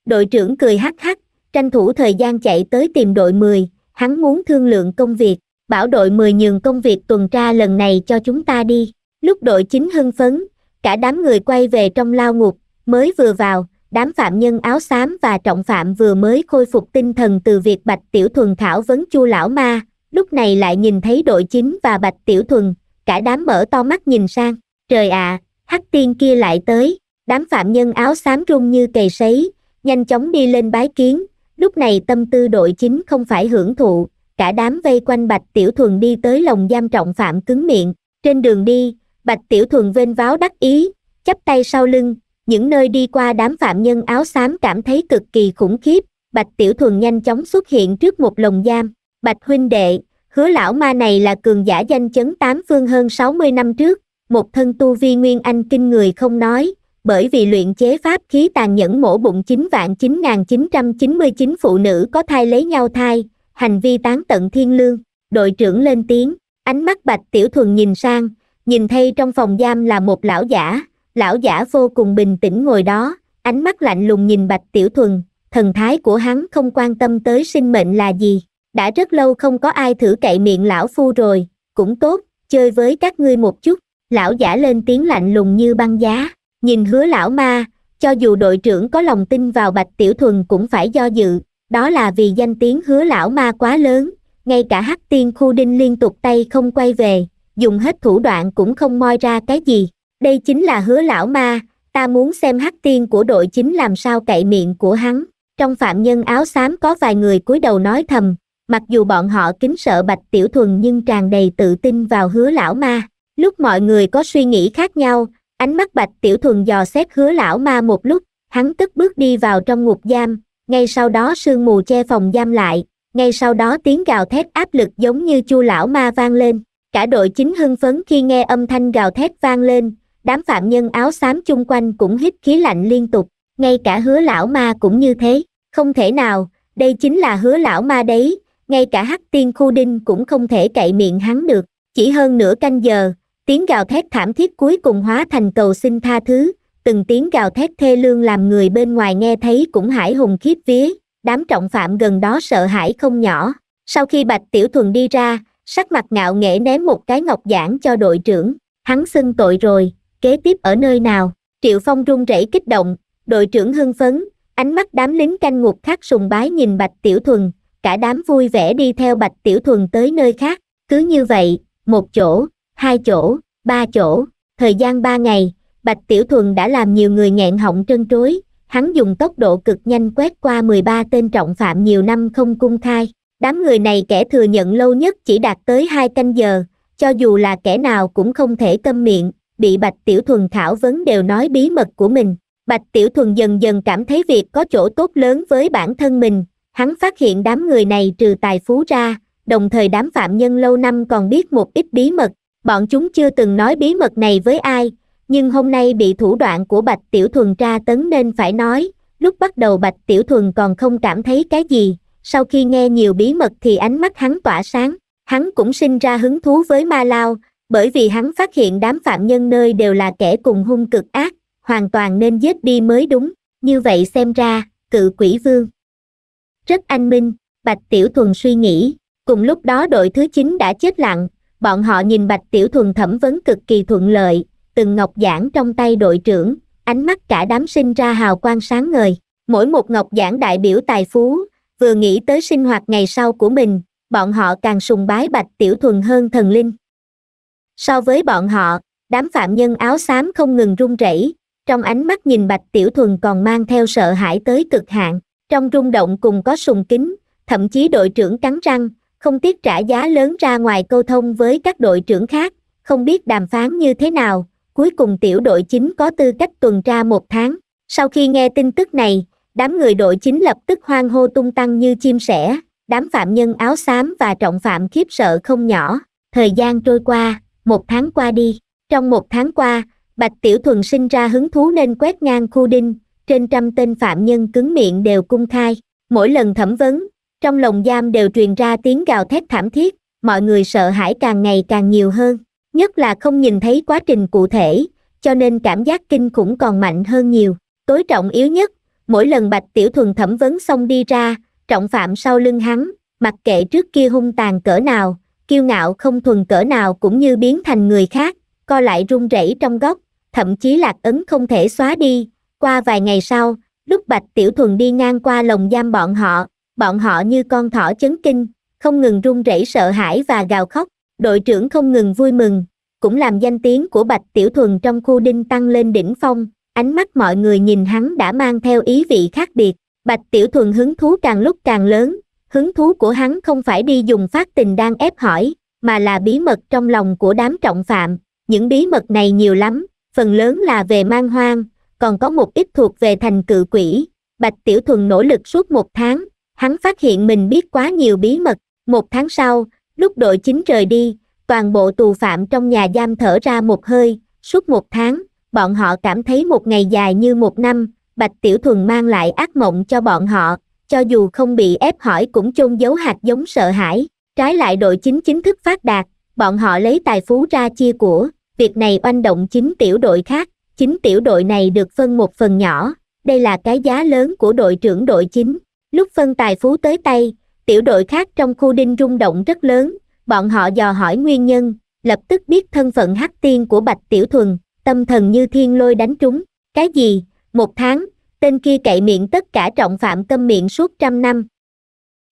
đội trưởng cười hắc hắc tranh thủ thời gian chạy tới tìm đội 10, hắn muốn thương lượng công việc, bảo đội 10 nhường công việc tuần tra lần này cho chúng ta đi. Lúc đội chính hưng phấn, cả đám người quay về trong lao ngục, mới vừa vào, đám phạm nhân áo xám và trọng phạm vừa mới khôi phục tinh thần từ việc Bạch Tiểu Thuần thảo vấn Chu lão ma, lúc này lại nhìn thấy đội chính và Bạch Tiểu Thuần, cả đám mở to mắt nhìn sang, trời ạ, à, hắc tiên kia lại tới, đám phạm nhân áo xám rung như cầy sấy, nhanh chóng đi lên bái kiến, lúc này tâm tư đội chính không phải hưởng thụ cả đám vây quanh bạch tiểu thuần đi tới lồng giam trọng phạm cứng miệng trên đường đi bạch tiểu thuần vênh váo đắc ý chắp tay sau lưng những nơi đi qua đám phạm nhân áo xám cảm thấy cực kỳ khủng khiếp bạch tiểu thuần nhanh chóng xuất hiện trước một lồng giam bạch huynh đệ hứa lão ma này là cường giả danh chấn tám phương hơn sáu mươi năm trước một thân tu vi nguyên anh kinh người không nói bởi vì luyện chế pháp khí tàn nhẫn mổ bụng 9 vạn 9999 phụ nữ có thai lấy nhau thai, hành vi tán tận thiên lương, đội trưởng lên tiếng, ánh mắt bạch tiểu thuần nhìn sang, nhìn thấy trong phòng giam là một lão giả, lão giả vô cùng bình tĩnh ngồi đó, ánh mắt lạnh lùng nhìn bạch tiểu thuần, thần thái của hắn không quan tâm tới sinh mệnh là gì, đã rất lâu không có ai thử cậy miệng lão phu rồi, cũng tốt, chơi với các ngươi một chút, lão giả lên tiếng lạnh lùng như băng giá nhìn hứa lão ma cho dù đội trưởng có lòng tin vào bạch tiểu thuần cũng phải do dự đó là vì danh tiếng hứa lão ma quá lớn ngay cả hắc tiên khu đinh liên tục tay không quay về dùng hết thủ đoạn cũng không moi ra cái gì đây chính là hứa lão ma ta muốn xem hắc tiên của đội chính làm sao cậy miệng của hắn trong phạm nhân áo xám có vài người cúi đầu nói thầm mặc dù bọn họ kính sợ bạch tiểu thuần nhưng tràn đầy tự tin vào hứa lão ma lúc mọi người có suy nghĩ khác nhau Ánh mắt bạch tiểu thuần dò xét hứa lão ma một lúc, hắn tức bước đi vào trong ngục giam, ngay sau đó sương mù che phòng giam lại, ngay sau đó tiếng gào thét áp lực giống như chu lão ma vang lên. Cả đội chính hưng phấn khi nghe âm thanh gào thét vang lên, đám phạm nhân áo xám chung quanh cũng hít khí lạnh liên tục, ngay cả hứa lão ma cũng như thế, không thể nào, đây chính là hứa lão ma đấy, ngay cả hắc tiên khu đinh cũng không thể cậy miệng hắn được, chỉ hơn nửa canh giờ, tiếng gào thét thảm thiết cuối cùng hóa thành cầu xin tha thứ từng tiếng gào thét thê lương làm người bên ngoài nghe thấy cũng hải hùng khiếp vía đám trọng phạm gần đó sợ hãi không nhỏ sau khi bạch tiểu thuần đi ra sắc mặt ngạo nghễ ném một cái ngọc giản cho đội trưởng hắn xưng tội rồi kế tiếp ở nơi nào triệu phong run rẩy kích động đội trưởng hưng phấn ánh mắt đám lính canh ngục khác sùng bái nhìn bạch tiểu thuần cả đám vui vẻ đi theo bạch tiểu thuần tới nơi khác cứ như vậy một chỗ hai chỗ, ba chỗ, thời gian ba ngày, Bạch Tiểu Thuần đã làm nhiều người nghẹn họng trân trối, hắn dùng tốc độ cực nhanh quét qua 13 tên trọng phạm nhiều năm không cung khai. Đám người này kẻ thừa nhận lâu nhất chỉ đạt tới 2 canh giờ, cho dù là kẻ nào cũng không thể câm miệng, bị Bạch Tiểu Thuần thảo vấn đều nói bí mật của mình. Bạch Tiểu Thuần dần dần cảm thấy việc có chỗ tốt lớn với bản thân mình, hắn phát hiện đám người này trừ tài phú ra, đồng thời đám phạm nhân lâu năm còn biết một ít bí mật, bọn chúng chưa từng nói bí mật này với ai nhưng hôm nay bị thủ đoạn của bạch tiểu thuần tra tấn nên phải nói lúc bắt đầu bạch tiểu thuần còn không cảm thấy cái gì sau khi nghe nhiều bí mật thì ánh mắt hắn tỏa sáng hắn cũng sinh ra hứng thú với ma lao bởi vì hắn phát hiện đám phạm nhân nơi đều là kẻ cùng hung cực ác hoàn toàn nên giết đi mới đúng như vậy xem ra cự quỷ vương rất anh minh bạch tiểu thuần suy nghĩ cùng lúc đó đội thứ chín đã chết lặng bọn họ nhìn bạch tiểu thuần thẩm vấn cực kỳ thuận lợi từng ngọc giản trong tay đội trưởng ánh mắt cả đám sinh ra hào quang sáng ngời mỗi một ngọc giản đại biểu tài phú vừa nghĩ tới sinh hoạt ngày sau của mình bọn họ càng sùng bái bạch tiểu thuần hơn thần linh so với bọn họ đám phạm nhân áo xám không ngừng run rẩy trong ánh mắt nhìn bạch tiểu thuần còn mang theo sợ hãi tới cực hạn trong rung động cùng có sùng kính thậm chí đội trưởng cắn răng không tiếc trả giá lớn ra ngoài câu thông với các đội trưởng khác, không biết đàm phán như thế nào, cuối cùng tiểu đội chính có tư cách tuần tra một tháng. Sau khi nghe tin tức này, đám người đội chính lập tức hoang hô tung tăng như chim sẻ, đám phạm nhân áo xám và trọng phạm khiếp sợ không nhỏ. Thời gian trôi qua, một tháng qua đi. Trong một tháng qua, Bạch Tiểu Thuần sinh ra hứng thú nên quét ngang khu đinh, trên trăm tên phạm nhân cứng miệng đều cung khai. Mỗi lần thẩm vấn, trong lồng giam đều truyền ra tiếng gào thét thảm thiết, mọi người sợ hãi càng ngày càng nhiều hơn, nhất là không nhìn thấy quá trình cụ thể, cho nên cảm giác kinh khủng còn mạnh hơn nhiều. Tối trọng yếu nhất, mỗi lần Bạch Tiểu Thuần thẩm vấn xong đi ra, trọng phạm sau lưng hắn, mặc kệ trước kia hung tàn cỡ nào, kiêu ngạo không thuần cỡ nào cũng như biến thành người khác, co lại run rẩy trong góc, thậm chí lạc ấn không thể xóa đi. Qua vài ngày sau, lúc Bạch Tiểu Thuần đi ngang qua lồng giam bọn họ, bọn họ như con thỏ chấn kinh, không ngừng run rẩy sợ hãi và gào khóc, đội trưởng không ngừng vui mừng, cũng làm danh tiếng của Bạch Tiểu Thuần trong khu đinh tăng lên đỉnh phong, ánh mắt mọi người nhìn hắn đã mang theo ý vị khác biệt, Bạch Tiểu Thuần hứng thú càng lúc càng lớn, hứng thú của hắn không phải đi dùng phát tình đang ép hỏi, mà là bí mật trong lòng của đám trọng phạm, những bí mật này nhiều lắm, phần lớn là về mang hoang, còn có một ít thuộc về thành cự quỷ, Bạch Tiểu Thuần nỗ lực suốt một tháng, hắn phát hiện mình biết quá nhiều bí mật một tháng sau lúc đội chính rời đi toàn bộ tù phạm trong nhà giam thở ra một hơi suốt một tháng bọn họ cảm thấy một ngày dài như một năm bạch tiểu thuần mang lại ác mộng cho bọn họ cho dù không bị ép hỏi cũng chôn giấu hạt giống sợ hãi trái lại đội chính chính thức phát đạt bọn họ lấy tài phú ra chia của việc này oanh động chính tiểu đội khác chính tiểu đội này được phân một phần nhỏ đây là cái giá lớn của đội trưởng đội chính lúc phân tài phú tới tay tiểu đội khác trong khu đinh rung động rất lớn bọn họ dò hỏi nguyên nhân lập tức biết thân phận hắc tiên của bạch tiểu thuần tâm thần như thiên lôi đánh trúng cái gì một tháng tên kia cậy miệng tất cả trọng phạm câm miệng suốt trăm năm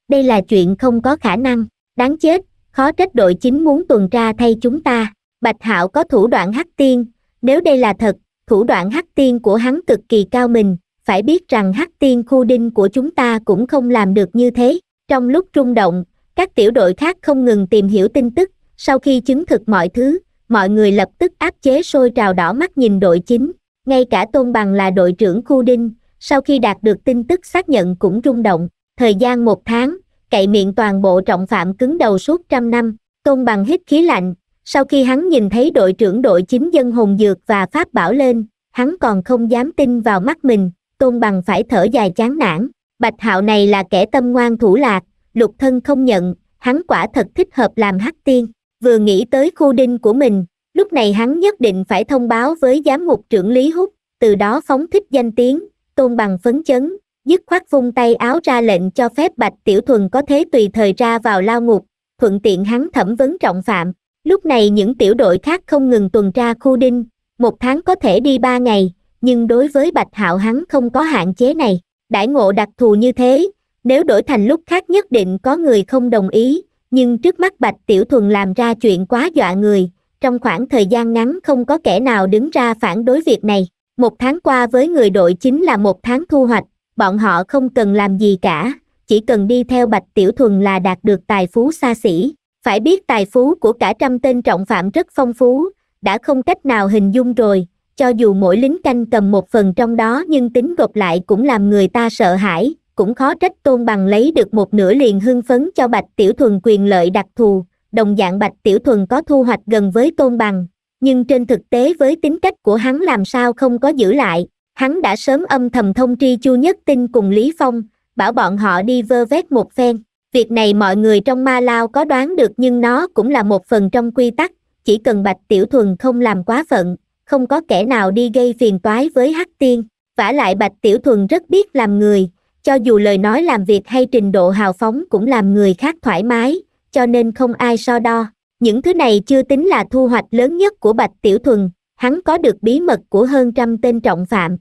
đây là chuyện không có khả năng đáng chết khó trách đội chính muốn tuần tra thay chúng ta bạch hạo có thủ đoạn hắc tiên nếu đây là thật thủ đoạn hắc tiên của hắn cực kỳ cao mình phải biết rằng hắc tiên khu đinh của chúng ta cũng không làm được như thế. Trong lúc rung động, các tiểu đội khác không ngừng tìm hiểu tin tức, sau khi chứng thực mọi thứ, mọi người lập tức áp chế sôi trào đỏ mắt nhìn đội chính, ngay cả Tôn Bằng là đội trưởng khu đinh, sau khi đạt được tin tức xác nhận cũng rung động, thời gian một tháng, cậy miệng toàn bộ trọng phạm cứng đầu suốt trăm năm, Tôn Bằng hít khí lạnh, sau khi hắn nhìn thấy đội trưởng đội chính dân hồn dược và pháp bảo lên, hắn còn không dám tin vào mắt mình, tôn bằng phải thở dài chán nản bạch hạo này là kẻ tâm ngoan thủ lạc lục thân không nhận hắn quả thật thích hợp làm hắc tiên vừa nghĩ tới khu đinh của mình lúc này hắn nhất định phải thông báo với giám mục trưởng lý húc từ đó phóng thích danh tiếng tôn bằng phấn chấn dứt khoát vung tay áo ra lệnh cho phép bạch tiểu thuần có thế tùy thời ra vào lao ngục thuận tiện hắn thẩm vấn trọng phạm lúc này những tiểu đội khác không ngừng tuần tra khu đinh một tháng có thể đi ba ngày nhưng đối với bạch hạo hắn không có hạn chế này đãi ngộ đặc thù như thế nếu đổi thành lúc khác nhất định có người không đồng ý nhưng trước mắt bạch tiểu thuần làm ra chuyện quá dọa người trong khoảng thời gian ngắn không có kẻ nào đứng ra phản đối việc này một tháng qua với người đội chính là một tháng thu hoạch bọn họ không cần làm gì cả chỉ cần đi theo bạch tiểu thuần là đạt được tài phú xa xỉ phải biết tài phú của cả trăm tên trọng phạm rất phong phú đã không cách nào hình dung rồi cho dù mỗi lính canh cầm một phần trong đó nhưng tính gộp lại cũng làm người ta sợ hãi, cũng khó trách tôn bằng lấy được một nửa liền hưng phấn cho Bạch Tiểu Thuần quyền lợi đặc thù, đồng dạng Bạch Tiểu Thuần có thu hoạch gần với tôn bằng, nhưng trên thực tế với tính cách của hắn làm sao không có giữ lại, hắn đã sớm âm thầm thông tri Chu Nhất Tinh cùng Lý Phong, bảo bọn họ đi vơ vét một phen. Việc này mọi người trong Ma Lao có đoán được nhưng nó cũng là một phần trong quy tắc, chỉ cần Bạch Tiểu Thuần không làm quá phận, không có kẻ nào đi gây phiền toái với hắc tiên vả lại bạch tiểu thuần rất biết làm người cho dù lời nói làm việc hay trình độ hào phóng cũng làm người khác thoải mái cho nên không ai so đo những thứ này chưa tính là thu hoạch lớn nhất của bạch tiểu thuần hắn có được bí mật của hơn trăm tên trọng phạm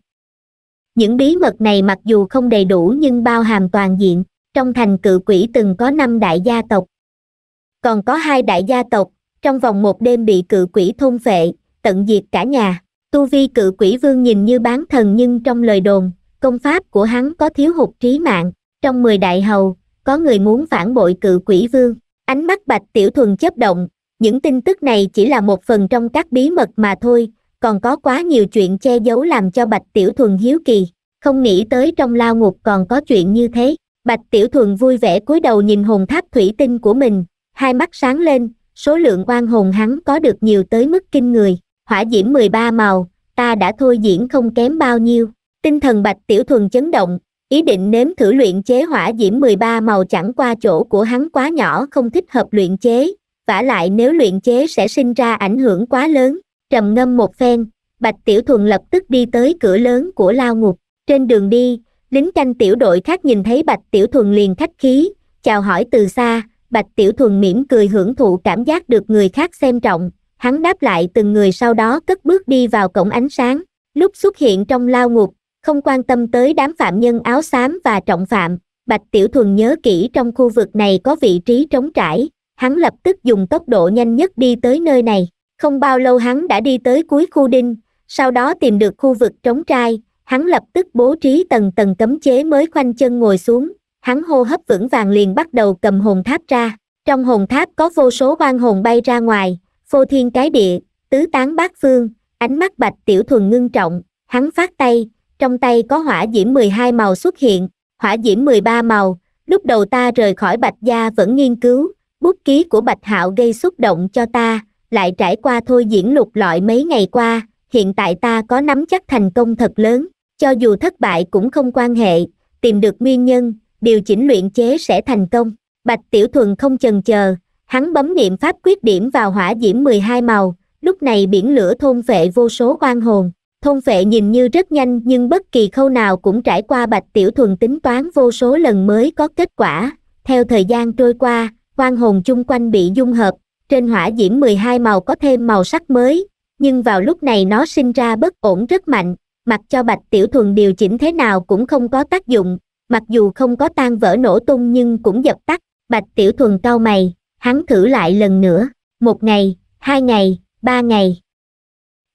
những bí mật này mặc dù không đầy đủ nhưng bao hàm toàn diện trong thành cự quỷ từng có năm đại gia tộc còn có hai đại gia tộc trong vòng một đêm bị cự quỷ thôn phệ tận diệt cả nhà. Tu vi cự quỷ vương nhìn như bán thần nhưng trong lời đồn, công pháp của hắn có thiếu hụt trí mạng. Trong 10 đại hầu, có người muốn phản bội cự quỷ vương. Ánh mắt bạch tiểu thuần chớp động, những tin tức này chỉ là một phần trong các bí mật mà thôi, còn có quá nhiều chuyện che giấu làm cho bạch tiểu thuần hiếu kỳ. Không nghĩ tới trong lao ngục còn có chuyện như thế. Bạch Tiểu Thuần vui vẻ cúi đầu nhìn hồn tháp thủy tinh của mình, hai mắt sáng lên, số lượng oan hồn hắn có được nhiều tới mức kinh người hỏa diễm 13 màu, ta đã thôi diễn không kém bao nhiêu. Tinh thần Bạch Tiểu Thuần chấn động, ý định nếm thử luyện chế hỏa diễm 13 màu chẳng qua chỗ của hắn quá nhỏ không thích hợp luyện chế, vả lại nếu luyện chế sẽ sinh ra ảnh hưởng quá lớn. Trầm ngâm một phen, Bạch Tiểu Thuần lập tức đi tới cửa lớn của lao ngục. Trên đường đi, lính canh tiểu đội khác nhìn thấy Bạch Tiểu Thuần liền khách khí, chào hỏi từ xa, Bạch Tiểu Thuần mỉm cười hưởng thụ cảm giác được người khác xem trọng, hắn đáp lại từng người sau đó cất bước đi vào cổng ánh sáng lúc xuất hiện trong lao ngục không quan tâm tới đám phạm nhân áo xám và trọng phạm bạch tiểu thuần nhớ kỹ trong khu vực này có vị trí trống trải hắn lập tức dùng tốc độ nhanh nhất đi tới nơi này không bao lâu hắn đã đi tới cuối khu đinh sau đó tìm được khu vực trống trai hắn lập tức bố trí tầng tầng cấm chế mới khoanh chân ngồi xuống hắn hô hấp vững vàng liền bắt đầu cầm hồn tháp ra trong hồn tháp có vô số oan hồn bay ra ngoài phô thiên cái địa tứ tán bát phương ánh mắt bạch tiểu thuần ngưng trọng hắn phát tay trong tay có hỏa diễm 12 màu xuất hiện hỏa diễm 13 màu lúc đầu ta rời khỏi bạch gia vẫn nghiên cứu bút ký của bạch hạo gây xúc động cho ta lại trải qua thôi diễn lục loại mấy ngày qua hiện tại ta có nắm chắc thành công thật lớn cho dù thất bại cũng không quan hệ tìm được nguyên nhân điều chỉnh luyện chế sẽ thành công bạch tiểu thuần không chần chờ hắn bấm niệm pháp quyết điểm vào hỏa diễm 12 màu, lúc này biển lửa thôn vệ vô số oan hồn. Thôn vệ nhìn như rất nhanh nhưng bất kỳ khâu nào cũng trải qua bạch tiểu thuần tính toán vô số lần mới có kết quả. Theo thời gian trôi qua, oan hồn chung quanh bị dung hợp, trên hỏa diễm 12 màu có thêm màu sắc mới, nhưng vào lúc này nó sinh ra bất ổn rất mạnh, mặc cho bạch tiểu thuần điều chỉnh thế nào cũng không có tác dụng, mặc dù không có tan vỡ nổ tung nhưng cũng dập tắt, bạch tiểu thuần cau mày, hắn thử lại lần nữa, một ngày, hai ngày, ba ngày.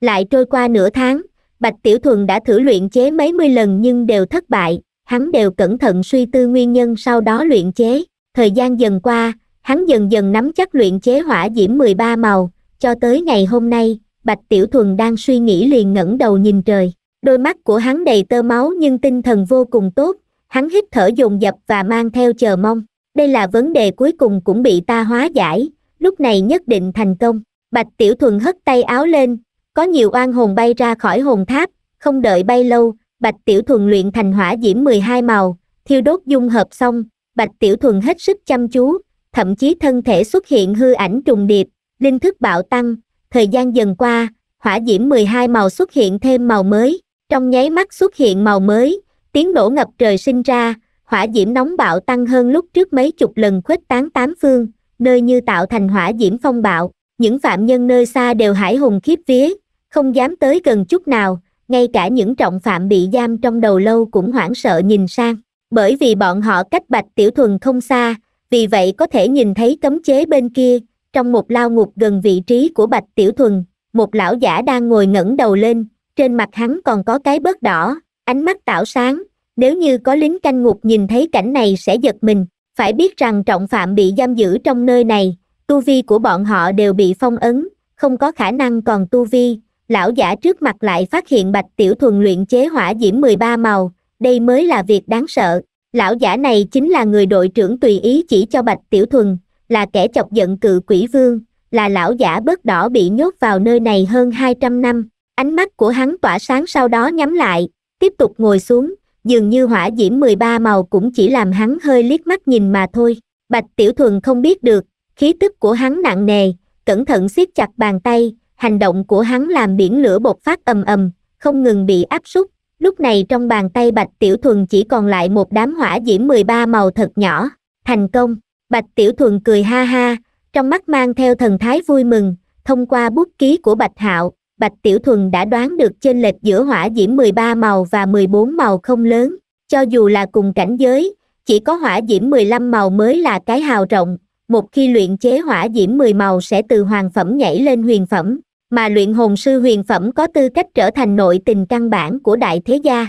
Lại trôi qua nửa tháng, Bạch Tiểu Thuần đã thử luyện chế mấy mươi lần nhưng đều thất bại, hắn đều cẩn thận suy tư nguyên nhân sau đó luyện chế. Thời gian dần qua, hắn dần dần nắm chắc luyện chế hỏa diễm 13 màu, cho tới ngày hôm nay, Bạch Tiểu Thuần đang suy nghĩ liền ngẩng đầu nhìn trời. Đôi mắt của hắn đầy tơ máu nhưng tinh thần vô cùng tốt, hắn hít thở dồn dập và mang theo chờ mong đây là vấn đề cuối cùng cũng bị ta hóa giải lúc này nhất định thành công bạch tiểu thuần hất tay áo lên có nhiều oan hồn bay ra khỏi hồn tháp không đợi bay lâu bạch tiểu thuần luyện thành hỏa diễm mười hai màu thiêu đốt dung hợp xong bạch tiểu thuần hết sức chăm chú thậm chí thân thể xuất hiện hư ảnh trùng điệp linh thức bạo tăng thời gian dần qua hỏa diễm mười hai màu xuất hiện thêm màu mới trong nháy mắt xuất hiện màu mới tiếng nổ ngập trời sinh ra hỏa diễm nóng bạo tăng hơn lúc trước mấy chục lần khuếch tán tám phương, nơi như tạo thành hỏa diễm phong bạo, những phạm nhân nơi xa đều hải hùng khiếp vía, không dám tới gần chút nào, ngay cả những trọng phạm bị giam trong đầu lâu cũng hoảng sợ nhìn sang, bởi vì bọn họ cách bạch tiểu thuần không xa, vì vậy có thể nhìn thấy cấm chế bên kia, trong một lao ngục gần vị trí của bạch tiểu thuần, một lão giả đang ngồi ngẩng đầu lên, trên mặt hắn còn có cái bớt đỏ, ánh mắt tảo sáng, nếu như có lính canh ngục nhìn thấy cảnh này sẽ giật mình phải biết rằng trọng phạm bị giam giữ trong nơi này tu vi của bọn họ đều bị phong ấn không có khả năng còn tu vi lão giả trước mặt lại phát hiện bạch tiểu thuần luyện chế hỏa diễm 13 màu đây mới là việc đáng sợ lão giả này chính là người đội trưởng tùy ý chỉ cho bạch tiểu thuần là kẻ chọc giận cự quỷ vương là lão giả bớt đỏ bị nhốt vào nơi này hơn 200 năm ánh mắt của hắn tỏa sáng sau đó nhắm lại tiếp tục ngồi xuống dường như hỏa diễm 13 màu cũng chỉ làm hắn hơi liếc mắt nhìn mà thôi. Bạch Tiểu Thuần không biết được, khí tức của hắn nặng nề, cẩn thận siết chặt bàn tay, hành động của hắn làm biển lửa bột phát ầm ầm, không ngừng bị áp súc. Lúc này trong bàn tay Bạch Tiểu Thuần chỉ còn lại một đám hỏa diễm 13 màu thật nhỏ. Thành công, Bạch Tiểu Thuần cười ha ha, trong mắt mang theo thần thái vui mừng, thông qua bút ký của Bạch Hạo, bạch tiểu thuần đã đoán được chênh lệch giữa hỏa diễm mười ba màu và mười bốn màu không lớn cho dù là cùng cảnh giới chỉ có hỏa diễm mười lăm màu mới là cái hào rộng một khi luyện chế hỏa diễm mười màu sẽ từ hoàng phẩm nhảy lên huyền phẩm mà luyện hồn sư huyền phẩm có tư cách trở thành nội tình căn bản của đại thế gia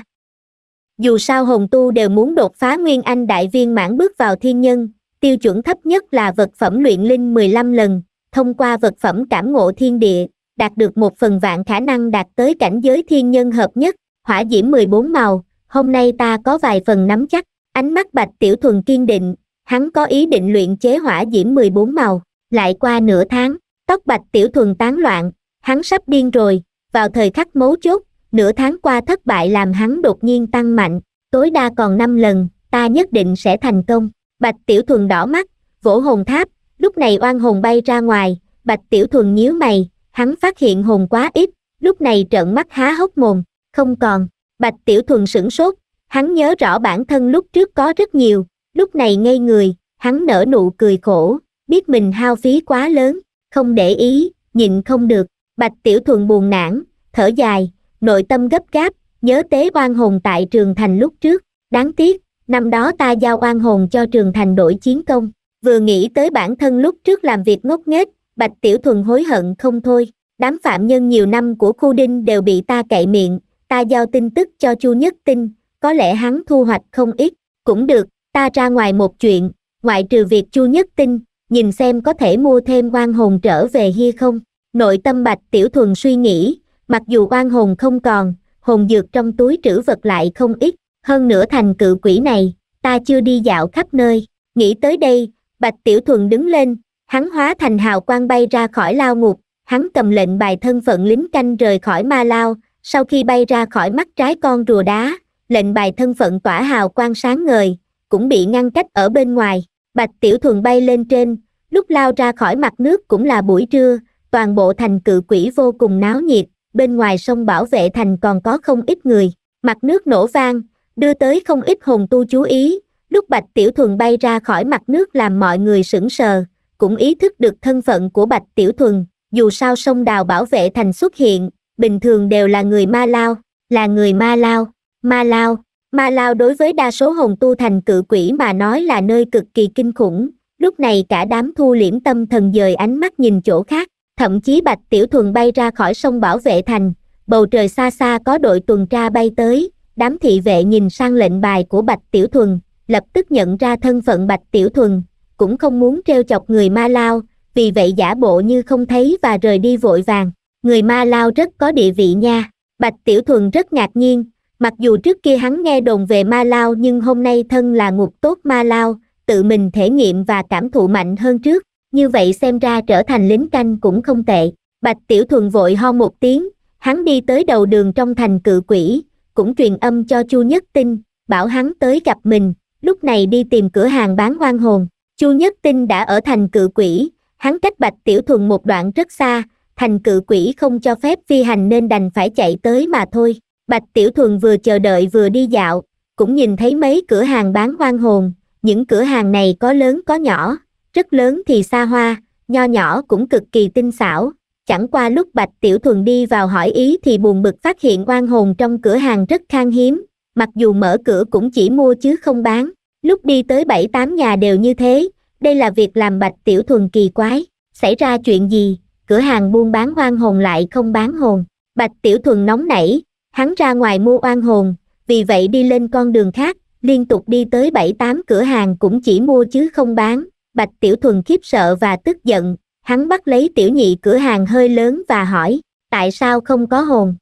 dù sao hồn tu đều muốn đột phá nguyên anh đại viên mãn bước vào thiên nhân tiêu chuẩn thấp nhất là vật phẩm luyện linh 15 lần thông qua vật phẩm cảm ngộ thiên địa đạt được một phần vạn khả năng đạt tới cảnh giới thiên nhân hợp nhất hỏa diễm 14 màu hôm nay ta có vài phần nắm chắc ánh mắt bạch tiểu thuần kiên định hắn có ý định luyện chế hỏa diễm 14 màu lại qua nửa tháng tóc bạch tiểu thuần tán loạn hắn sắp điên rồi vào thời khắc mấu chốt nửa tháng qua thất bại làm hắn đột nhiên tăng mạnh tối đa còn 5 lần ta nhất định sẽ thành công bạch tiểu thuần đỏ mắt vỗ hồn tháp lúc này oan hồn bay ra ngoài bạch tiểu thuần nhíu mày hắn phát hiện hồn quá ít lúc này trợn mắt há hốc mồm không còn bạch tiểu thuần sửng sốt hắn nhớ rõ bản thân lúc trước có rất nhiều lúc này ngây người hắn nở nụ cười khổ biết mình hao phí quá lớn không để ý nhìn không được bạch tiểu thuần buồn nản thở dài nội tâm gấp gáp nhớ tế oan hồn tại trường thành lúc trước đáng tiếc năm đó ta giao oan hồn cho trường thành đổi chiến công vừa nghĩ tới bản thân lúc trước làm việc ngốc nghếch bạch tiểu thuần hối hận không thôi đám phạm nhân nhiều năm của khu đinh đều bị ta cậy miệng ta giao tin tức cho chu nhất tinh có lẽ hắn thu hoạch không ít cũng được ta ra ngoài một chuyện ngoại trừ việc chu nhất tinh nhìn xem có thể mua thêm quan hồn trở về hay không nội tâm bạch tiểu thuần suy nghĩ mặc dù quan hồn không còn hồn dược trong túi trữ vật lại không ít hơn nữa thành cự quỷ này ta chưa đi dạo khắp nơi nghĩ tới đây bạch tiểu thuần đứng lên hắn hóa thành hào quang bay ra khỏi lao ngục, hắn cầm lệnh bài thân phận lính canh rời khỏi ma lao, sau khi bay ra khỏi mắt trái con rùa đá, lệnh bài thân phận tỏa hào quang sáng ngời, cũng bị ngăn cách ở bên ngoài, bạch tiểu thuần bay lên trên, lúc lao ra khỏi mặt nước cũng là buổi trưa, toàn bộ thành cự quỷ vô cùng náo nhiệt, bên ngoài sông bảo vệ thành còn có không ít người, mặt nước nổ vang, đưa tới không ít hồn tu chú ý, lúc bạch tiểu thuần bay ra khỏi mặt nước làm mọi người sững sờ, cũng ý thức được thân phận của Bạch Tiểu Thuần, dù sao sông đào bảo vệ thành xuất hiện, bình thường đều là người Ma Lao, là người Ma Lao, Ma Lao, Ma Lao đối với đa số hồng tu thành cự quỷ mà nói là nơi cực kỳ kinh khủng, lúc này cả đám thu liễm tâm thần dời ánh mắt nhìn chỗ khác, thậm chí Bạch Tiểu Thuần bay ra khỏi sông bảo vệ thành, bầu trời xa xa có đội tuần tra bay tới, đám thị vệ nhìn sang lệnh bài của Bạch Tiểu Thuần, lập tức nhận ra thân phận Bạch Tiểu Thuần, cũng không muốn treo chọc người ma lao, vì vậy giả bộ như không thấy và rời đi vội vàng. Người ma lao rất có địa vị nha. Bạch Tiểu Thuần rất ngạc nhiên, mặc dù trước kia hắn nghe đồn về ma lao nhưng hôm nay thân là ngục tốt ma lao, tự mình thể nghiệm và cảm thụ mạnh hơn trước, như vậy xem ra trở thành lính canh cũng không tệ. Bạch Tiểu Thuần vội ho một tiếng, hắn đi tới đầu đường trong thành cự quỷ, cũng truyền âm cho Chu Nhất Tinh, bảo hắn tới gặp mình, lúc này đi tìm cửa hàng bán hoang hồn chu nhất tinh đã ở thành cự quỷ hắn cách bạch tiểu thuần một đoạn rất xa thành cự quỷ không cho phép phi hành nên đành phải chạy tới mà thôi bạch tiểu thuần vừa chờ đợi vừa đi dạo cũng nhìn thấy mấy cửa hàng bán hoang hồn những cửa hàng này có lớn có nhỏ rất lớn thì xa hoa nho nhỏ cũng cực kỳ tinh xảo chẳng qua lúc bạch tiểu thuần đi vào hỏi ý thì buồn bực phát hiện oan hồn trong cửa hàng rất khan hiếm mặc dù mở cửa cũng chỉ mua chứ không bán lúc đi tới bảy tám nhà đều như thế đây là việc làm bạch tiểu thuần kỳ quái xảy ra chuyện gì cửa hàng buôn bán oan hồn lại không bán hồn bạch tiểu thuần nóng nảy hắn ra ngoài mua oan hồn vì vậy đi lên con đường khác liên tục đi tới bảy tám cửa hàng cũng chỉ mua chứ không bán bạch tiểu thuần khiếp sợ và tức giận hắn bắt lấy tiểu nhị cửa hàng hơi lớn và hỏi tại sao không có hồn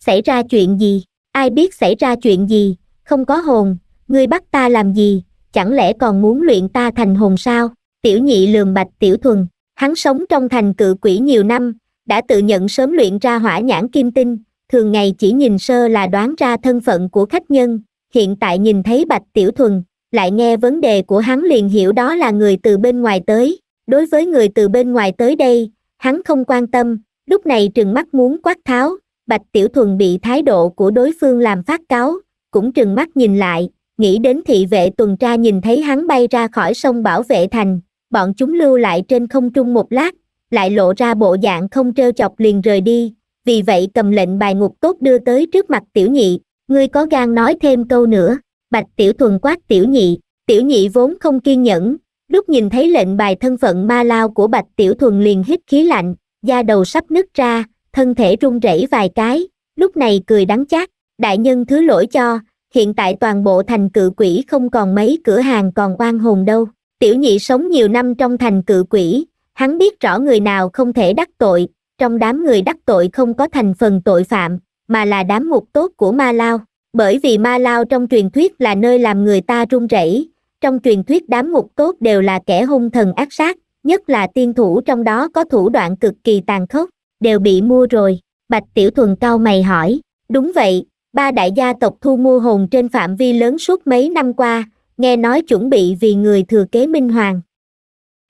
xảy ra chuyện gì ai biết xảy ra chuyện gì không có hồn ngươi bắt ta làm gì chẳng lẽ còn muốn luyện ta thành hồn sao tiểu nhị lường bạch tiểu thuần hắn sống trong thành cự quỷ nhiều năm đã tự nhận sớm luyện ra hỏa nhãn kim tinh thường ngày chỉ nhìn sơ là đoán ra thân phận của khách nhân hiện tại nhìn thấy bạch tiểu thuần lại nghe vấn đề của hắn liền hiểu đó là người từ bên ngoài tới đối với người từ bên ngoài tới đây hắn không quan tâm lúc này trừng mắt muốn quát tháo bạch tiểu thuần bị thái độ của đối phương làm phát cáo cũng trừng mắt nhìn lại nghĩ đến thị vệ tuần tra nhìn thấy hắn bay ra khỏi sông bảo vệ thành, bọn chúng lưu lại trên không trung một lát, lại lộ ra bộ dạng không trêu chọc liền rời đi, vì vậy cầm lệnh bài ngục tốt đưa tới trước mặt tiểu nhị, ngươi có gan nói thêm câu nữa, bạch tiểu thuần quát tiểu nhị, tiểu nhị vốn không kiên nhẫn, lúc nhìn thấy lệnh bài thân phận ma lao của bạch tiểu thuần liền hít khí lạnh, da đầu sắp nứt ra, thân thể run rẩy vài cái, lúc này cười đắng chát, đại nhân thứ lỗi cho, hiện tại toàn bộ thành cự quỷ không còn mấy cửa hàng còn oan hồn đâu tiểu nhị sống nhiều năm trong thành cự quỷ hắn biết rõ người nào không thể đắc tội trong đám người đắc tội không có thành phần tội phạm mà là đám mục tốt của ma lao bởi vì ma lao trong truyền thuyết là nơi làm người ta run rẩy trong truyền thuyết đám mục tốt đều là kẻ hung thần ác sát nhất là tiên thủ trong đó có thủ đoạn cực kỳ tàn khốc đều bị mua rồi bạch tiểu thuần cao mày hỏi đúng vậy ba đại gia tộc thu mua hồn trên phạm vi lớn suốt mấy năm qua, nghe nói chuẩn bị vì người thừa kế Minh Hoàng.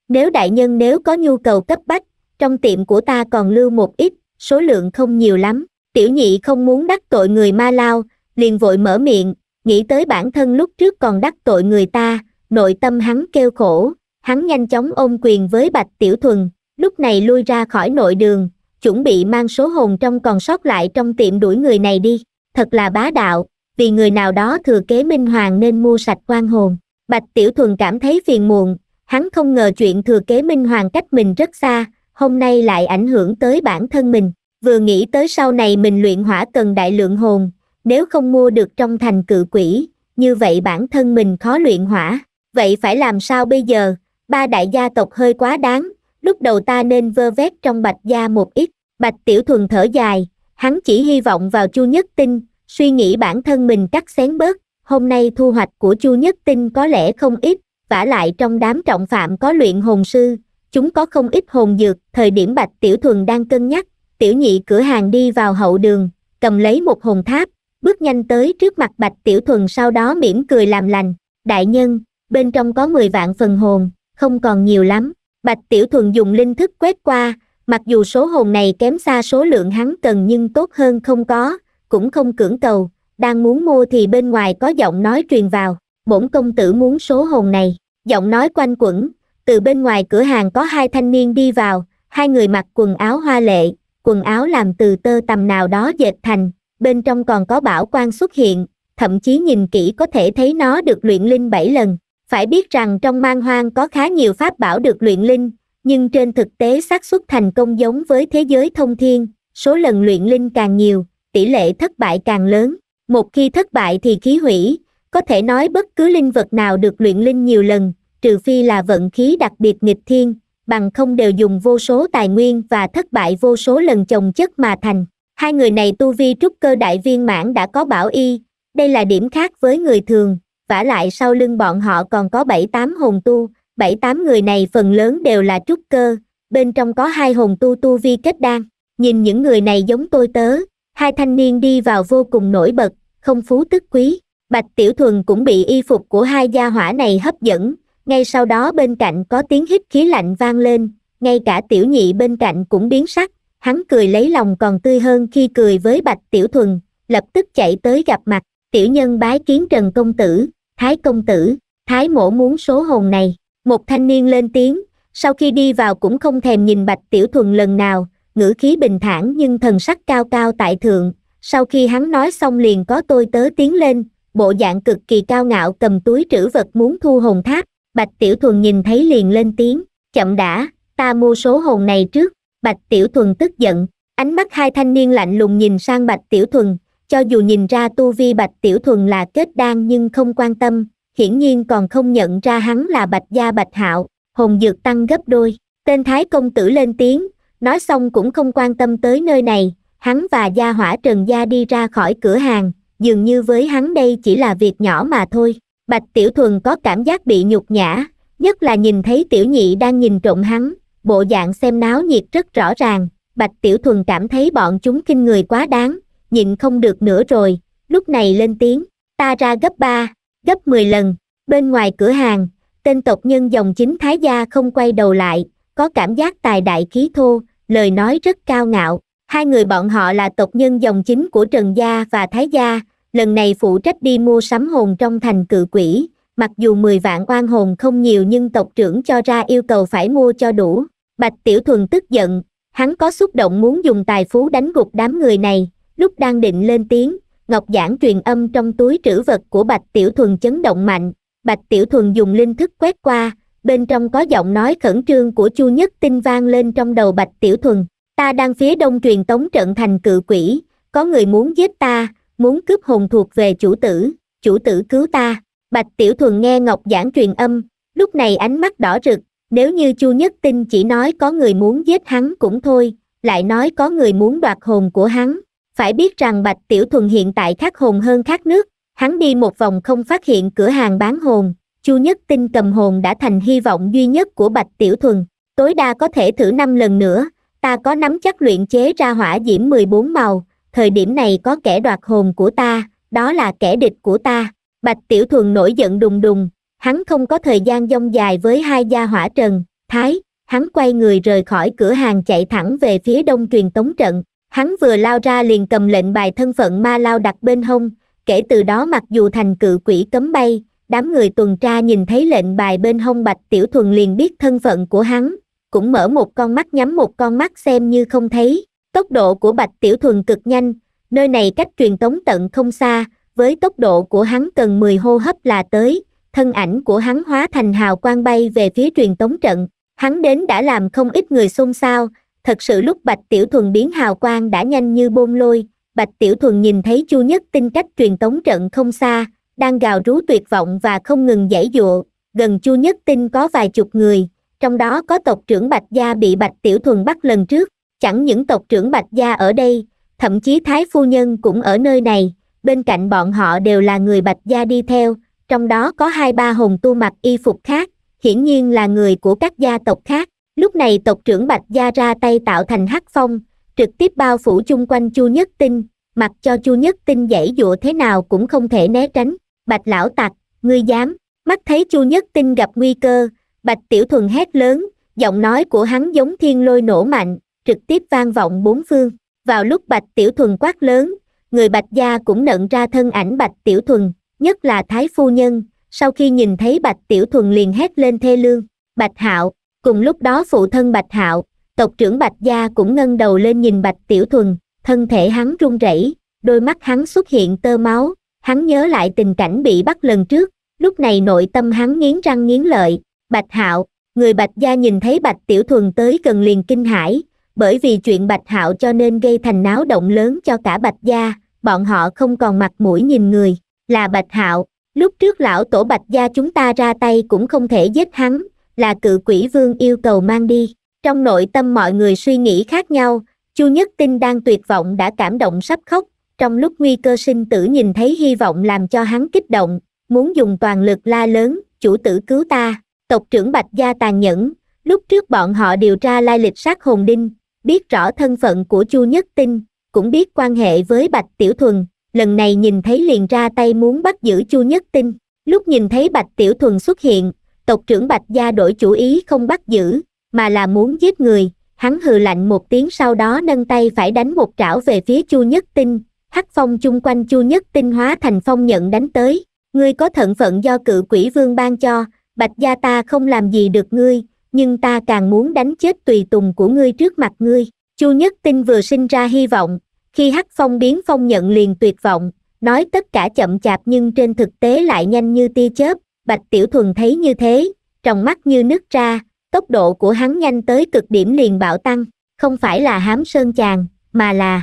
Nếu đại nhân nếu có nhu cầu cấp bách, trong tiệm của ta còn lưu một ít, số lượng không nhiều lắm, tiểu nhị không muốn đắc tội người Ma Lao, liền vội mở miệng, nghĩ tới bản thân lúc trước còn đắc tội người ta, nội tâm hắn kêu khổ, hắn nhanh chóng ôm quyền với Bạch Tiểu Thuần, lúc này lui ra khỏi nội đường, chuẩn bị mang số hồn trong còn sót lại trong tiệm đuổi người này đi thật là bá đạo vì người nào đó thừa kế minh hoàng nên mua sạch quan hồn bạch tiểu thuần cảm thấy phiền muộn hắn không ngờ chuyện thừa kế minh hoàng cách mình rất xa hôm nay lại ảnh hưởng tới bản thân mình vừa nghĩ tới sau này mình luyện hỏa cần đại lượng hồn nếu không mua được trong thành cự quỷ như vậy bản thân mình khó luyện hỏa vậy phải làm sao bây giờ ba đại gia tộc hơi quá đáng lúc đầu ta nên vơ vét trong bạch gia một ít bạch tiểu thuần thở dài hắn chỉ hy vọng vào chu nhất tinh suy nghĩ bản thân mình cắt xén bớt hôm nay thu hoạch của chu nhất tinh có lẽ không ít vả lại trong đám trọng phạm có luyện hồn sư chúng có không ít hồn dược thời điểm bạch tiểu thuần đang cân nhắc tiểu nhị cửa hàng đi vào hậu đường cầm lấy một hồn tháp bước nhanh tới trước mặt bạch tiểu thuần sau đó mỉm cười làm lành đại nhân bên trong có 10 vạn phần hồn không còn nhiều lắm bạch tiểu thuần dùng linh thức quét qua mặc dù số hồn này kém xa số lượng hắn cần nhưng tốt hơn không có cũng không cưỡng cầu đang muốn mua thì bên ngoài có giọng nói truyền vào bổn công tử muốn số hồn này giọng nói quanh quẩn từ bên ngoài cửa hàng có hai thanh niên đi vào hai người mặc quần áo hoa lệ quần áo làm từ tơ tầm nào đó dệt thành bên trong còn có bảo quan xuất hiện thậm chí nhìn kỹ có thể thấy nó được luyện linh bảy lần phải biết rằng trong mang hoang có khá nhiều pháp bảo được luyện linh nhưng trên thực tế xác suất thành công giống với thế giới thông thiên số lần luyện linh càng nhiều tỷ lệ thất bại càng lớn một khi thất bại thì khí hủy có thể nói bất cứ linh vật nào được luyện linh nhiều lần trừ phi là vận khí đặc biệt nghịch thiên bằng không đều dùng vô số tài nguyên và thất bại vô số lần chồng chất mà thành hai người này tu vi trúc cơ đại viên mãn đã có bảo y đây là điểm khác với người thường vả lại sau lưng bọn họ còn có bảy tám hồn tu bảy tám người này phần lớn đều là trúc cơ bên trong có hai hồn tu tu vi kết đan nhìn những người này giống tôi tớ hai thanh niên đi vào vô cùng nổi bật không phú tức quý bạch tiểu thuần cũng bị y phục của hai gia hỏa này hấp dẫn ngay sau đó bên cạnh có tiếng hít khí lạnh vang lên ngay cả tiểu nhị bên cạnh cũng biến sắc hắn cười lấy lòng còn tươi hơn khi cười với bạch tiểu thuần lập tức chạy tới gặp mặt tiểu nhân bái kiến trần công tử thái công tử thái mổ muốn số hồn này một thanh niên lên tiếng sau khi đi vào cũng không thèm nhìn bạch tiểu thuần lần nào ngữ khí bình thản nhưng thần sắc cao cao tại thượng sau khi hắn nói xong liền có tôi tớ tiến lên bộ dạng cực kỳ cao ngạo cầm túi trữ vật muốn thu hồn tháp bạch tiểu thuần nhìn thấy liền lên tiếng chậm đã ta mua số hồn này trước bạch tiểu thuần tức giận ánh mắt hai thanh niên lạnh lùng nhìn sang bạch tiểu thuần cho dù nhìn ra tu vi bạch tiểu thuần là kết đan nhưng không quan tâm hiển nhiên còn không nhận ra hắn là bạch gia bạch hạo hồn dược tăng gấp đôi tên thái công tử lên tiếng nói xong cũng không quan tâm tới nơi này hắn và gia hỏa trần gia đi ra khỏi cửa hàng dường như với hắn đây chỉ là việc nhỏ mà thôi bạch tiểu thuần có cảm giác bị nhục nhã nhất là nhìn thấy tiểu nhị đang nhìn trộm hắn bộ dạng xem náo nhiệt rất rõ ràng bạch tiểu thuần cảm thấy bọn chúng kinh người quá đáng nhịn không được nữa rồi lúc này lên tiếng ta ra gấp ba gấp 10 lần bên ngoài cửa hàng tên tộc nhân dòng chính thái gia không quay đầu lại có cảm giác tài đại khí thô lời nói rất cao ngạo hai người bọn họ là tộc nhân dòng chính của trần gia và thái gia lần này phụ trách đi mua sắm hồn trong thành cự quỷ mặc dù 10 vạn oan hồn không nhiều nhưng tộc trưởng cho ra yêu cầu phải mua cho đủ bạch tiểu thuần tức giận hắn có xúc động muốn dùng tài phú đánh gục đám người này lúc đang định lên tiếng ngọc giảng truyền âm trong túi trữ vật của bạch tiểu thuần chấn động mạnh bạch tiểu thuần dùng linh thức quét qua bên trong có giọng nói khẩn trương của chu nhất tinh vang lên trong đầu bạch tiểu thuần ta đang phía đông truyền tống trận thành cự quỷ có người muốn giết ta muốn cướp hồn thuộc về chủ tử chủ tử cứu ta bạch tiểu thuần nghe ngọc giảng truyền âm lúc này ánh mắt đỏ rực nếu như chu nhất tinh chỉ nói có người muốn giết hắn cũng thôi lại nói có người muốn đoạt hồn của hắn phải biết rằng bạch tiểu thuần hiện tại khát hồn hơn khát nước hắn đi một vòng không phát hiện cửa hàng bán hồn chu nhất tinh cầm hồn đã thành hy vọng duy nhất của bạch tiểu thuần tối đa có thể thử năm lần nữa ta có nắm chắc luyện chế ra hỏa diễm 14 màu thời điểm này có kẻ đoạt hồn của ta đó là kẻ địch của ta bạch tiểu thuần nổi giận đùng đùng hắn không có thời gian dông dài với hai gia hỏa trần thái hắn quay người rời khỏi cửa hàng chạy thẳng về phía đông truyền tống trận hắn vừa lao ra liền cầm lệnh bài thân phận ma lao đặt bên hông kể từ đó mặc dù thành cự quỷ cấm bay đám người tuần tra nhìn thấy lệnh bài bên hông bạch tiểu thuần liền biết thân phận của hắn cũng mở một con mắt nhắm một con mắt xem như không thấy tốc độ của bạch tiểu thuần cực nhanh nơi này cách truyền tống tận không xa với tốc độ của hắn cần 10 hô hấp là tới thân ảnh của hắn hóa thành hào quang bay về phía truyền tống trận hắn đến đã làm không ít người xôn xao thật sự lúc bạch tiểu thuần biến hào quang đã nhanh như bôn lôi bạch tiểu thuần nhìn thấy chu nhất tinh cách truyền tống trận không xa đang gào rú tuyệt vọng và không ngừng giãy dụa gần chu nhất tinh có vài chục người trong đó có tộc trưởng bạch gia bị bạch tiểu thuần bắt lần trước chẳng những tộc trưởng bạch gia ở đây thậm chí thái phu nhân cũng ở nơi này bên cạnh bọn họ đều là người bạch gia đi theo trong đó có hai ba hồn tu mặc y phục khác hiển nhiên là người của các gia tộc khác lúc này tộc trưởng bạch gia ra tay tạo thành hắc phong trực tiếp bao phủ chung quanh chu nhất tinh mặc cho chu nhất tinh dãy dụa thế nào cũng không thể né tránh bạch lão tặc ngươi dám mắt thấy chu nhất tinh gặp nguy cơ bạch tiểu thuần hét lớn giọng nói của hắn giống thiên lôi nổ mạnh trực tiếp vang vọng bốn phương vào lúc bạch tiểu thuần quát lớn người bạch gia cũng nận ra thân ảnh bạch tiểu thuần nhất là thái phu nhân sau khi nhìn thấy bạch tiểu thuần liền hét lên thê lương bạch hạo cùng lúc đó phụ thân bạch hạo tộc trưởng bạch gia cũng ngân đầu lên nhìn bạch tiểu thuần thân thể hắn run rẩy đôi mắt hắn xuất hiện tơ máu hắn nhớ lại tình cảnh bị bắt lần trước lúc này nội tâm hắn nghiến răng nghiến lợi bạch hạo người bạch gia nhìn thấy bạch tiểu thuần tới gần liền kinh hãi bởi vì chuyện bạch hạo cho nên gây thành náo động lớn cho cả bạch gia bọn họ không còn mặt mũi nhìn người là bạch hạo lúc trước lão tổ bạch gia chúng ta ra tay cũng không thể giết hắn là cự quỷ vương yêu cầu mang đi trong nội tâm mọi người suy nghĩ khác nhau chu nhất tinh đang tuyệt vọng đã cảm động sắp khóc trong lúc nguy cơ sinh tử nhìn thấy hy vọng làm cho hắn kích động muốn dùng toàn lực la lớn chủ tử cứu ta tộc trưởng bạch gia tàn nhẫn lúc trước bọn họ điều tra lai lịch sát hồn đinh biết rõ thân phận của chu nhất tinh cũng biết quan hệ với bạch tiểu thuần lần này nhìn thấy liền ra tay muốn bắt giữ chu nhất tinh lúc nhìn thấy bạch tiểu thuần xuất hiện tộc trưởng bạch gia đổi chủ ý không bắt giữ mà là muốn giết người hắn hừ lạnh một tiếng sau đó nâng tay phải đánh một trảo về phía chu nhất tinh hắc phong chung quanh chu nhất tinh hóa thành phong nhận đánh tới ngươi có thận phận do cự quỷ vương ban cho bạch gia ta không làm gì được ngươi nhưng ta càng muốn đánh chết tùy tùng của ngươi trước mặt ngươi chu nhất tinh vừa sinh ra hy vọng khi hắc phong biến phong nhận liền tuyệt vọng nói tất cả chậm chạp nhưng trên thực tế lại nhanh như tia chớp bạch tiểu thuần thấy như thế trong mắt như nứt ra tốc độ của hắn nhanh tới cực điểm liền bạo tăng không phải là hám sơn chàng mà là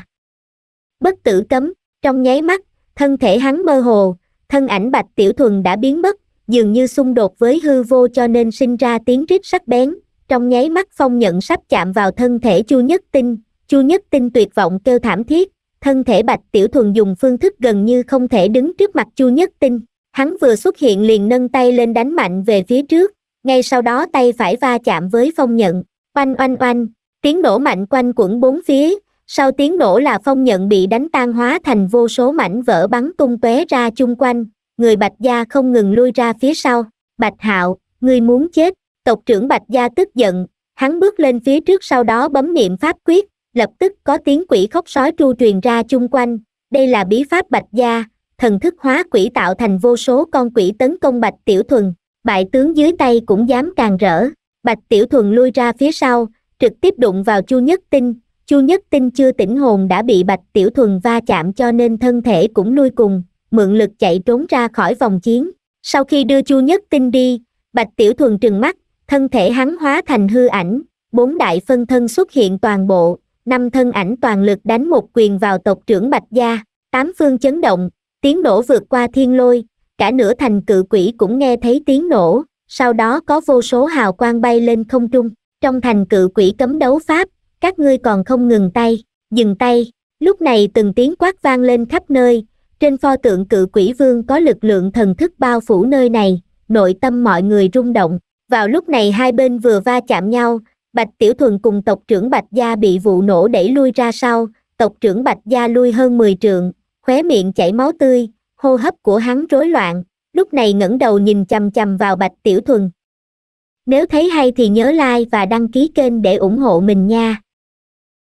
bất tử cấm trong nháy mắt thân thể hắn mơ hồ thân ảnh bạch tiểu thuần đã biến mất dường như xung đột với hư vô cho nên sinh ra tiếng rít sắc bén trong nháy mắt phong nhận sắp chạm vào thân thể chu nhất tinh chu nhất tinh tuyệt vọng kêu thảm thiết thân thể bạch tiểu thuần dùng phương thức gần như không thể đứng trước mặt chu nhất tinh hắn vừa xuất hiện liền nâng tay lên đánh mạnh về phía trước ngay sau đó tay phải va chạm với phong nhận oanh oanh oanh tiếng nổ mạnh quanh quẩn bốn phía sau tiếng nổ là phong nhận bị đánh tan hóa thành vô số mảnh vỡ bắn tung tóe ra chung quanh người bạch gia không ngừng lui ra phía sau bạch hạo người muốn chết tộc trưởng bạch gia tức giận hắn bước lên phía trước sau đó bấm niệm pháp quyết lập tức có tiếng quỷ khóc sói tru truyền ra chung quanh đây là bí pháp bạch gia thần thức hóa quỷ tạo thành vô số con quỷ tấn công bạch tiểu thuần bại tướng dưới tay cũng dám càng rỡ bạch tiểu thuần lui ra phía sau trực tiếp đụng vào chu nhất tinh chu nhất tinh chưa tỉnh hồn đã bị bạch tiểu thuần va chạm cho nên thân thể cũng lui cùng mượn lực chạy trốn ra khỏi vòng chiến sau khi đưa chu nhất tinh đi bạch tiểu thuần trừng mắt thân thể hắn hóa thành hư ảnh bốn đại phân thân xuất hiện toàn bộ năm thân ảnh toàn lực đánh một quyền vào tộc trưởng bạch gia tám phương chấn động tiếng nổ vượt qua thiên lôi cả nửa thành cự quỷ cũng nghe thấy tiếng nổ sau đó có vô số hào quang bay lên không trung trong thành cự quỷ cấm đấu pháp các ngươi còn không ngừng tay dừng tay lúc này từng tiếng quát vang lên khắp nơi trên pho tượng cự quỷ vương có lực lượng thần thức bao phủ nơi này nội tâm mọi người rung động vào lúc này hai bên vừa va chạm nhau bạch tiểu thuần cùng tộc trưởng bạch gia bị vụ nổ đẩy lui ra sau tộc trưởng bạch gia lui hơn 10 trượng khóe miệng chảy máu tươi, hô hấp của hắn rối loạn, lúc này ngẩng đầu nhìn chằm chằm vào Bạch Tiểu Thuần. Nếu thấy hay thì nhớ like và đăng ký kênh để ủng hộ mình nha.